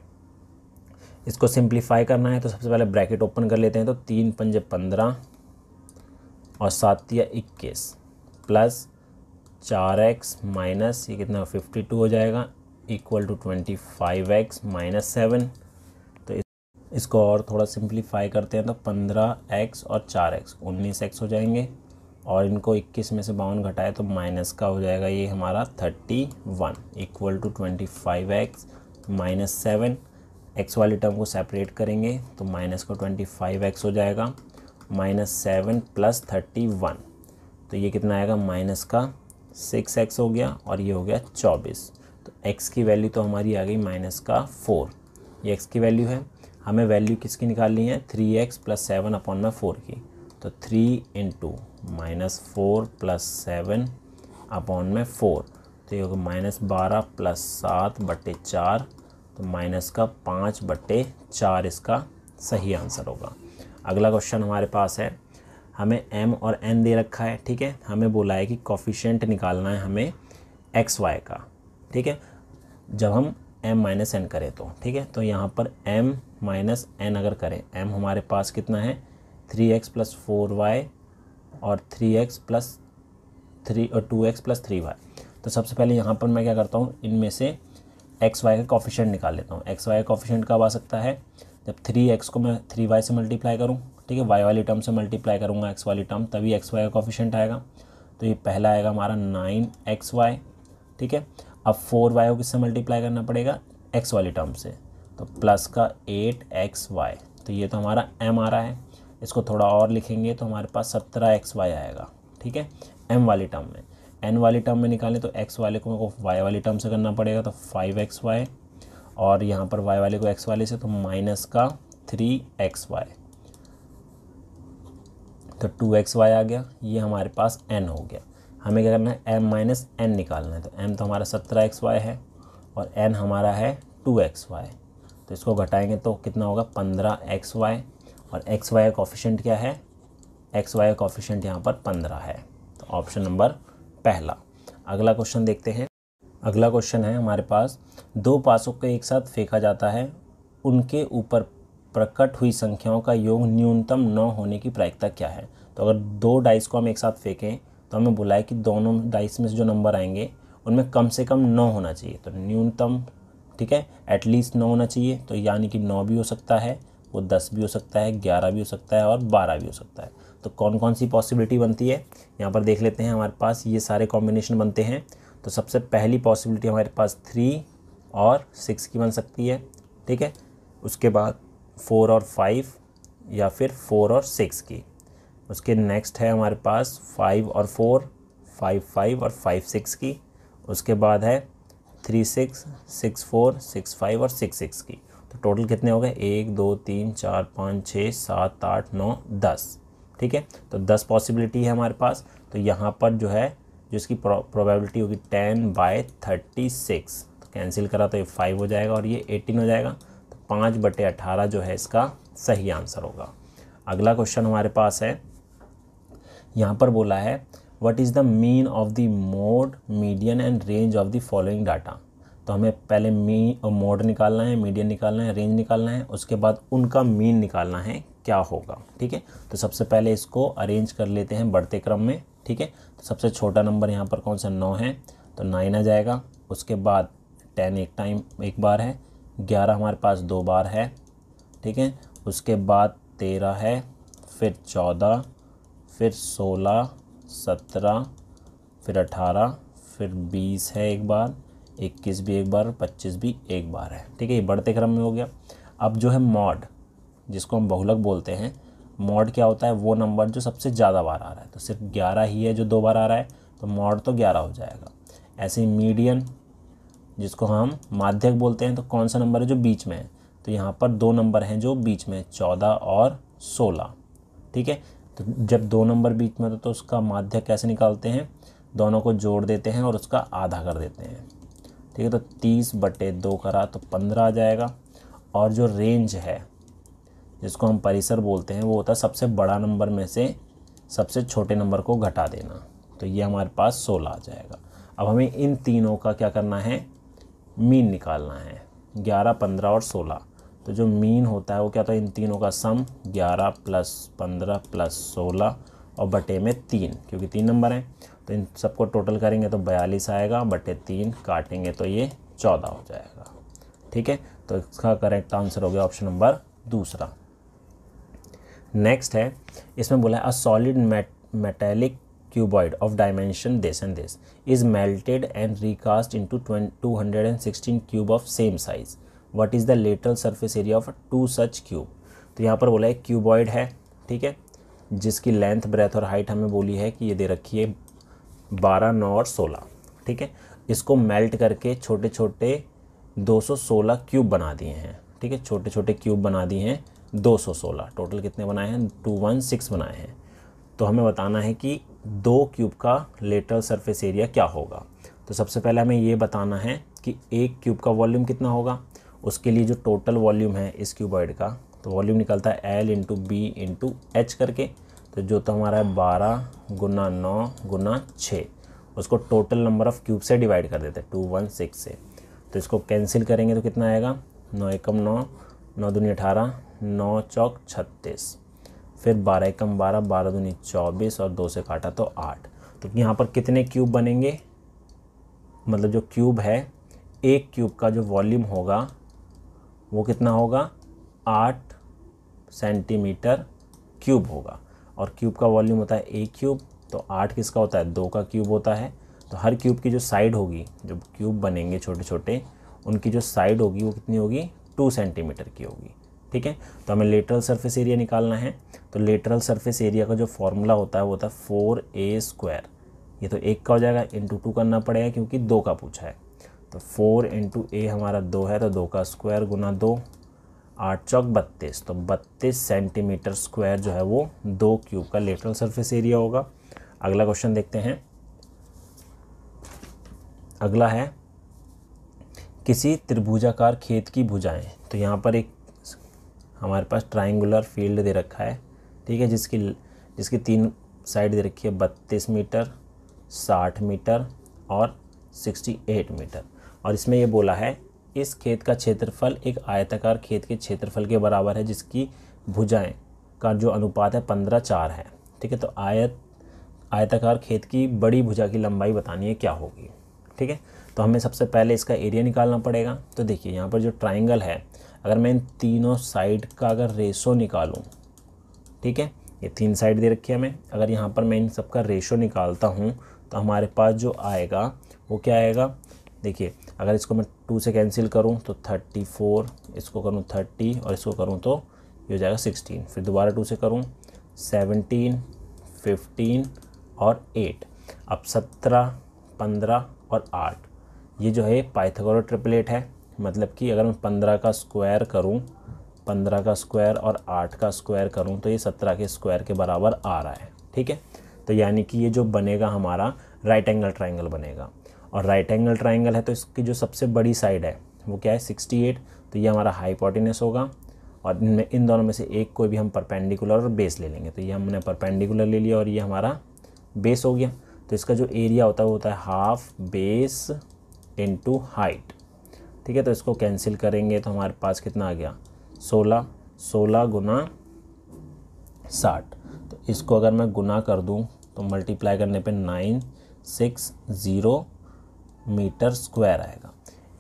इसको सिंप्लीफाई करना है तो सबसे पहले ब्रैकेट ओपन कर लेते हैं तो तीन पंजे पंद्रह और सात या इक्कीस प्लस चार एक्स माइनस ये कितना फिफ्टी टू हो जाएगा equal to twenty five x minus seven तो इसको और थोड़ा सिंप्लीफाई करते हैं तो पंद्रह एक्स और चार एक्स उन्नीस एक्स हो जाएंगे और इनको इक्कीस में से बावन घटाए तो माइनस का हो जाएगा ये हमारा thirty one equal to twenty five x minus seven x वाली टर्म को सेपरेट करेंगे तो माइनस का ट्वेंटी फाइव एक्स हो जाएगा minus seven plus thirty one तो ये कितना आएगा माइनस का सिक्स एक्स हो गया और ये हो गया चौबीस तो एक्स की वैल्यू तो हमारी आ गई माइनस का फोर ये एक्स की वैल्यू है हमें वैल्यू किसकी निकालनी है three x plus seven upon में फ़ोर की तो three into minus four plus seven upon में फ़ोर तो ये होगा माइनस बारह प्लस सात बटे चार तो माइनस का पाँच बटे चार इसका सही आंसर होगा अगला क्वेश्चन हमारे पास है हमें m और n दे रखा है ठीक है हमें बोला है कि कॉफिशेंट निकालना है हमें एक्स वाई का ठीक है जब हम m माइनस एन करें तो ठीक है तो यहाँ पर m माइनस एन अगर करें m हमारे पास कितना है three x plus four y और थ्री एक्स प्लस थ्री और two x plus three y तो सबसे पहले यहाँ पर मैं क्या करता हूँ इनमें से एक्स वाई का कॉफिशेंट निकाल लेता हूँ एक्स वाई का कॉफिशेंट कब आ सकता है जब थ्री एक्स को मैं थ्री वाई से मल्टीप्लाई करूँ ठीक है वाई वाली टर्म से मल्टीप्लाई करूँगा एक्स वाली टर्म तभी एक्स वाई का कॉफिशेंट आएगा तो ये पहला आएगा हमारा नाइन एक्स वाई ठीक है अब फोर वाई को किससे मल्टीप्लाई करना पड़ेगा एक्स वाली टर्म से तो प्लस का एट एक्स वाई तो ये तो हमारा एम आ रहा है इसको थोड़ा और लिखेंगे तो हमारे पास सत्रह एक्स वाई आएगा ठीक है एम वाली टर्म में एन वाली टर्म में निकालें तो एक्स वाले को मेरे को वाई वाली टर्म से करना पड़ेगा तो फाइव एक्स वाई और यहाँ पर वाई वाले को एक्स वाले से तो माइनस का थ्री एक्स वाई तो टू एक्स वाई आ गया ये हमारे पास एन हो गया हमें क्या करना है एम माइनस एन निकालना है तो एम तो हमारा सत्रह एक्स वाई है और एन हमारा है टू एक्स वाई तो इसको घटाएंगे तो कितना होगा पंद्रह एक्स वाई और एक्स वाई का कॉफिशेंट क्या है एक्स वाई का कॉफिशेंट यहाँ पर पंद्रह है तो ऑप्शन नंबर पहला अगला क्वेश्चन देखते हैं अगला क्वेश्चन है हमारे पास दो पासों को एक साथ फेंका जाता है उनके ऊपर प्रकट हुई संख्याओं का योग न्यूनतम नौ होने की प्रायिकता क्या है तो अगर दो डाइस को हम एक साथ फेंकें तो हमें बुलाए कि दोनों डाइस में से जो नंबर आएंगे उनमें कम से कम नौ होना चाहिए तो न्यूनतम ठीक है एटलीस्ट नौ होना चाहिए तो यानी कि नौ भी हो सकता है वो दस भी हो सकता है ग्यारह भी हो सकता है और बारह भी हो सकता है तो कौन कौन सी पॉसिबिलिटी बनती है यहाँ पर देख लेते हैं हमारे पास ये सारे कॉम्बिनेशन बनते हैं तो सबसे पहली पॉसिबिलिटी हमारे पास थ्री और सिक्स की बन सकती है ठीक है उसके बाद फोर और फाइव या फिर फोर और सिक्स की उसके नेक्स्ट है हमारे पास फाइव और फोर फाइव फाइव और फाइव सिक्स की उसके बाद है three six six four six five और सिक्स सिक्स की तो टोटल कितने हो गए एक दो तीन चार पाँच छः सात आठ नौ दस ठीक है तो दस पॉसिबिलिटी है हमारे पास तो यहाँ पर जो है जो इसकी प्रोबेबिलिटी होगी टेन बाय थर्टी सिक्स तो कैंसिल करा तो ये फाइव हो जाएगा और ये एटीन हो जाएगा पाँच बटे अठारह जो है इसका सही आंसर होगा अगला क्वेश्चन हमारे पास है यहाँ पर बोला है what is the mean of the mode median and range of the following data तो हमें पहले मी मोड निकालना है मीडियन निकालना है रेंज निकालना है उसके बाद उनका मीन निकालना है क्या होगा ठीक है तो सबसे पहले इसको अरेंज कर लेते हैं बढ़ते क्रम में ठीक है तो सबसे छोटा नंबर यहाँ पर कौन सा नौ है तो नाइन आ जाएगा उसके बाद टेन एक टाइम एक बार है ग्यारह हमारे पास दो बार है ठीक है उसके बाद तेरह है फिर चौदह फिर सोलह सत्रह फिर अठारह फिर बीस है एक बार इक्कीस भी एक बार पच्चीस भी एक बार है ठीक है ये बढ़ते क्रम में हो गया अब जो है मॉड जिसको हम बहुलक बोलते हैं मॉड क्या होता है वो नंबर जो सबसे ज़्यादा बार आ रहा है तो सिर्फ ग्यारह ही है जो दो बार आ रहा है तो मॉड तो ग्यारह हो जाएगा ऐसे ही मीडियन जिसको हम माध्यक बोलते हैं तो कौन सा नंबर है जो बीच में है तो यहाँ पर दो नंबर हैं जो बीच में चौदह और सोलह ठीक है तो जब दो नंबर बीच में होता तो उसका माध्य कैसे निकालते हैं दोनों को जोड़ देते हैं और उसका आधा कर देते हैं ठीक है तो तीस बटे दो करा तो पंद्रह आ जाएगा और जो रेंज है जिसको हम परिसर बोलते हैं वो होता है सबसे बड़ा नंबर में से सबसे छोटे नंबर को घटा देना तो ये हमारे पास सोलह आ जाएगा अब हमें इन तीनों का क्या करना है मीन निकालना है ग्यारह पंद्रह और सोलह तो जो मीन होता है वो क्या होता है इन तीनों का सम ग्यारह प्लस पंद्रह प्लस सोलह और बटे में तीन क्योंकि तीन नंबर हैं तो इन सबको टोटल करेंगे तो बयालीस आएगा बटे तीन काटेंगे तो ये चौदह हो जाएगा ठीक है तो इसका करेक्ट आंसर हो गया ऑप्शन नंबर दूसरा नेक्स्ट है इसमें बोला है a solid metallic and of is melted and recast into two hundred and sixteen cube of same size what is the lateral surface area of two such cube तो यहाँ पर बोला है क्यूबॉइड है ठीक है जिसकी लेंथ ब्रेथ और हाइट हमें बोली है कि ये दे रखी है बारह नौ और सोलह ठीक है इसको मेल्ट करके छोटे छोटे दो सौ सोलह क्यूब बना दिए हैं ठीक है छोटे छोटे क्यूब बना दिए हैं दो सौ सोलह टोटल कितने बनाए हैं टू वन सिक्स बनाए हैं तो हमें बताना है कि दो क्यूब का लेटरल सरफेस एरिया क्या होगा तो सबसे पहले हमें ये बताना है कि एक क्यूब का वॉल्यूम कितना होगा उसके लिए जो टोटल वॉल्यूम है इस क्यूबॉइड का तो वॉल्यूम निकलता है L into B into H करके तो जो तो हमारा है बारह गुना नौ गुना छः उसको टोटल नंबर ऑफ़ क्यूब से डिवाइड कर देते हैं टू वन सिक्स से तो इसको कैंसिल करेंगे तो कितना आएगा नौ एकम नौ नौ दूनी अठारह नौ चौक छत्तीस फिर बारह एकम बारह बारह दूनी चौबीस और दो से काटा तो आठ तो यहाँ पर कितने क्यूब बनेंगे मतलब जो क्यूब है एक क्यूब का जो वॉल्यूम होगा वो कितना होगा आठ सेंटीमीटर क्यूब होगा और क्यूब का वॉल्यूम होता है एक क्यूब तो आठ किसका होता है दो का क्यूब होता है तो हर क्यूब की जो साइड होगी जो क्यूब बनेंगे छोटे छोटे उनकी जो साइड होगी वो कितनी होगी टू सेंटीमीटर की होगी ठीक है तो हमें लेटरल सरफेस एरिया निकालना है तो लेटरल सरफेस एरिया का जो फॉर्मूला होता है वो होता है फोर ए स्क्वायर ये तो एक का हो जाएगा इंटू टू करना पड़ेगा क्योंकि दो का पूछा है तो फोर इंटू ए हमारा दो है तो दो का स्क्वायर गुना दो आठ चौक बत्तीस तो बत्तीस सेंटीमीटर स्क्वायर जो है वो दो क्यूब का लेटरल सरफेस एरिया होगा अगला क्वेश्चन देखते हैं अगला है किसी त्रिभुजाकार खेत की भुजाएं तो यहाँ पर एक हमारे पास ट्राइंगुलर फील्ड दे रखा है ठीक है जिसकी जिसकी तीन साइड दे रखी है बत्तीस मीटर साठ मीटर और सिक्सटी एट मीटर और इसमें ये बोला है इस खेत का क्षेत्रफल एक आयताकार खेत के क्षेत्रफल के बराबर है जिसकी भुजाएं का जो अनुपात है पंद्रह चार है ठीक है तो आयत आयताकार खेत की बड़ी भुजा की लंबाई बतानी है क्या होगी ठीक है तो हमें सबसे पहले इसका एरिया निकालना पड़ेगा तो देखिए यहाँ पर जो ट्राइंगल है अगर मैं इन तीनों साइड का अगर रेशो निकालूँ ठीक है ये तीन साइड दे रखी है हमें अगर यहाँ पर मैं इन सब का रेशो निकालता हूँ तो हमारे पास जो आएगा वो क्या आएगा देखिए अगर इसको मैं टू से कैंसिल करूँ तो थर्टी फोर इसको करूँ थर्टी और इसको करूँ तो ये हो जाएगा सिक्सटीन फिर दोबारा टू से करूँ सेवनटीन फिफ्टीन और एट अब सत्रह पंद्रह और आठ ये जो है पाइथागोरस ट्रिपलेट है मतलब कि अगर मैं पंद्रह का स्क्वायर करूं पंद्रह का स्क्वायर और आठ का स्क्वायर करूं तो ये सत्रह के स्क्वायर के बराबर आ रहा है ठीक है तो यानी कि ये जो बनेगा हमारा राइट एंगल ट्राइंगल बनेगा और राइट एंगल ट्राइंगल है तो इसकी जो सबसे बड़ी साइड है वो क्या है सिक्सटी एट तो ये हमारा हाईपोटिनस होगा और इनमें इन दोनों में से एक कोई भी हम परपेंडिकुलर और बेस ले लेंगे तो ये हमने परपेंडिकुलर ले लिया और ये हमारा बेस हो गया तो इसका जो एरिया होता है वो होता है हाफ बेस इनटू हाइट ठीक है तो इसको कैंसिल करेंगे तो हमारे पास कितना आ गया सोलह सोलह गुना साठ तो इसको अगर मैं गुना कर दूँ तो मल्टीप्लाई करने पे nine six zero metre square आएगा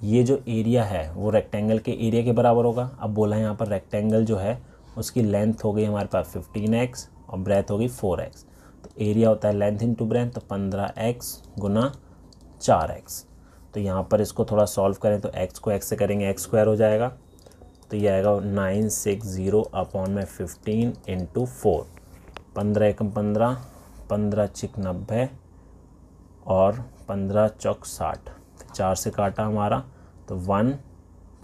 ये जो एरिया है वो रेक्टेंगल के एरिया के बराबर होगा अब बोला है यहाँ पर रेक्टेंगल जो है उसकी लेंथ हो गई हमारे पास फिफ्टीन एक्स और ब्रेथ होगी फोर एक्स तो एरिया होता है लेंथ इन टू तो पंद्रह एक्स गुना चार एक्स तो यहाँ पर इसको थोड़ा सॉल्व करें तो एक्स को एक्स से करेंगे एक्स स्क्वायर हो जाएगा तो ये आएगा नाइन सिक्स ज़ीरो अपॉन में फिफ्टीन इंटू फोर पंद्रह एकम पंद्रह पंद्रह चिक नब्बे और पंद्रह चौक साठ तो चार से काटा हमारा तो वन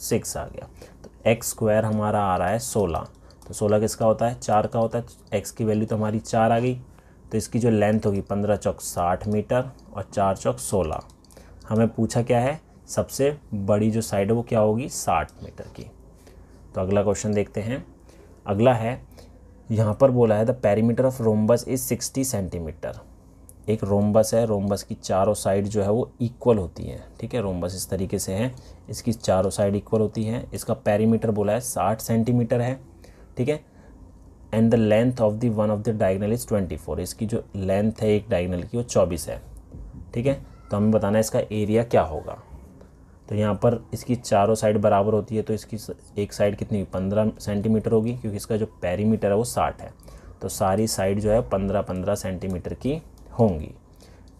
सिक्स आ गया तो एक्स स्क्वायर हमारा आ रहा है सोलह तो सोलह किसका होता है चार का होता है एक्स की वैल्यू तो हमारी चार आ गई तो इसकी जो लेंथ होगी पंद्रह चौक साठ मीटर और चार चौक सोलह हमें पूछा क्या है सबसे बड़ी जो साइड है वो क्या होगी साठ मीटर की तो अगला क्वेश्चन देखते हैं अगला है यहाँ पर बोला है the perimeter of rhombus is sixty centimetre एक रोमबस है रोमबस की चारों साइड जो है वो इक्वल होती है ठीक है रोमबस इस तरीके से है इसकी चारों साइड इक्वल होती है इसका पैरीमीटर बोला है साठ सेंटीमीटर है ठीक है and the length of the one of the diagonal is twenty four इसकी जो लेंथ है एक डायगनल की वो चौबीस है ठीक है तो हमें बताना है इसका एरिया क्या होगा तो यहाँ पर इसकी चारों साइड बराबर होती है तो इसकी एक साइड कितनी पंद्रह सेंटीमीटर होगी क्योंकि इसका जो पैरीमीटर है वो साठ है तो सारी साइड जो है पंद्रह पंद्रह सेंटीमीटर की होंगी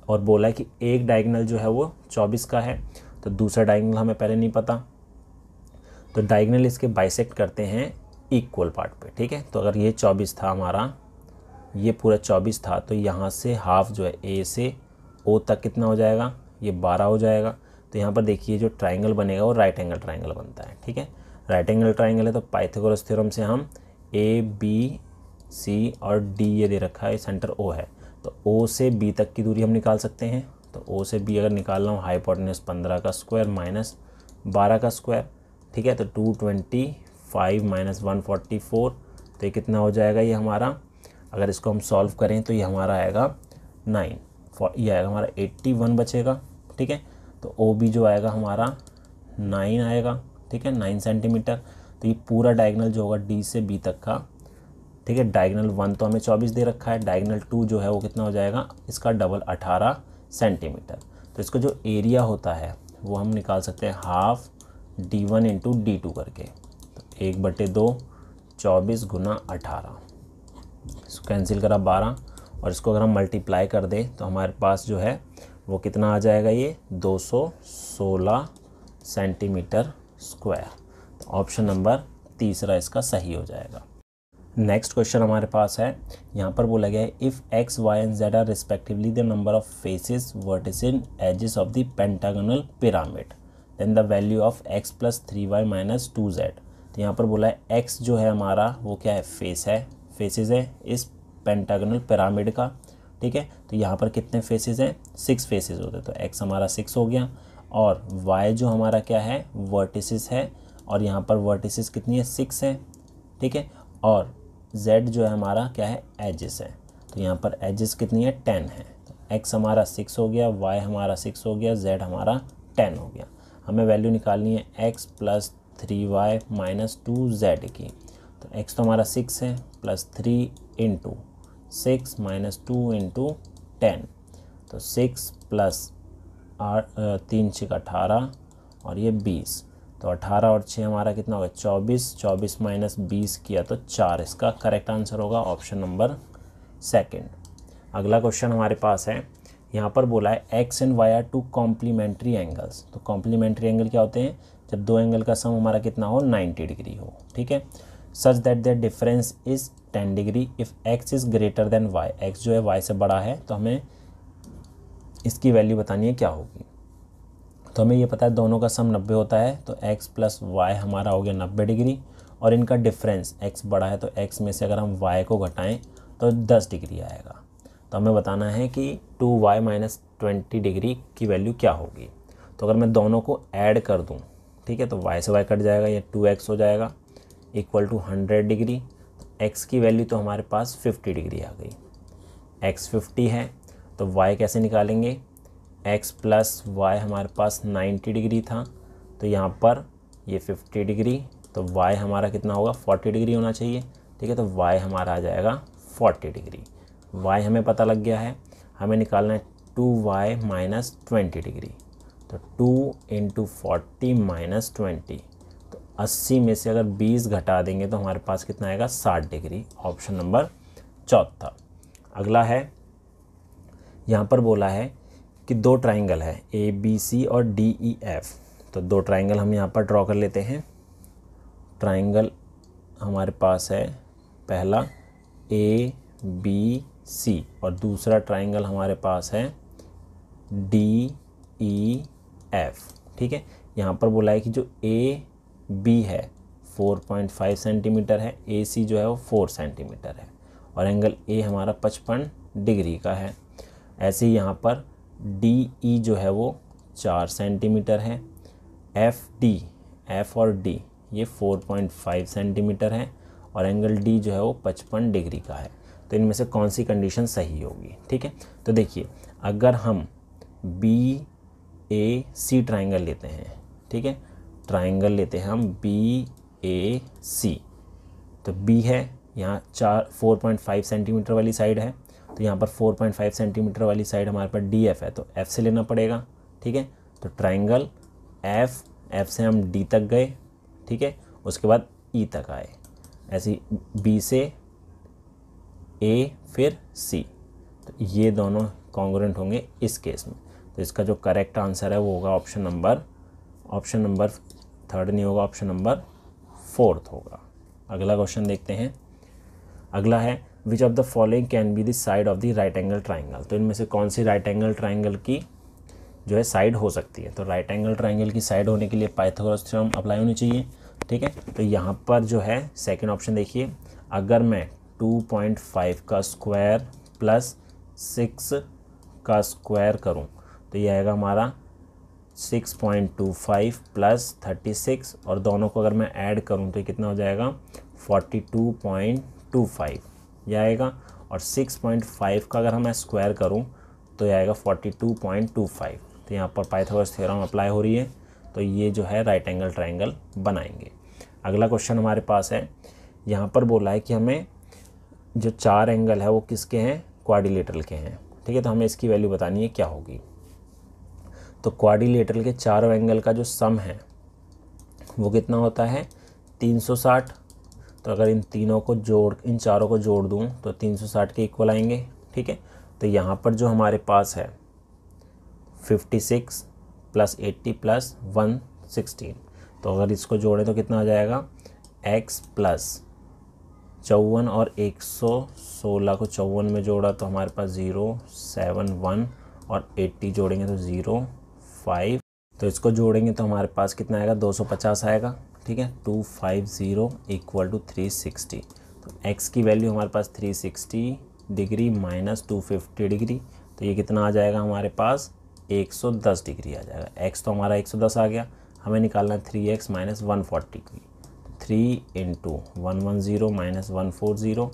और बोला है कि एक डायगनल जो है वो चौबीस का है तो दूसरा डायगनल हमें पहले नहीं पता तो डायगनल इसके बाइसेक्ट करते हैं इक्वल पार्ट पे ठीक है तो अगर ये चौबीस था हमारा ये पूरा चौबीस था तो यहाँ से हाफ जो है ए से ओ तक कितना हो जाएगा ये बारह हो जाएगा तो यहाँ पर देखिए जो ट्राइंगल बनेगा वो राइट एंगल ट्राइंगल बनता है ठीक है राइट एंगल ट्राइंगल है तो पाइथागोरस थ्योरम से हम ए बी सी और डी ये दे रखा है सेंटर ओ है तो ओ से बी तक की दूरी हम निकाल सकते हैं तो ओ से बी अगर निकालना हाई हाईपोटनस पंद्रह का स्क्वायर माइनस बारह का स्क्वायर ठीक है तो two twenty five minus one forty four तो ये कितना हो जाएगा ये हमारा अगर इसको हम सॉल्व करें तो ये हमारा आएगा नाइन ये आएगा हमारा एट्टी वन बचेगा ठीक है तो ओ बी जो आएगा हमारा नाइन आएगा ठीक है नाइन सेंटीमीटर तो ये पूरा डायगनल जो होगा डी से बी तक का ठीक है डायगनल वन तो हमें चौबीस दे रखा है डायगनल टू जो है वो कितना हो जाएगा इसका डबल अठारह सेंटीमीटर तो इसका जो एरिया होता है वो हम निकाल सकते हैं half D one into D two करके तो एक बटे दो चौबीस गुना अठारह इसको कैंसिल करा बारह और इसको अगर हम मल्टीप्लाई कर दें तो हमारे पास जो है वो कितना आ जाएगा ये 216 सेंटीमीटर स्क्वायर ऑप्शन नंबर तीसरा इसका सही हो जाएगा नेक्स्ट क्वेश्चन हमारे पास है यहाँ पर बोला गया है if x y and z are respectively the number of faces vertices in edges of the pentagonal pyramid then the value of x plus three y minus two z तो यहाँ पर बोला है एक्स जो है हमारा वो क्या है फेस है फेसेस है इस पेंटागनल पिरामिड का ठीक है तो यहाँ पर कितने फेसेस हैं सिक्स फेसेस होते हैं तो एक्स हमारा सिक्स हो गया और वाई जो हमारा क्या है वर्टिसेस है और यहाँ पर वर्टिसेस कितनी है सिक्स है ठीक है और जेड जो है हमारा क्या है एजिस है तो यहाँ पर एजिस कितनी है टेन है एक्स तो हमारा सिक्स हो गया वाई हमारा सिक्स हो गया जेड हमारा टेन हो गया हमें वैल्यू निकालनी है x plus three y minus two z की तो एक्स तो हमारा सिक्स है plus three into six minus two into ten तो सिक्स प्लस आठ तीन का अठारह और ये बीस तो अठारह और छः हमारा कितना होगा चौबीस चौबीस माइनस बीस किया तो चार इसका करेक्ट आंसर होगा ऑप्शन नंबर सेकंड अगला क्वेश्चन हमारे पास है यहाँ पर बोला है x and y are two complementary angles तो कॉम्प्लीमेंट्री एंगल क्या होते हैं जब दो एंगल का सम हमारा कितना हो 90 डिग्री हो ठीक है such that the difference is ten degree if x is greater than y x जो है वाई से बड़ा है तो हमें इसकी वैल्यू बतानी है क्या होगी तो हमें ये पता है दोनों का सम नब्बे होता है तो एक्स प्लस वाई हमारा हो गया नब्बे डिग्री और इनका डिफरेंस एक्स बड़ा है तो एक्स में से अगर हम वाई को घटाएं तो दस डिग्री आएगा तो हमें बताना है कि two y minus twenty degree की वैल्यू क्या होगी तो अगर मैं दोनों को ऐड कर दूँ ठीक है तो वाई से वाई कट जाएगा या टू एक्स हो जाएगा equal to hundred degree x की वैल्यू तो हमारे पास 50 डिग्री आ गई x 50 है तो y कैसे निकालेंगे x प्लस वाई हमारे पास 90 डिग्री था तो यहाँ पर ये 50 डिग्री तो y हमारा कितना होगा 40 डिग्री होना चाहिए ठीक है तो y हमारा आ जाएगा 40 डिग्री y हमें पता लग गया है हमें निकालना है two y minus twenty degree तो two into forty minus twenty अस्सी में से अगर बीस घटा देंगे तो हमारे पास कितना आएगा साठ डिग्री ऑप्शन नंबर चौथा अगला है यहाँ पर बोला है कि दो ट्राइंगल है ए बी सी और डी ई एफ़ तो दो ट्राइंगल हम यहाँ पर ड्रॉ कर लेते हैं ट्राइंगल हमारे पास है पहला ए बी सी और दूसरा ट्राइंगल हमारे पास है डी ई एफ ठीक है यहाँ पर बोला है कि जो ए बी है 4.5 सेंटीमीटर है ए सी जो है वो 4 सेंटीमीटर है और एंगल ए हमारा 55 डिग्री का है ऐसे ही यहाँ पर डी ई e जो है वो 4 सेंटीमीटर है एफ डी एफ और डी ये 4.5 सेंटीमीटर है और एंगल डी जो है वो 55 डिग्री का है तो इनमें से कौन सी कंडीशन सही होगी ठीक है तो देखिए अगर हम बी ए सी ट्राइंगल लेते हैं ठीक है ट्राइंगल लेते हैं हम बी ए सी तो बी है यहाँ चार फोर पॉइंट फाइव सेंटीमीटर वाली साइड है तो यहाँ पर फोर पॉइंट फाइव सेंटीमीटर वाली साइड हमारे पास डी एफ है तो एफ़ से लेना पड़ेगा ठीक है तो ट्राइंगल एफ़ एफ़ से हम डी तक गए ठीक है उसके बाद ई e तक आए ऐसे बी से ए फिर सी तो ये दोनों कॉन्ग्रेंट होंगे इस केस में तो इसका जो करेक्ट आंसर है वो होगा option number option number third नहीं होगा ऑप्शन नंबर फोर्थ होगा अगला क्वेश्चन देखते हैं अगला है which of the following can be the side of the right angle triangle तो इनमें से कौन सी राइट एंगल ट्राइंगल की जो है साइड हो सकती है तो राइट एंगल ट्राइंगल की साइड होने के लिए पाइथागोरस थ्योरम अप्लाई होनी चाहिए ठीक है तो यहाँ पर जो है सेकेंड ऑप्शन देखिए अगर मैं 2.5 का स्क्वायर प्लस सिक्स का स्क्वायर करूँ तो ये आएगा हमारा six point two five plus thirty six और दोनों को अगर मैं ऐड करूं तो कितना हो जाएगा forty two point two five यह आएगा और सिक्स पॉइंट फाइव का अगर हमें स्क्वायर करूं तो यह आएगा forty two point two five तो यहाँ पर पाइथागोरस थ्योरम अप्लाई हो रही है तो ये जो है राइट एंगल ट्राइंगल बनाएंगे अगला क्वेश्चन हमारे पास है यहाँ पर बोला है कि हमें जो चार एंगल है वो किसके हैं क्वारिलेटरल के हैं ठीक है तो हमें इसकी वैल्यू बतानी है क्या होगी तो क्वाडिलेटरल के चारों एंगल का जो सम है वो कितना होता है 360 तो अगर इन तीनों को जोड़ इन चारों को जोड़ दूँ तो 360 के इक्वल आएंगे ठीक है तो यहाँ पर जो हमारे पास है 56 plus eighty plus one sixteen तो अगर इसको जोड़ें तो कितना आ जाएगा x प्लस चौवन और एक सौ सोलह को चौवन में जोड़ा तो हमारे पास ज़ीरो सेवन वन और एट्टी जोड़ेंगे तो ज़ीरो फाइव तो इसको जोड़ेंगे तो हमारे पास कितना आएगा 250 आएगा ठीक है two five zero equal to three sixty तो एक्स की वैल्यू हमारे पास three sixty degree minus two fifty degree तो ये कितना आ जाएगा हमारे पास एक सौ दस डिग्री आ जाएगा एक्स तो हमारा एक सौ दस आ गया हमें निकालना है three x minus one forty की three into one one zero minus one four zero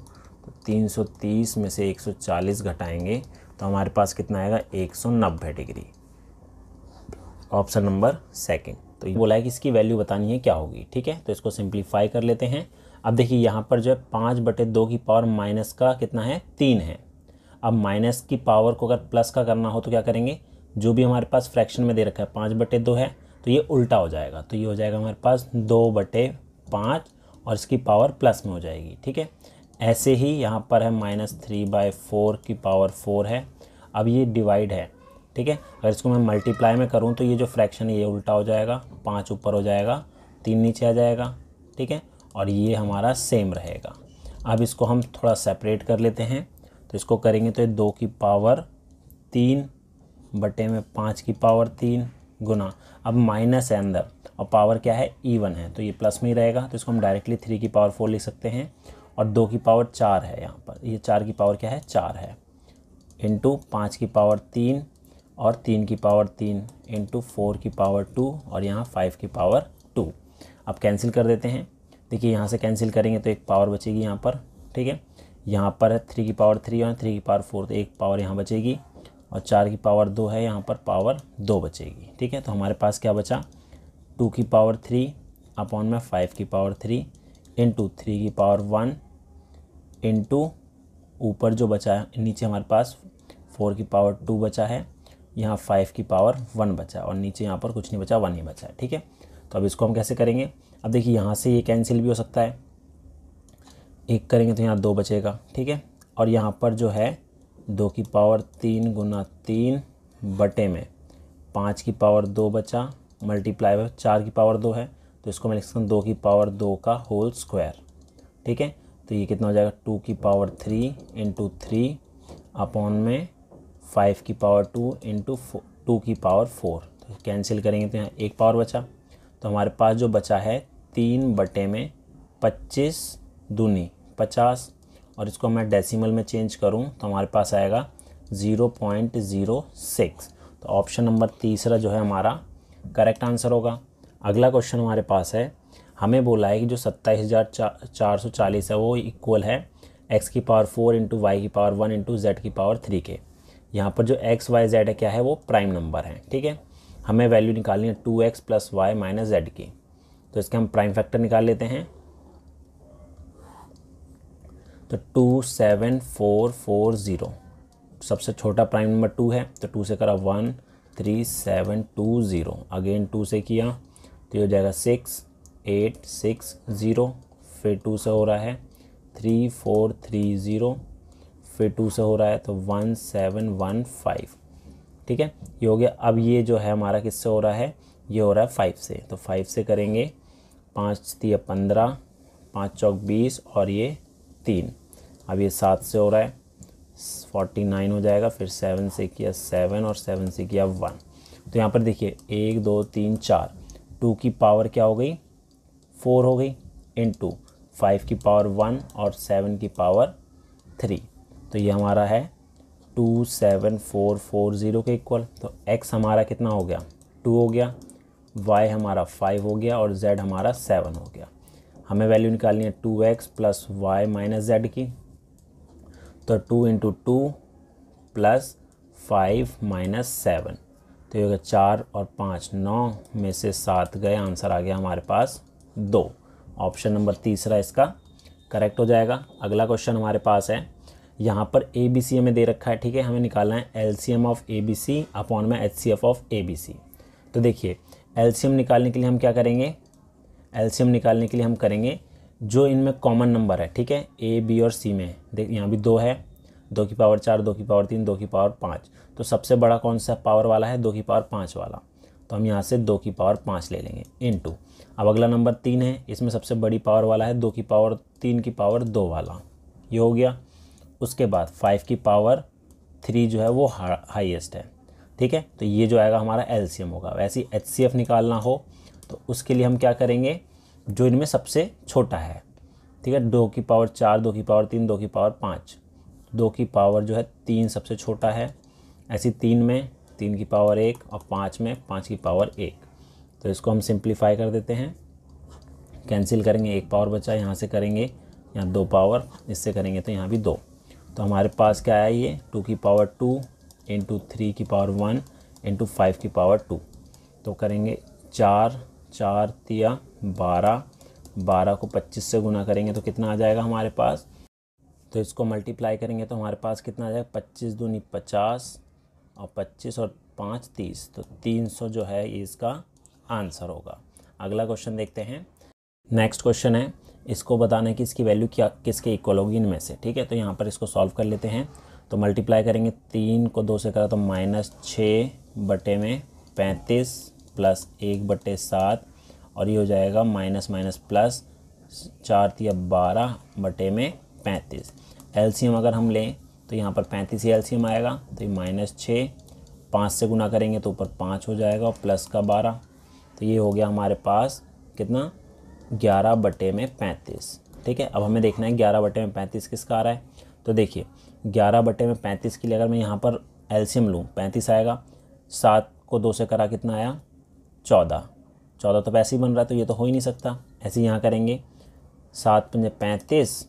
तो तीन सौ तीस में से एक सौ चालीस घटाएंगे तो हमारे पास कितना आएगा एक सौ नब्बे डिग्री ऑप्शन नंबर सेकेंड तो ये बोला है कि इसकी वैल्यू बतानी है क्या होगी ठीक है तो इसको सिंप्लीफाई कर लेते हैं अब देखिए यहाँ पर जो है पाँच बटे दो की पावर माइनस का कितना है तीन है अब माइनस की पावर को अगर प्लस का करना हो तो क्या करेंगे जो भी हमारे पास फ्रैक्शन में दे रखा है पाँच बटे दो है तो ये उल्टा हो जाएगा तो ये हो जाएगा हमारे पास दो बटे पाँच और इसकी पावर प्लस में हो जाएगी ठीक है ऐसे ही यहाँ पर है माइनस थ्री बाय फोर की पावर फोर है अब ये डिवाइड है ठीक है अगर इसको मैं मल्टीप्लाई में करूँ तो ये जो फ्रैक्शन है ये उल्टा हो जाएगा पाँच ऊपर हो जाएगा तीन नीचे आ जाएगा ठीक है और ये हमारा सेम रहेगा अब इसको हम थोड़ा सेपरेट कर लेते हैं तो इसको करेंगे तो ये दो की पावर तीन बटे में पाँच की पावर तीन गुना अब माइनस है अंदर और पावर क्या है ईवन है तो ये प्लस में ही रहेगा तो इसको हम डायरेक्टली थ्री की पावर फोर लिख सकते हैं और दो की पावर चार है यहाँ पर ये चार की पावर क्या है चार है इंटू पाँच की पावर तीन और तीन की पावर तीन इंटू फोर की पावर टू और यहाँ फाइव की पावर टू अब कैंसिल कर देते हैं देखिए यहाँ से कैंसिल करेंगे तो एक पावर बचेगी यहाँ पर ठीक है यहाँ पर है थ्री की पावर थ्री और थ्री की पावर फोर तो एक पावर यहाँ बचेगी और चार की पावर दो है यहाँ पर पावर दो बचेगी ठीक है तो हमारे पास क्या बचा टू की पावर थ्री अपॉन में फाइव की पावर थ्री इंटू थ्री की पावर वन इंटू ऊपर जो बचा है नीचे हमारे पास फोर की पावर टू बचा है यहाँ फाइव की पावर वन बचा और नीचे यहाँ पर कुछ नहीं बचा वन ही बचा ठीक है तो अब इसको हम कैसे करेंगे अब देखिए यहाँ से ये कैंसिल भी हो सकता है एक करेंगे तो यहाँ दो बचेगा ठीक है और यहाँ पर जो है दो की पावर तीन गुना तीन बटे में पाँच की पावर दो बचा मल्टीप्लाई बाय चार की पावर दो है तो इसको मैं लिख सकता हूँ दो की पावर दो का होल स्क्वायर ठीक है तो ये कितना हो जाएगा टू की power three into three upon में फाइव की पावर टू इंटू टू की पावर फोर तो कैंसिल करेंगे तो यहाँ एक पावर बचा तो हमारे पास जो बचा है तीन बटे में पच्चीस दूनी पचास और इसको मैं डेसिमल में चेंज करूँ तो हमारे पास आएगा ज़ीरो पॉइंट ज़ीरो सिक्स तो ऑप्शन नंबर तीसरा जो है हमारा करेक्ट आंसर होगा अगला क्वेश्चन हमारे पास है हमें बोला है कि जो सत्ताईस हज़ार चार सौ चालीस है वो इक्वल है एक्स की पावर फोर इंटू वाई की पावर वन इंटू जेड की पावर थ्री के यहाँ पर जो एक्स वाई जेड है क्या है वो प्राइम नंबर है ठीक है हमें वैल्यू निकालनी है two x plus y minus z की तो इसके हम प्राइम फैक्टर निकाल लेते हैं तो two seven four four zero सबसे छोटा प्राइम नंबर टू है तो टू से करा one three seven two zero again two से किया तो ये हो जाएगा सिक्स एट सिक्स ज़ीरो फिर टू से हो रहा है थ्री फोर थ्री ज़ीरो फिर टू से हो रहा है तो वन सेवन वन फाइव ठीक है ये हो गया अब ये जो है हमारा किससे हो रहा है ये हो रहा है फाइव से तो फाइव से करेंगे पाँच तीन पंद्रह पाँच चौक बीस और ये तीन अब ये सात से हो रहा है फोर्टी नाइन हो जाएगा फिर सेवन से किया सेवन और सेवन से किया वन तो यहाँ पर देखिए एक दो तीन चार टू की पावर क्या हो गई फोर हो गई इन टू फाइव की पावर वन और सेवन की पावर थ्री तो ये हमारा है two seven four four zero के इक्वल तो एक्स हमारा कितना हो गया टू हो गया वाई हमारा फाइव हो गया और जेड हमारा सेवन हो गया हमें वैल्यू निकालनी है two x plus y minus z की तो two into two plus five minus seven तो ये चार और पाँच नौ में से सात गए आंसर आ गया हमारे पास दो ऑप्शन नंबर तीसरा इसका करेक्ट हो जाएगा अगला क्वेश्चन हमारे पास है यहाँ पर ए बी सी हमें दे रखा है ठीक है हमें निकालना है L C M of A B C upon में H C F of A B C तो देखिए एल सी एम निकालने के लिए हम क्या करेंगे एल सी एम निकालने के लिए हम करेंगे जो इनमें कॉमन नंबर है ठीक है ए बी और सी में देख यहाँ भी दो है दो की पावर चार दो की पावर तीन दो की पावर पाँच तो सबसे बड़ा कौन सा पावर वाला है दो की पावर पाँच वाला तो हम यहाँ से दो की पावर पाँच ले लेंगे इन टू अब अगला नंबर तीन है इसमें सबसे बड़ी पावर वाला है दो की पावर तीन की पावर दो वाला ये हो गया उसके बाद फाइव की पावर थ्री जो है वो हाइएस्ट है ठीक है तो ये जो आएगा हमारा एलसीएम होगा वैसे एच निकालना हो तो उसके लिए हम क्या करेंगे जो इनमें सबसे छोटा है ठीक है दो की पावर चार दो की पावर तीन दो की पावर पाँच दो की पावर जो है तीन सबसे छोटा है ऐसी तीन में तीन की पावर एक और पाँच में पाँच की पावर एक तो इसको हम सिंप्लीफाई कर देते हैं कैंसिल करेंगे एक पावर बचा यहाँ से करेंगे यहाँ दो पावर इससे करेंगे तो यहाँ भी दो तो हमारे पास क्या है ये टू की पावर टू इंटू थ्री की पावर वन इंटू फाइव की पावर टू तो करेंगे चार चार तिया बारह बारह को पच्चीस से गुना करेंगे तो कितना आ जाएगा हमारे पास तो इसको मल्टीप्लाई करेंगे तो हमारे पास कितना आ जाएगा पच्चीस दूनी पचास और पच्चीस और पाँच तीस तो तीन सौ जो है ये इसका आंसर होगा अगला क्वेश्चन देखते हैं नेक्स्ट क्वेश्चन है इसको बताना है कि इसकी वैल्यू क्या किसके इक्वल होगी इनमें से ठीक है तो यहाँ पर इसको सॉल्व कर लेते हैं तो मल्टीप्लाई करेंगे तीन को दो से करा तो माइनस छः बटे में पैंतीस प्लस एक बटे सात और ये हो जाएगा माइनस माइनस प्लस चार या बारह बटे में पैंतीस एलसीएम अगर हम लें तो यहाँ पर पैंतीस ही एलसीएम आएगा तो ये माइनस छः पाँच से गुना करेंगे तो ऊपर पाँच हो जाएगा और प्लस का बारह तो ये हो गया हमारे पास कितना ग्यारह बटे में पैंतीस ठीक है अब हमें देखना है ग्यारह बटे में पैंतीस किसका आ रहा है तो देखिए ग्यारह बटे में पैंतीस के लिए अगर मैं यहाँ पर एल्शियम लूँ पैंतीस आएगा सात को दो से करा कितना आया चौदह चौदह तो वैसे ही बन रहा है तो ये तो हो ही नहीं सकता ऐसे ही यहाँ करेंगे सात पंजे पैंतीस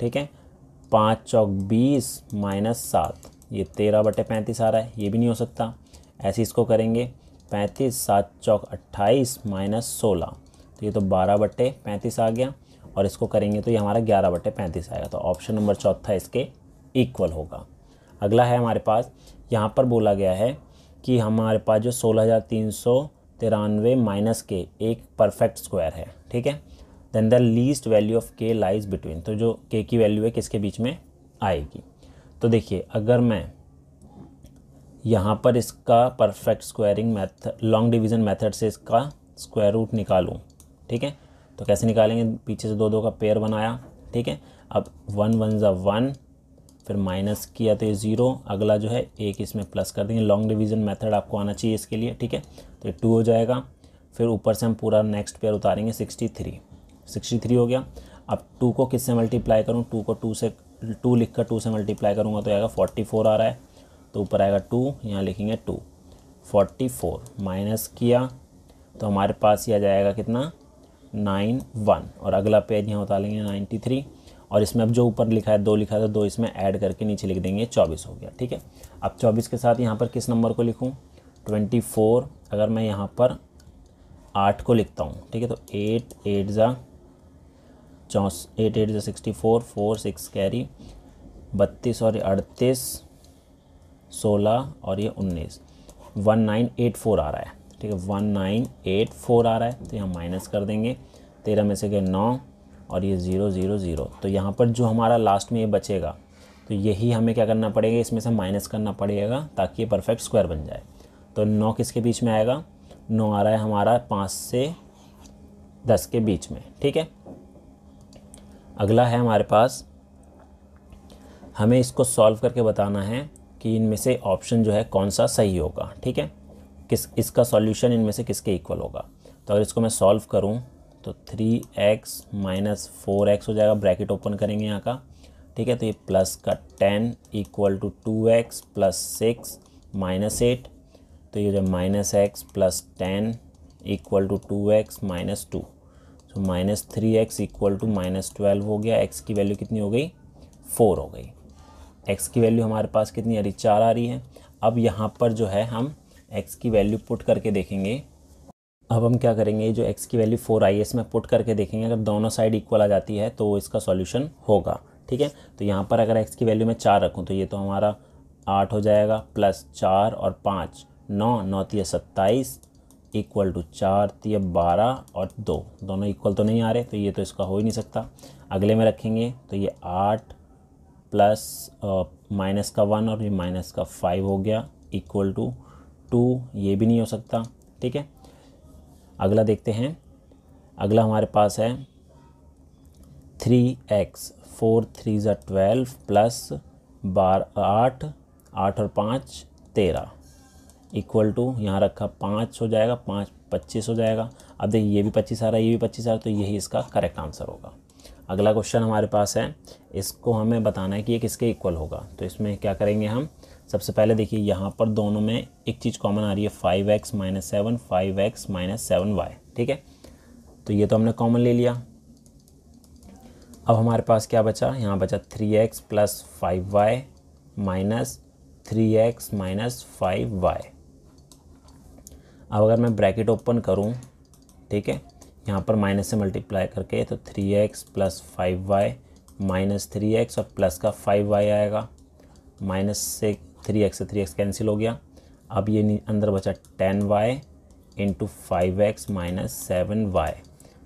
ठीक है पाँच चौक बीस माइनस सात ये तेरह बटे पैंतीस आ रहा है ये भी नहीं हो सकता ऐसे इसको करेंगे पैंतीस सात चौक अट्ठाईस माइनस सोलह तो ये तो बारह बट्टे पैंतीस आ गया और इसको करेंगे तो ये हमारा ग्यारह बट्टे पैंतीस आएगा तो ऑप्शन नंबर चौथा इसके इक्वल होगा अगला है हमारे पास यहाँ पर बोला गया है कि हमारे पास जो सोलह हज़ार तीन सौ तिरानवे माइनस के एक परफेक्ट स्क्वायर है ठीक है then the least value of K lies between तो जो के की वैल्यू है किसके बीच में आएगी तो देखिए अगर मैं यहाँ पर इसका perfect squaring math long division method से इसका स्क्वायर रूट निकालूँ ठीक है तो कैसे निकालेंगे पीछे से दो दो का पेयर बनाया ठीक है अब वन वन ज़ा वन फिर माइनस किया तो ये ज़ीरो अगला जो है एक इसमें प्लस कर देंगे लॉन्ग डिवीजन मेथड आपको आना चाहिए इसके लिए ठीक है तो ये टू हो जाएगा फिर ऊपर से हम पूरा नेक्स्ट पेयर उतारेंगे सिक्सटी थ्री सिक्सटी थ्री हो गया अब टू को किससे मल्टीप्लाई करूँ टू को टू से टू लिख कर टू से मल्टीप्लाई करूँगा तो आएगा फोर्टी फोर आ रहा है तो ऊपर आएगा टू यहाँ लिखेंगे टू फोर्टी फोर माइनस किया तो हमारे पास ये आ जाएगा कितना नाइन वन और अगला पेज यहाँ लेंगे नाइन्टी थ्री और इसमें अब जो ऊपर लिखा है दो लिखा था तो दो इसमें ऐड करके नीचे लिख देंगे चौबीस हो गया ठीक है अब चौबीस के साथ यहाँ पर किस नंबर को लिखूँ ट्वेंटी फोर अगर मैं यहाँ पर आठ को लिखता हूँ ठीक है तो एट एट ज़ा चौस एट एट ज़ा sixty four four six carry बत्तीस और अड़तीस सोलह और ये उन्नीस वन नाइन एट फोर आ रहा है ठीक है वन नाइन एट फोर आ रहा है तो यहाँ माइनस कर देंगे तेरह में से गए नौ और ये ज़ीरो ज़ीरो ज़ीरो तो यहाँ पर जो हमारा लास्ट में ये बचेगा तो यही हमें क्या करना पड़ेगा इसमें से माइनस करना पड़ेगा ताकि ये परफेक्ट स्क्वायर बन जाए तो नौ किसके बीच में आएगा नौ आ रहा है हमारा पाँच से दस के बीच में ठीक है अगला है हमारे पास हमें इसको सॉल्व करके बताना है कि इनमें से ऑप्शन जो है कौन सा सही होगा ठीक है किस इसका सॉल्यूशन इनमें से किसके इक्वल होगा तो अगर इसको मैं सॉल्व करूँ तो three x minus four x हो जाएगा ब्रैकेट ओपन करेंगे यहाँ का ठीक है तो ये प्लस का ten equal to two x plus six minus eight तो ये जो minus x plus ten equal to two x minus two तो minus three x equal to minus twelve हो गया एक्स की वैल्यू कितनी हो गई फोर हो गई एक्स की वैल्यू हमारे पास कितनी आ रही चार आ रही है अब यहाँ पर जो है हम एक्स की वैल्यू पुट करके देखेंगे अब हम क्या करेंगे जो एक्स की वैल्यू फोर आई है में पुट करके देखेंगे अगर दोनों साइड इक्वल आ जाती है तो इसका सॉल्यूशन होगा ठीक है तो यहाँ पर अगर एक्स की वैल्यू मैं चार रखूँ तो ये तो हमारा आठ हो जाएगा प्लस चार और पाँच नौ नौ तीय सत्ताईस इक्वल टू चार तीय बारह और दो दोनों इक्वल तो नहीं आ रहे तो ये तो इसका हो ही नहीं सकता अगले में रखेंगे तो ये आठ प्लस माइनस का वन और ये माइनस का फाइव हो गया इक्वल टू टू ये भी नहीं हो सकता ठीक है अगला देखते हैं अगला हमारे पास है थ्री एक्स फोर थ्री ज़ा ट्वेल्व प्लस बार आठ आठ और पाँच तेरह इक्वल टू यहाँ रखा पाँच हो जाएगा पाँच पच्चीस हो जाएगा अब देखिए ये भी पच्चीस आ रहा है ये भी पच्चीस आ रहा है तो यही इसका करेक्ट आंसर होगा अगला क्वेश्चन हमारे पास है इसको हमें बताना है कि ये किसके इक्वल होगा तो इसमें क्या करेंगे हम सबसे पहले देखिए यहाँ पर दोनों में एक चीज़ कॉमन आ रही है five x minus seven five x minus seven y ठीक है तो ये तो हमने कॉमन ले लिया अब हमारे पास क्या बचा यहाँ बचा three x plus five y minus three x minus five y अब अगर मैं ब्रैकेट ओपन करूँ ठीक है यहाँ पर माइनस से मल्टीप्लाई करके तो three x plus five y minus three x और प्लस का फाइव वाई आएगा माइनस से थ्री एक्स से थ्री एक्स कैंसिल हो गया अब ये अंदर बचा ten y into five x minus seven y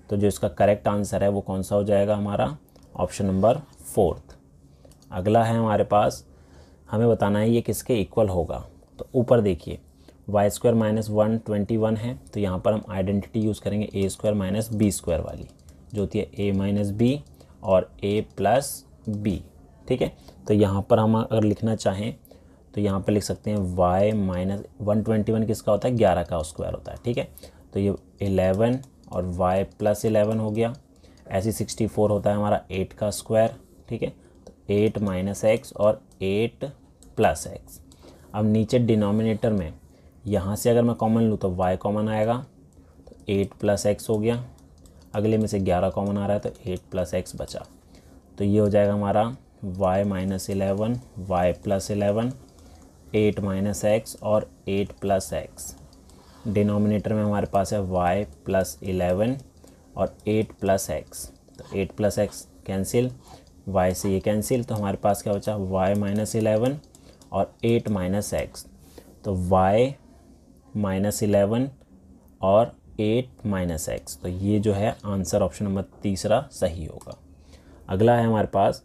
तो जो इसका करेक्ट आंसर है वो कौन सा हो जाएगा हमारा ऑप्शन नंबर फोर्थ अगला है हमारे पास हमें बताना है ये किसके इक्वल होगा तो ऊपर देखिए y square minus one twenty one है तो यहाँ पर हम आइडेंटिटी यूज़ करेंगे a square minus b square वाली जो होती है ए माइनस बी और ए प्लस बी ठीक है तो यहाँ पर हम अगर लिखना चाहें तो यहाँ पर लिख सकते हैं y minus one twenty one किसका होता है ग्यारह का स्क्वायर होता है ठीक है तो ये इलेवन और y प्लस इलेवन हो गया ऐसे सिक्सटी फोर होता है हमारा एट का स्क्वायर ठीक है तो एट माइनस एक्स और एट प्लस एक्स अब नीचे डिनोमिनेटर में यहाँ से अगर मैं कॉमन लूँ तो y कॉमन आएगा तो एट प्लस एक्स हो गया अगले में से ग्यारह कॉमन आ रहा है तो एट प्लस एक्स बचा तो ये हो जाएगा हमारा y minus eleven y plus eleven eight minus x और एट प्लस एक्स डिनोमिनेटर में हमारे पास है वाई प्लस इलेवन और एट प्लस एक्स तो eight plus x cancel y से ये कैंसिल तो हमारे पास क्या बचा वाई माइनस इलेवन और एट माइनस एक्स तो वाई माइनस इलेवन और एट माइनस एक्स तो ये जो है आंसर ऑप्शन नंबर तीसरा सही होगा अगला है हमारे पास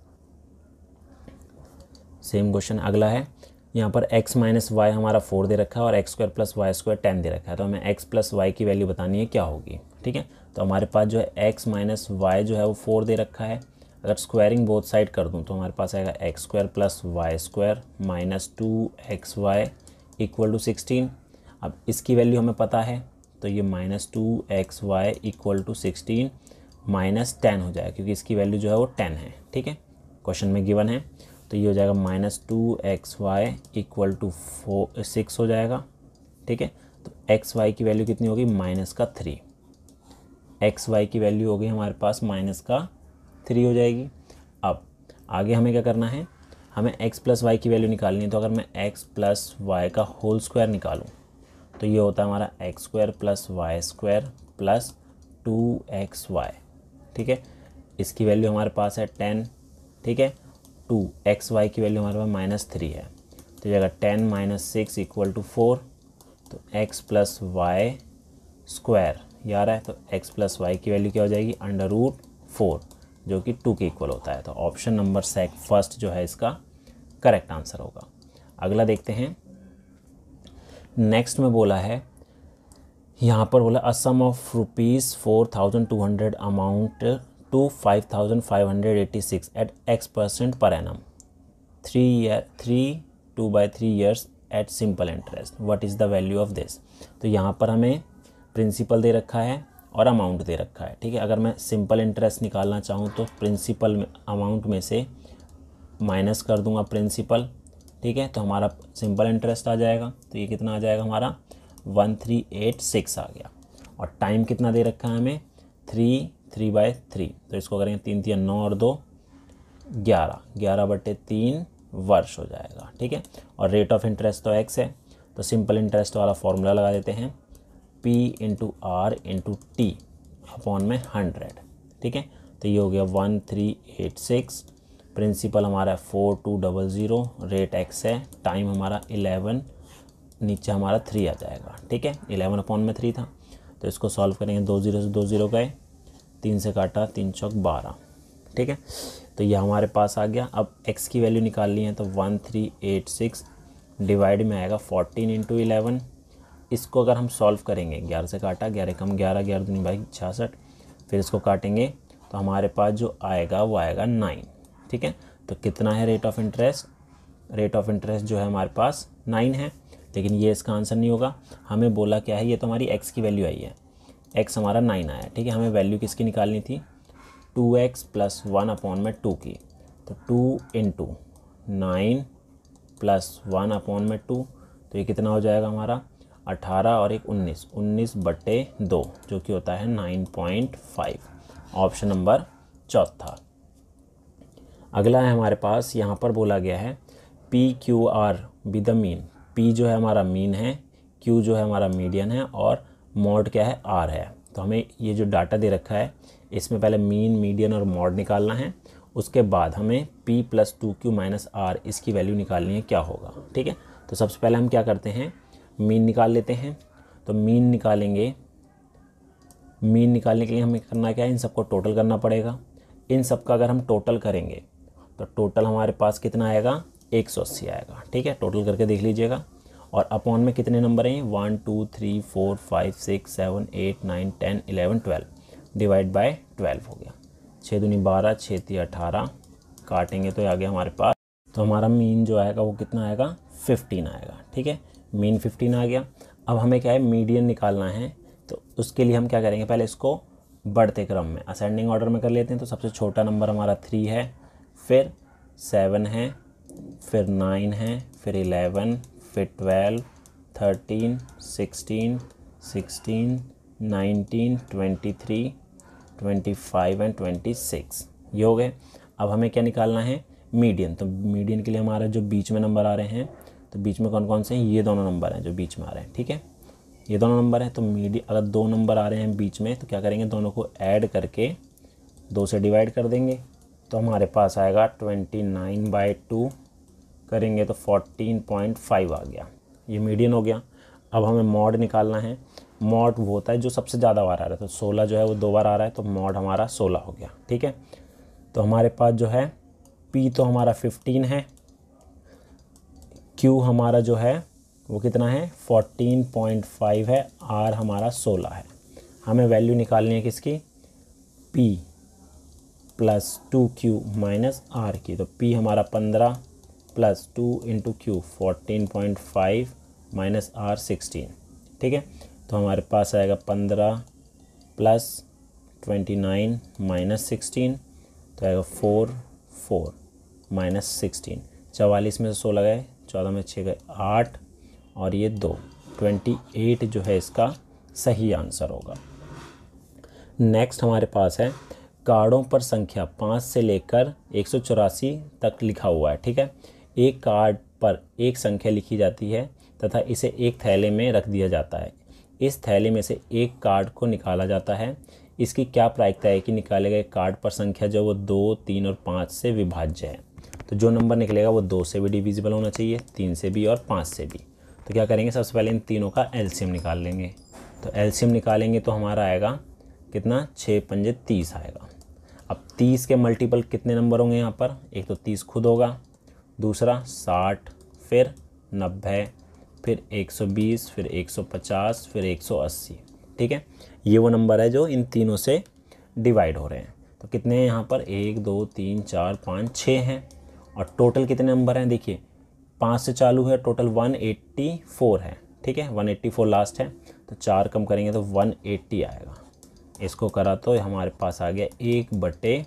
सेम क्वेश्चन अगला है यहाँ पर x माइनस वाई हमारा फोर दे रखा है और x square plus y square ten दे रखा है तो हमें x प्लस वाई की वैल्यू बतानी है क्या होगी ठीक है तो हमारे पास जो है x माइनस वाई जो है वो फोर दे रखा है अगर स्क्वायरिंग बोथ साइड कर दूँ तो हमारे पास आएगा x square plus y square minus two x y equal to sixteen अब इसकी वैल्यू हमें पता है तो ये minus two x y equal to sixteen minus ten हो जाएगा क्योंकि इसकी वैल्यू जो है वो टेन है ठीक है क्वेश्चन में गिवन है तो ये हो जाएगा minus two x y equal to four six हो जाएगा ठीक है तो एक्स वाई की वैल्यू कितनी होगी माइनस का थ्री एक्स वाई की वैल्यू होगी हमारे पास माइनस का थ्री हो जाएगी अब आगे हमें क्या करना है हमें x प्लस वाई की वैल्यू निकालनी है तो अगर मैं x प्लस वाई का होल स्क्वायर निकालूं तो ये होता है हमारा x square plus y square plus two x y ठीक है इसकी वैल्यू हमारे पास है टेन ठीक है टू एक्स वाई की वैल्यू हमारे पास माइनस थ्री है तो जगह ten minus six equal to four तो एक्स प्लस वाई स्क्वायर ये रहा है तो एक्स प्लस वाई की वैल्यू क्या हो जाएगी अंडर रूट फोर जो कि टू के इक्वल होता है तो ऑप्शन नंबर सेक फर्स्ट जो है इसका करेक्ट आंसर होगा अगला देखते हैं नेक्स्ट में बोला है यहाँ पर बोला a sum of rupees four thousand two hundred amount to five five thousand hundred eighty six at x percent per annum three year three two by three years at simple interest what is the value of this तो यहाँ पर हमें principal दे रखा है और amount दे रखा है ठीक है अगर मैं सिंपल इंटरेस्ट निकालना चाहूँ तो प्रिंसिपल में अमाउंट में से माइनस कर दूंगा प्रिंसिपल ठीक है तो हमारा सिंपल इंटरेस्ट आ जाएगा तो ये कितना आ जाएगा हमारा वन थ्री एट सिक्स आ गया और टाइम कितना दे रखा है हमें थ्री थ्री बाय थ्री तो इसको करेंगे तीन तीन नौ और दो ग्यारह ग्यारह बटे तीन वर्ष हो जाएगा ठीक है और रेट ऑफ इंटरेस्ट तो एक्स है तो सिंपल इंटरेस्ट वाला फॉर्मूला लगा देते हैं P into are into T upon में हंड्रेड ठीक है तो ये हो गया one three eight six principal हमारा है four two double zero rate x है टाइम हमारा इलेवन नीचे हमारा थ्री आ जाएगा ठीक है इलेवन अपॉन में थ्री था तो इसको सॉल्व करेंगे दो ज़ीरो से दो ज़ीरो का है तीन से काटा तीन चौक बारह ठीक है तो ये हमारे पास आ गया अब एक्स की वैल्यू निकालनी है तो one three eight six divide में आएगा फोर्टीन इंटू इलेवन इसको अगर हम सॉल्व करेंगे ग्यारह से काटा ग्यारह कम ग्यारह ग्यारह दिन बाई छियासठ फिर इसको काटेंगे तो हमारे पास जो आएगा वो आएगा नाइन ठीक है तो कितना है rate of interest rate of interest जो है हमारे पास नाइन है लेकिन ये इसका आंसर नहीं होगा हमें बोला क्या है ये तो हमारी एक्स की वैल्यू आई है एक्स हमारा नाइन आया ठीक है हमें वैल्यू किसकी निकालनी थी two x plus one upon में टू की तो टू इन two nine plus one upon में टू तो ये कितना हो जाएगा हमारा अठारह और एक उन्नीस उन्नीस बटे दो जो कि होता है nine point five option number चौथा अगला है हमारे पास यहाँ पर बोला गया है p Q r be the mean p जो है हमारा मीन है क्यू जो है हमारा मीडियन है और मॉड क्या है आर है तो हमें ये जो डाटा दे रखा है इसमें पहले मीन मीडियन और मॉड निकालना है उसके बाद हमें p plus two q minus r इसकी वैल्यू निकालनी है क्या होगा ठीक है तो सबसे पहले हम क्या करते हैं मीन निकाल लेते हैं तो मीन निकालेंगे मीन निकालने के लिए हमें करना क्या है इन सबको टोटल करना पड़ेगा इन सब का अगर हम टोटल करेंगे तो टोटल हमारे पास कितना आएगा एक सौ अस्सी आएगा ठीक है टोटल करके देख लीजिएगा और अपॉन में कितने नंबर हैं one two three four five six seven eight nine ten eleven twelve divide by twelve हो गया छः दूनी बारह छः ती अठारह काटेंगे तो आ गया हमारे पास तो हमारा मीन जो आएगा वो कितना आएगा फिफ्टीन आएगा ठीक है मीन फिफ्टीन आ गया अब हमें क्या है मीडियन निकालना है तो उसके लिए हम क्या करेंगे पहले इसको बढ़ते क्रम में असेंडिंग ऑर्डर में कर लेते हैं तो सबसे छोटा नंबर हमारा थ्री है फिर सेवन है फिर नाइन है फिर इलेवन फिर twelve thirteen sixteen sixteen nineteen twenty three twenty five and twenty six ये हो गए अब हमें क्या निकालना है मीडियन तो मीडियन के लिए हमारा जो बीच में नंबर आ रहे हैं तो बीच में कौन कौन से हैं ये दोनों नंबर हैं जो बीच में आ रहे हैं ठीक है ये दोनों नंबर हैं तो मीडियन अगर दो नंबर आ रहे हैं बीच में तो क्या करेंगे दोनों को ऐड करके दो से डिवाइड कर देंगे तो हमारे पास आएगा ट्वेंटी नाइन बाई टू करेंगे तो 14.5 आ गया ये मीडियन हो गया अब हमें मॉड निकालना है मॉड वो होता है जो सबसे ज़्यादा बार आ रहा है तो सोलह जो है वो दो बार आ रहा है तो मॉड हमारा सोलह हो गया ठीक है तो हमारे पास जो है पी तो हमारा फिफ्टीन है क्यू हमारा जो है वो कितना है फोर्टीन पॉइंट फाइव है आर हमारा सोलह है हमें वैल्यू निकालनी है किसकी p plus two q minus r की तो पी हमारा पंद्रह plus two into q fourteen point five minus r sixteen ठीक है तो हमारे पास आएगा पंद्रह plus twenty nine minus sixteen तो आएगा फोर फोर माइनस सिक्सटीन चवालीस में से सोलह गए चौदह में छः गए आठ और ये दो ट्वेंटी एट जो है इसका सही आंसर होगा नेक्स्ट हमारे पास है कार्डों पर संख्या पाँच से लेकर एक सौ चौरासी तक लिखा हुआ है ठीक है एक कार्ड पर एक संख्या लिखी जाती है तथा इसे एक थैले में रख दिया जाता है इस थैले में से एक कार्ड को निकाला जाता है इसकी क्या प्रायिकता है कि निकाले गए कार्ड पर संख्या जो वो दो तीन और पाँच से विभाज्य है तो जो नंबर निकलेगा वो दो से भी डिविजिबल होना चाहिए तीन से भी और पाँच से भी तो क्या करेंगे सबसे पहले इन तीनों का एल्शियम निकाल लेंगे तो एल्शियम निकालेंगे तो हमारा आएगा कितना छः पंजे तीस आएगा अब तीस के मल्टीपल कितने नंबर होंगे यहाँ पर एक तो तीस खुद होगा दूसरा साठ फिर नब्बे फिर 120 फिर 150 फिर 180 ठीक है ये वो नंबर है जो इन तीनों से डिवाइड हो रहे हैं तो कितने हैं यहाँ पर एक दो तीन चार पाँच छः हैं और टोटल कितने नंबर हैं देखिए पाँच से चालू है टोटल 184 है ठीक है 184 लास्ट है तो चार कम करेंगे तो 180 आएगा इसको करा तो हमारे पास आ गया एक बटे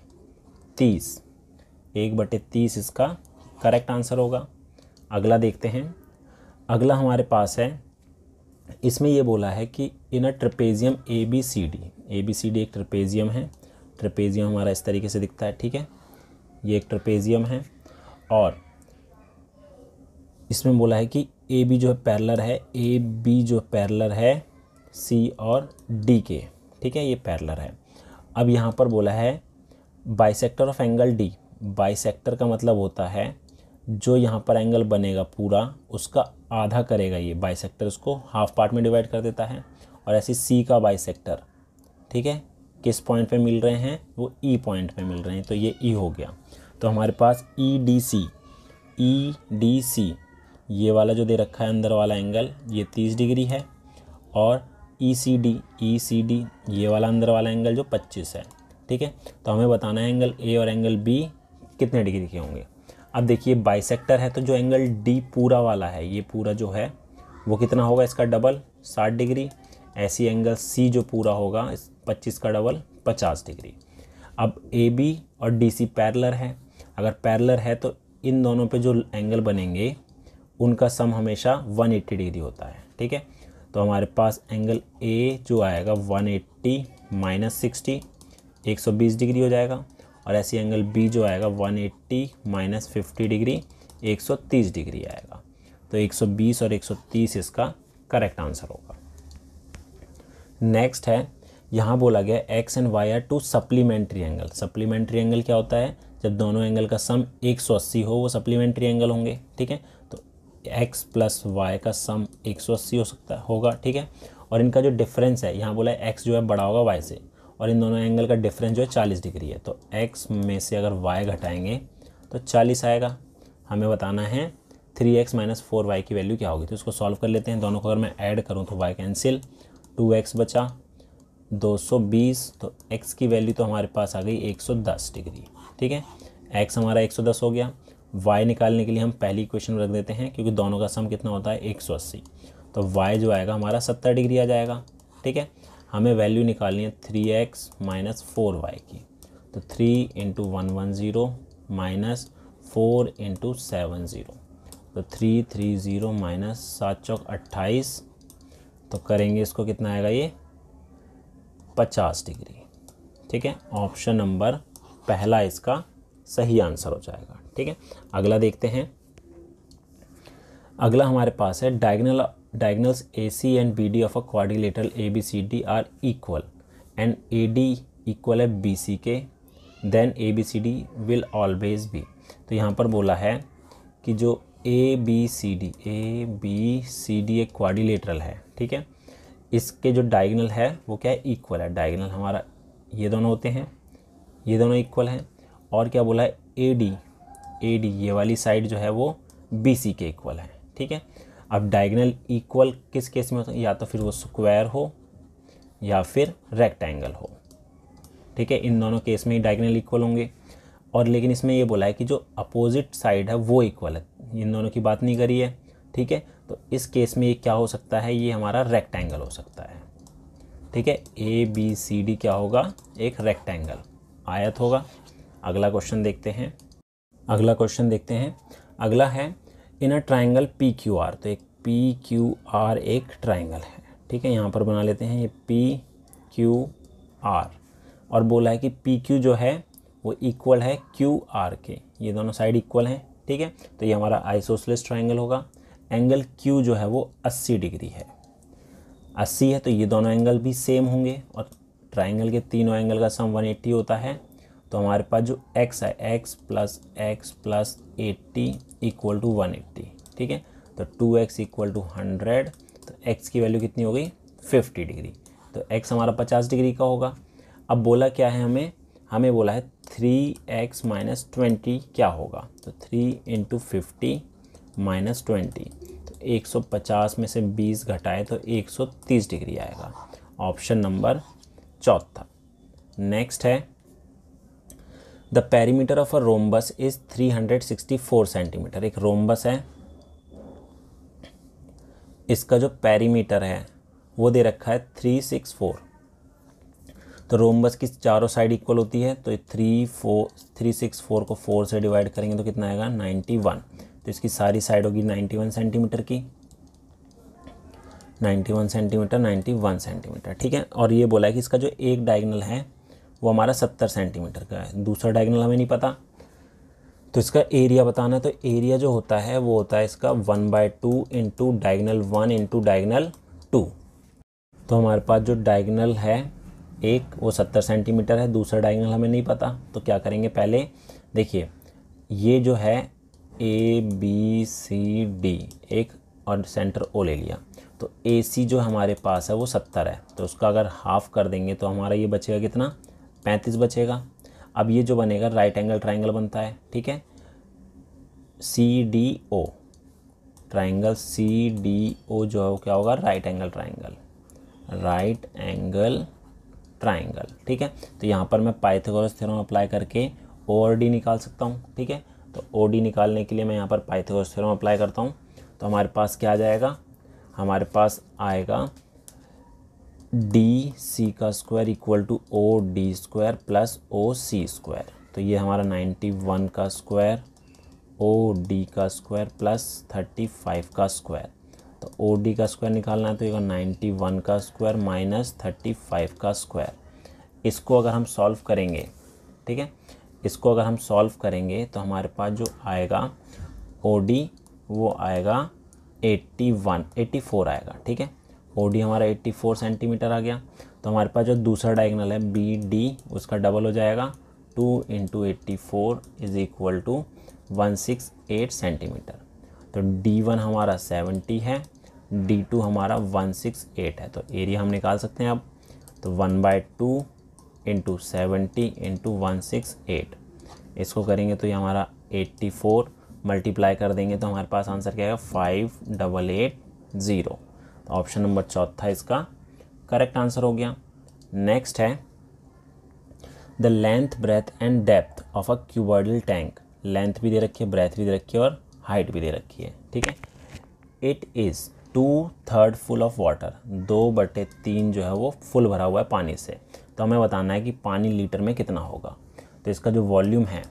तीस एक बटे तीस इसका करेक्ट आंसर होगा अगला देखते हैं अगला हमारे पास है इसमें ये बोला है कि in a trapezium A B C D A B C D एक ट्रपेजियम है ट्रपेजियम हमारा इस तरीके से दिखता है ठीक है ये एक ट्रपेजियम है और इसमें बोला है कि ए बी जो है पैरलर है ए बी जो पैरलर है सी और डी के ठीक है ये पैरलर है अब यहाँ पर बोला है sector of angle D sector का मतलब होता है जो यहाँ पर एंगल बनेगा पूरा उसका आधा करेगा ये सेक्टर उसको हाफ पार्ट में डिवाइड कर देता है और ऐसे सी का सेक्टर ठीक है किस पॉइंट पे मिल रहे हैं वो ई e पॉइंट पे मिल रहे हैं तो ये ई e हो गया तो हमारे पास E D C E D C ये वाला जो दे रखा है अंदर वाला एंगल ये तीस डिग्री है और ई C D E C D ये वाला अंदर वाला एंगल जो पच्चीस है ठीक है तो हमें बताना है एंगल ए और एंगल बी कितने डिग्री के होंगे अब देखिए बाइसेक्टर है तो जो एंगल डी पूरा वाला है ये पूरा जो है वो कितना होगा इसका डबल साठ डिग्री ऐसी एंगल सी जो पूरा होगा इस पच्चीस का डबल पचास डिग्री अब ए बी और डी सी पैरलर है अगर पैरलर है तो इन दोनों पे जो एंगल बनेंगे उनका सम हमेशा 180 डिग्री होता है ठीक है तो हमारे पास एंगल ए जो आएगा 180 एट्टी माइनस सिक्सटी डिग्री हो जाएगा और ऐसी एंगल बी जो आएगा 180 एट्टी माइनस फिफ्टी डिग्री एक डिग्री आएगा तो 120 और 130 इसका करेक्ट आंसर होगा नेक्स्ट है यहाँ बोला गया x and y are two supplementary angle supplementary angle क्या होता है जब दोनों एंगल का सम 180 हो वो सप्लीमेंट्री एंगल होंगे ठीक है तो एक्स प्लस वाई का सम 180 हो सकता होगा ठीक है और इनका जो डिफरेंस है यहाँ बोला है एक्स जो है बड़ा होगा वाई से और इन दोनों एंगल का डिफरेंस जो है चालीस डिग्री है तो एक्स में से अगर वाई घटाएंगे तो चालीस आएगा हमें बताना है three x minus four y की वैल्यू क्या होगी तो इसको सॉल्व कर लेते हैं दोनों को अगर मैं ऐड करूँ तो वाई कैंसिल टू एक्स बचा दो सौ बीस तो एक्स की वैल्यू तो हमारे पास आ गई एक सौ दस डिग्री ठीक है एक्स हमारा एक सौ दस हो गया वाई निकालने के लिए हम पहली क्वेश्चन रख देते हैं क्योंकि दोनों का सम कितना होता है एक सौ अस्सी तो वाई जो आएगा हमारा सत्तर डिग्री आ जाएगा ठीक है हमें वैल्यू निकालनी है three x minus four y की तो three into one one zero minus four into seven zero तो थ्री थ्री ज़ीरो माइनस सात चौक अट्ठाईस तो करेंगे इसको कितना आएगा ये पचास डिग्री ठीक है ऑप्शन नंबर पहला इसका सही आंसर हो जाएगा ठीक है अगला देखते हैं अगला हमारे पास है diagonal diagonals AC and BD of a quadrilateral ABCD are equal and AD equal है BC के then ABCD will always be तो यहाँ पर बोला है कि जो A B C D A B C D एक क्वाडिलेटरल है ठीक है इसके जो डायगनल है वो क्या है इक्वल है डायगनल हमारा ये दोनों होते हैं ये दोनों इक्वल हैं और क्या बोला है ए डी ए डी ये वाली साइड जो है वो बी सी के इक्वल है ठीक है अब डायगनल इक्वल किस केस में होता है या तो फिर वो स्क्वायर हो या फिर रेक्टेंगल हो ठीक है इन दोनों केस में ही डायगनल इक्वल होंगे और लेकिन इसमें ये बोला है कि जो अपोजिट साइड है वो इक्वल है इन दोनों की बात नहीं करी है ठीक है तो इस केस में ये क्या हो सकता है ये हमारा रेक्टेंगल हो सकता है ठीक है ए बी सी डी क्या होगा एक रेक्टेंगल आयत होगा अगला क्वेश्चन देखते हैं अगला क्वेश्चन देखते हैं अगला है in a triangle P Q R तो एक पी क्यू आर एक ट्राइंगल है ठीक है यहाँ पर बना लेते हैं ये पी क्यू आर और बोला है कि पी क्यू जो है वो इक्वल है क्यू आर के ये दोनों साइड इक्वल हैं ठीक है तो ये हमारा आइसोसलेस ट्राइंगल होगा एंगल क्यू जो है वो अस्सी डिग्री है अस्सी है तो ये दोनों एंगल भी सेम होंगे और ट्राइंगल के तीनों एंगल का सम एट्टी होता है तो हमारे पास जो x है x plus x plus eighty equal to one eighty ठीक है तो two x equal to hundred तो एक्स की वैल्यू कितनी हो गई फिफ्टी डिग्री तो एक्स हमारा पचास डिग्री का होगा अब बोला क्या है हमें हमें बोला है थ्री एक्स माइनस ट्वेंटी क्या होगा तो three into fifty minus twenty तो एक सौ पचास में से बीस घटाए तो एक सौ तीस डिग्री आएगा ऑप्शन नंबर चौथा नेक्स्ट है the perimeter of a rhombus is 364 centimetre एक रोमबस है इसका जो पैरीमीटर है वो दे रखा है 364 तो रोमबस की चारों साइड इक्वल होती है तो three four three six four को फोर से डिवाइड करेंगे तो कितना आएगा 91 तो इसकी सारी साइड होगी 91 सेंटीमीटर की 91 सेंटीमीटर 91 सेंटीमीटर ठीक है और ये बोला है कि इसका जो एक डायगनल है वो हमारा सत्तर सेंटीमीटर का है दूसरा डायगनल हमें नहीं पता तो इसका एरिया बताना है तो एरिया जो होता है वो होता है इसका one by two into diagonal one into diagonal two तो हमारे पास जो डाइगनल है एक वो सत्तर सेंटीमीटर है दूसरा डायगनल हमें नहीं पता तो क्या करेंगे पहले देखिए ये जो है ए बी सी डी एक और सेंटर ओ ले लिया तो ए सी जो हमारे पास है वो सत्तर है तो उसका अगर हाफ़ कर देंगे तो हमारा ये बचेगा कितना पैंतीस बचेगा अब ये जो बनेगा राइट एंगल ट्राइंगल बनता है ठीक है C D O triangle C D O जो है वो क्या होगा right angle triangle right angle triangle ठीक है तो यहाँ पर मैं पाइथागोरस थ्योरम अप्लाई करके ओ और डी निकाल सकता हूँ ठीक है तो ओ डी निकालने के लिए मैं यहाँ पर पाइथागोरस थ्योरम अप्लाई करता हूँ तो हमारे पास क्या आ जाएगा हमारे पास आएगा डी सी का square equal to O D square plus O C square तो ये हमारा नाइन्टी वन का स्क्वायर ओ डी का स्क्वायर प्लस थर्टी फाइव का स्क्वायर तो ओ डी का स्क्वायर निकालना है तो ये नाइन्टी वन का स्क्वायर माइनस थर्टी फाइव का स्क्वायर इसको अगर हम सॉल्व करेंगे ठीक है इसको अगर हम सॉल्व करेंगे तो हमारे पास जो आएगा ओ डी वो आएगा एट्टी वन एट्टी फोर आएगा ठीक है ओ डी हमारा 84 सेंटीमीटर आ गया तो हमारे पास जो दूसरा डायगनल है बी डी उसका डबल हो जाएगा two into eighty four is equal to one six eight centimetre तो डी वन हमारा सेवेंटी है डी टू हमारा वन सिक्स एट है तो एरिया हम निकाल सकते हैं अब तो one by two into seventy into one six eight इसको करेंगे तो ये हमारा एट्टी फोर मल्टीप्लाई कर देंगे तो हमारे पास आंसर क्या है five double eight zero option number चौथा इसका करेक्ट आंसर हो गया नेक्स्ट है the length breadth and depth of a cuboidal tank length भी दे रखी है ब्रेथ भी दे रखी है और हाइट भी दे रखी है ठीक है it is two third full of water दो बटे तीन जो है वो फुल भरा हुआ है पानी से तो हमें बताना है कि पानी लीटर में कितना होगा तो इसका जो वॉल्यूम है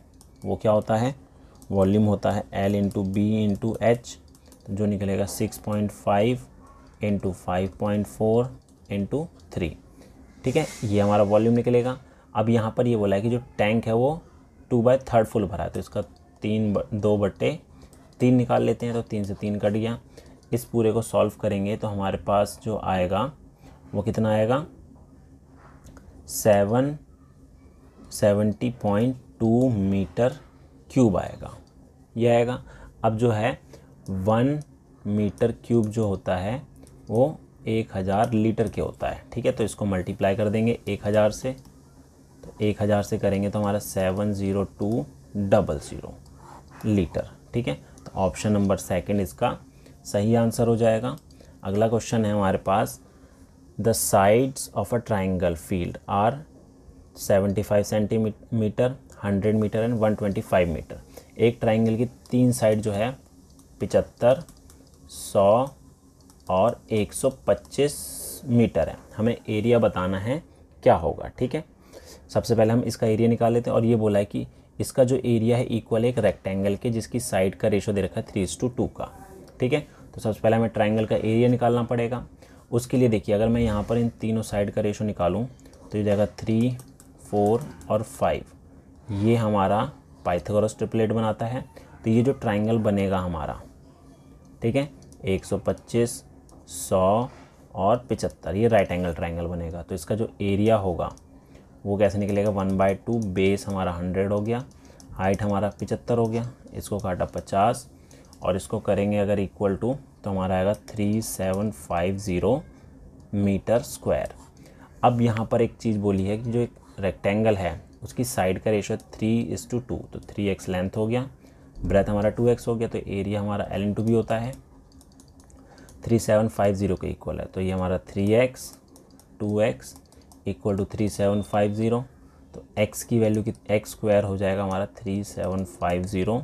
वो क्या होता है वॉल्यूम होता है L into B into h जो निकलेगा six point five into five point four into three ठीक है ये हमारा वॉल्यूम निकलेगा अब यहाँ पर ये बोला है कि जो टैंक है वो टू बाय थर्ड फुल भरा है तो इसका तीन ब, दो बट्टे तीन निकाल लेते हैं तो तीन से तीन कट गया इस पूरे को सॉल्व करेंगे तो हमारे पास जो आएगा वो कितना आएगा seven seventy point two metre cube आएगा ये आएगा अब जो है वन मीटर क्यूब जो होता है वो एक हज़ार लीटर के होता है ठीक है तो इसको मल्टीप्लाई कर देंगे एक हज़ार से तो एक हज़ार से करेंगे तो हमारा seven zero two double zero litre ठीक है तो ऑप्शन नंबर सेकंड इसका सही आंसर हो जाएगा अगला क्वेश्चन है हमारे पास the sides of a triangle field are 75 centimetre 100 metre and 125 metre एक ट्राइंगल की तीन साइड जो है पिचहत्तर सौ और 125 मीटर है हमें एरिया बताना है क्या होगा ठीक है सबसे पहले हम इसका एरिया निकाल लेते हैं और ये बोला है कि इसका जो एरिया है इक्वल एक रेक्टेंगल के जिसकी साइड का रेशो दे रखा है थ्री टू टू का ठीक है तो सबसे पहले हमें ट्राइंगल का एरिया निकालना पड़ेगा उसके लिए देखिए अगर मैं यहाँ पर इन तीनों साइड का रेशो निकालूँ तो ये जाएगा थ्री फोर और फाइव ये हमारा पाइथागोरस ट्रिपलेट बनाता है तो ये जो ट्राइंगल बनेगा हमारा ठीक है 125 सौ और पिचहत्तर ये राइट एंगल ट्राइंगल बनेगा तो इसका जो एरिया होगा वो कैसे निकलेगा वन बाई टू बेस हमारा हंड्रेड हो गया हाइट हमारा पिचहत्तर हो गया इसको काटा पचास और इसको करेंगे अगर इक्वल टू तो हमारा आएगा three seven five zero metre square अब यहाँ पर एक चीज़ बोली है कि जो एक रेक्टेंगल है उसकी साइड का ratio three is to two तो थ्री एक्स लेंथ हो गया ब्रेथ हमारा टू एक्स हो गया तो एरिया हमारा एल इन टू भी होता है थ्री सेवन फाइव ज़ीरो के इक्वल है तो ये हमारा three x two x equal to three seven five zero तो x की वैल्यू की एक्स स्क्वायर हो जाएगा हमारा three seven five zero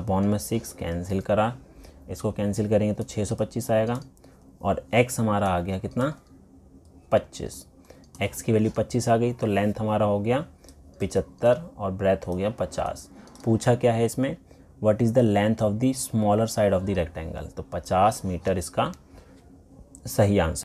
upon में सिक्स कैंसिल करा इसको कैंसिल करेंगे तो छः सौ पच्चीस आएगा और x हमारा आ गया कितना पच्चीस x की वैल्यू पच्चीस आ गई तो लेंथ हमारा हो गया पिचहत्तर और ब्रेथ हो गया पचास पूछा क्या है इसमें what is the length of the smaller side of the rectangle तो 50 मीटर इसका सही आंसर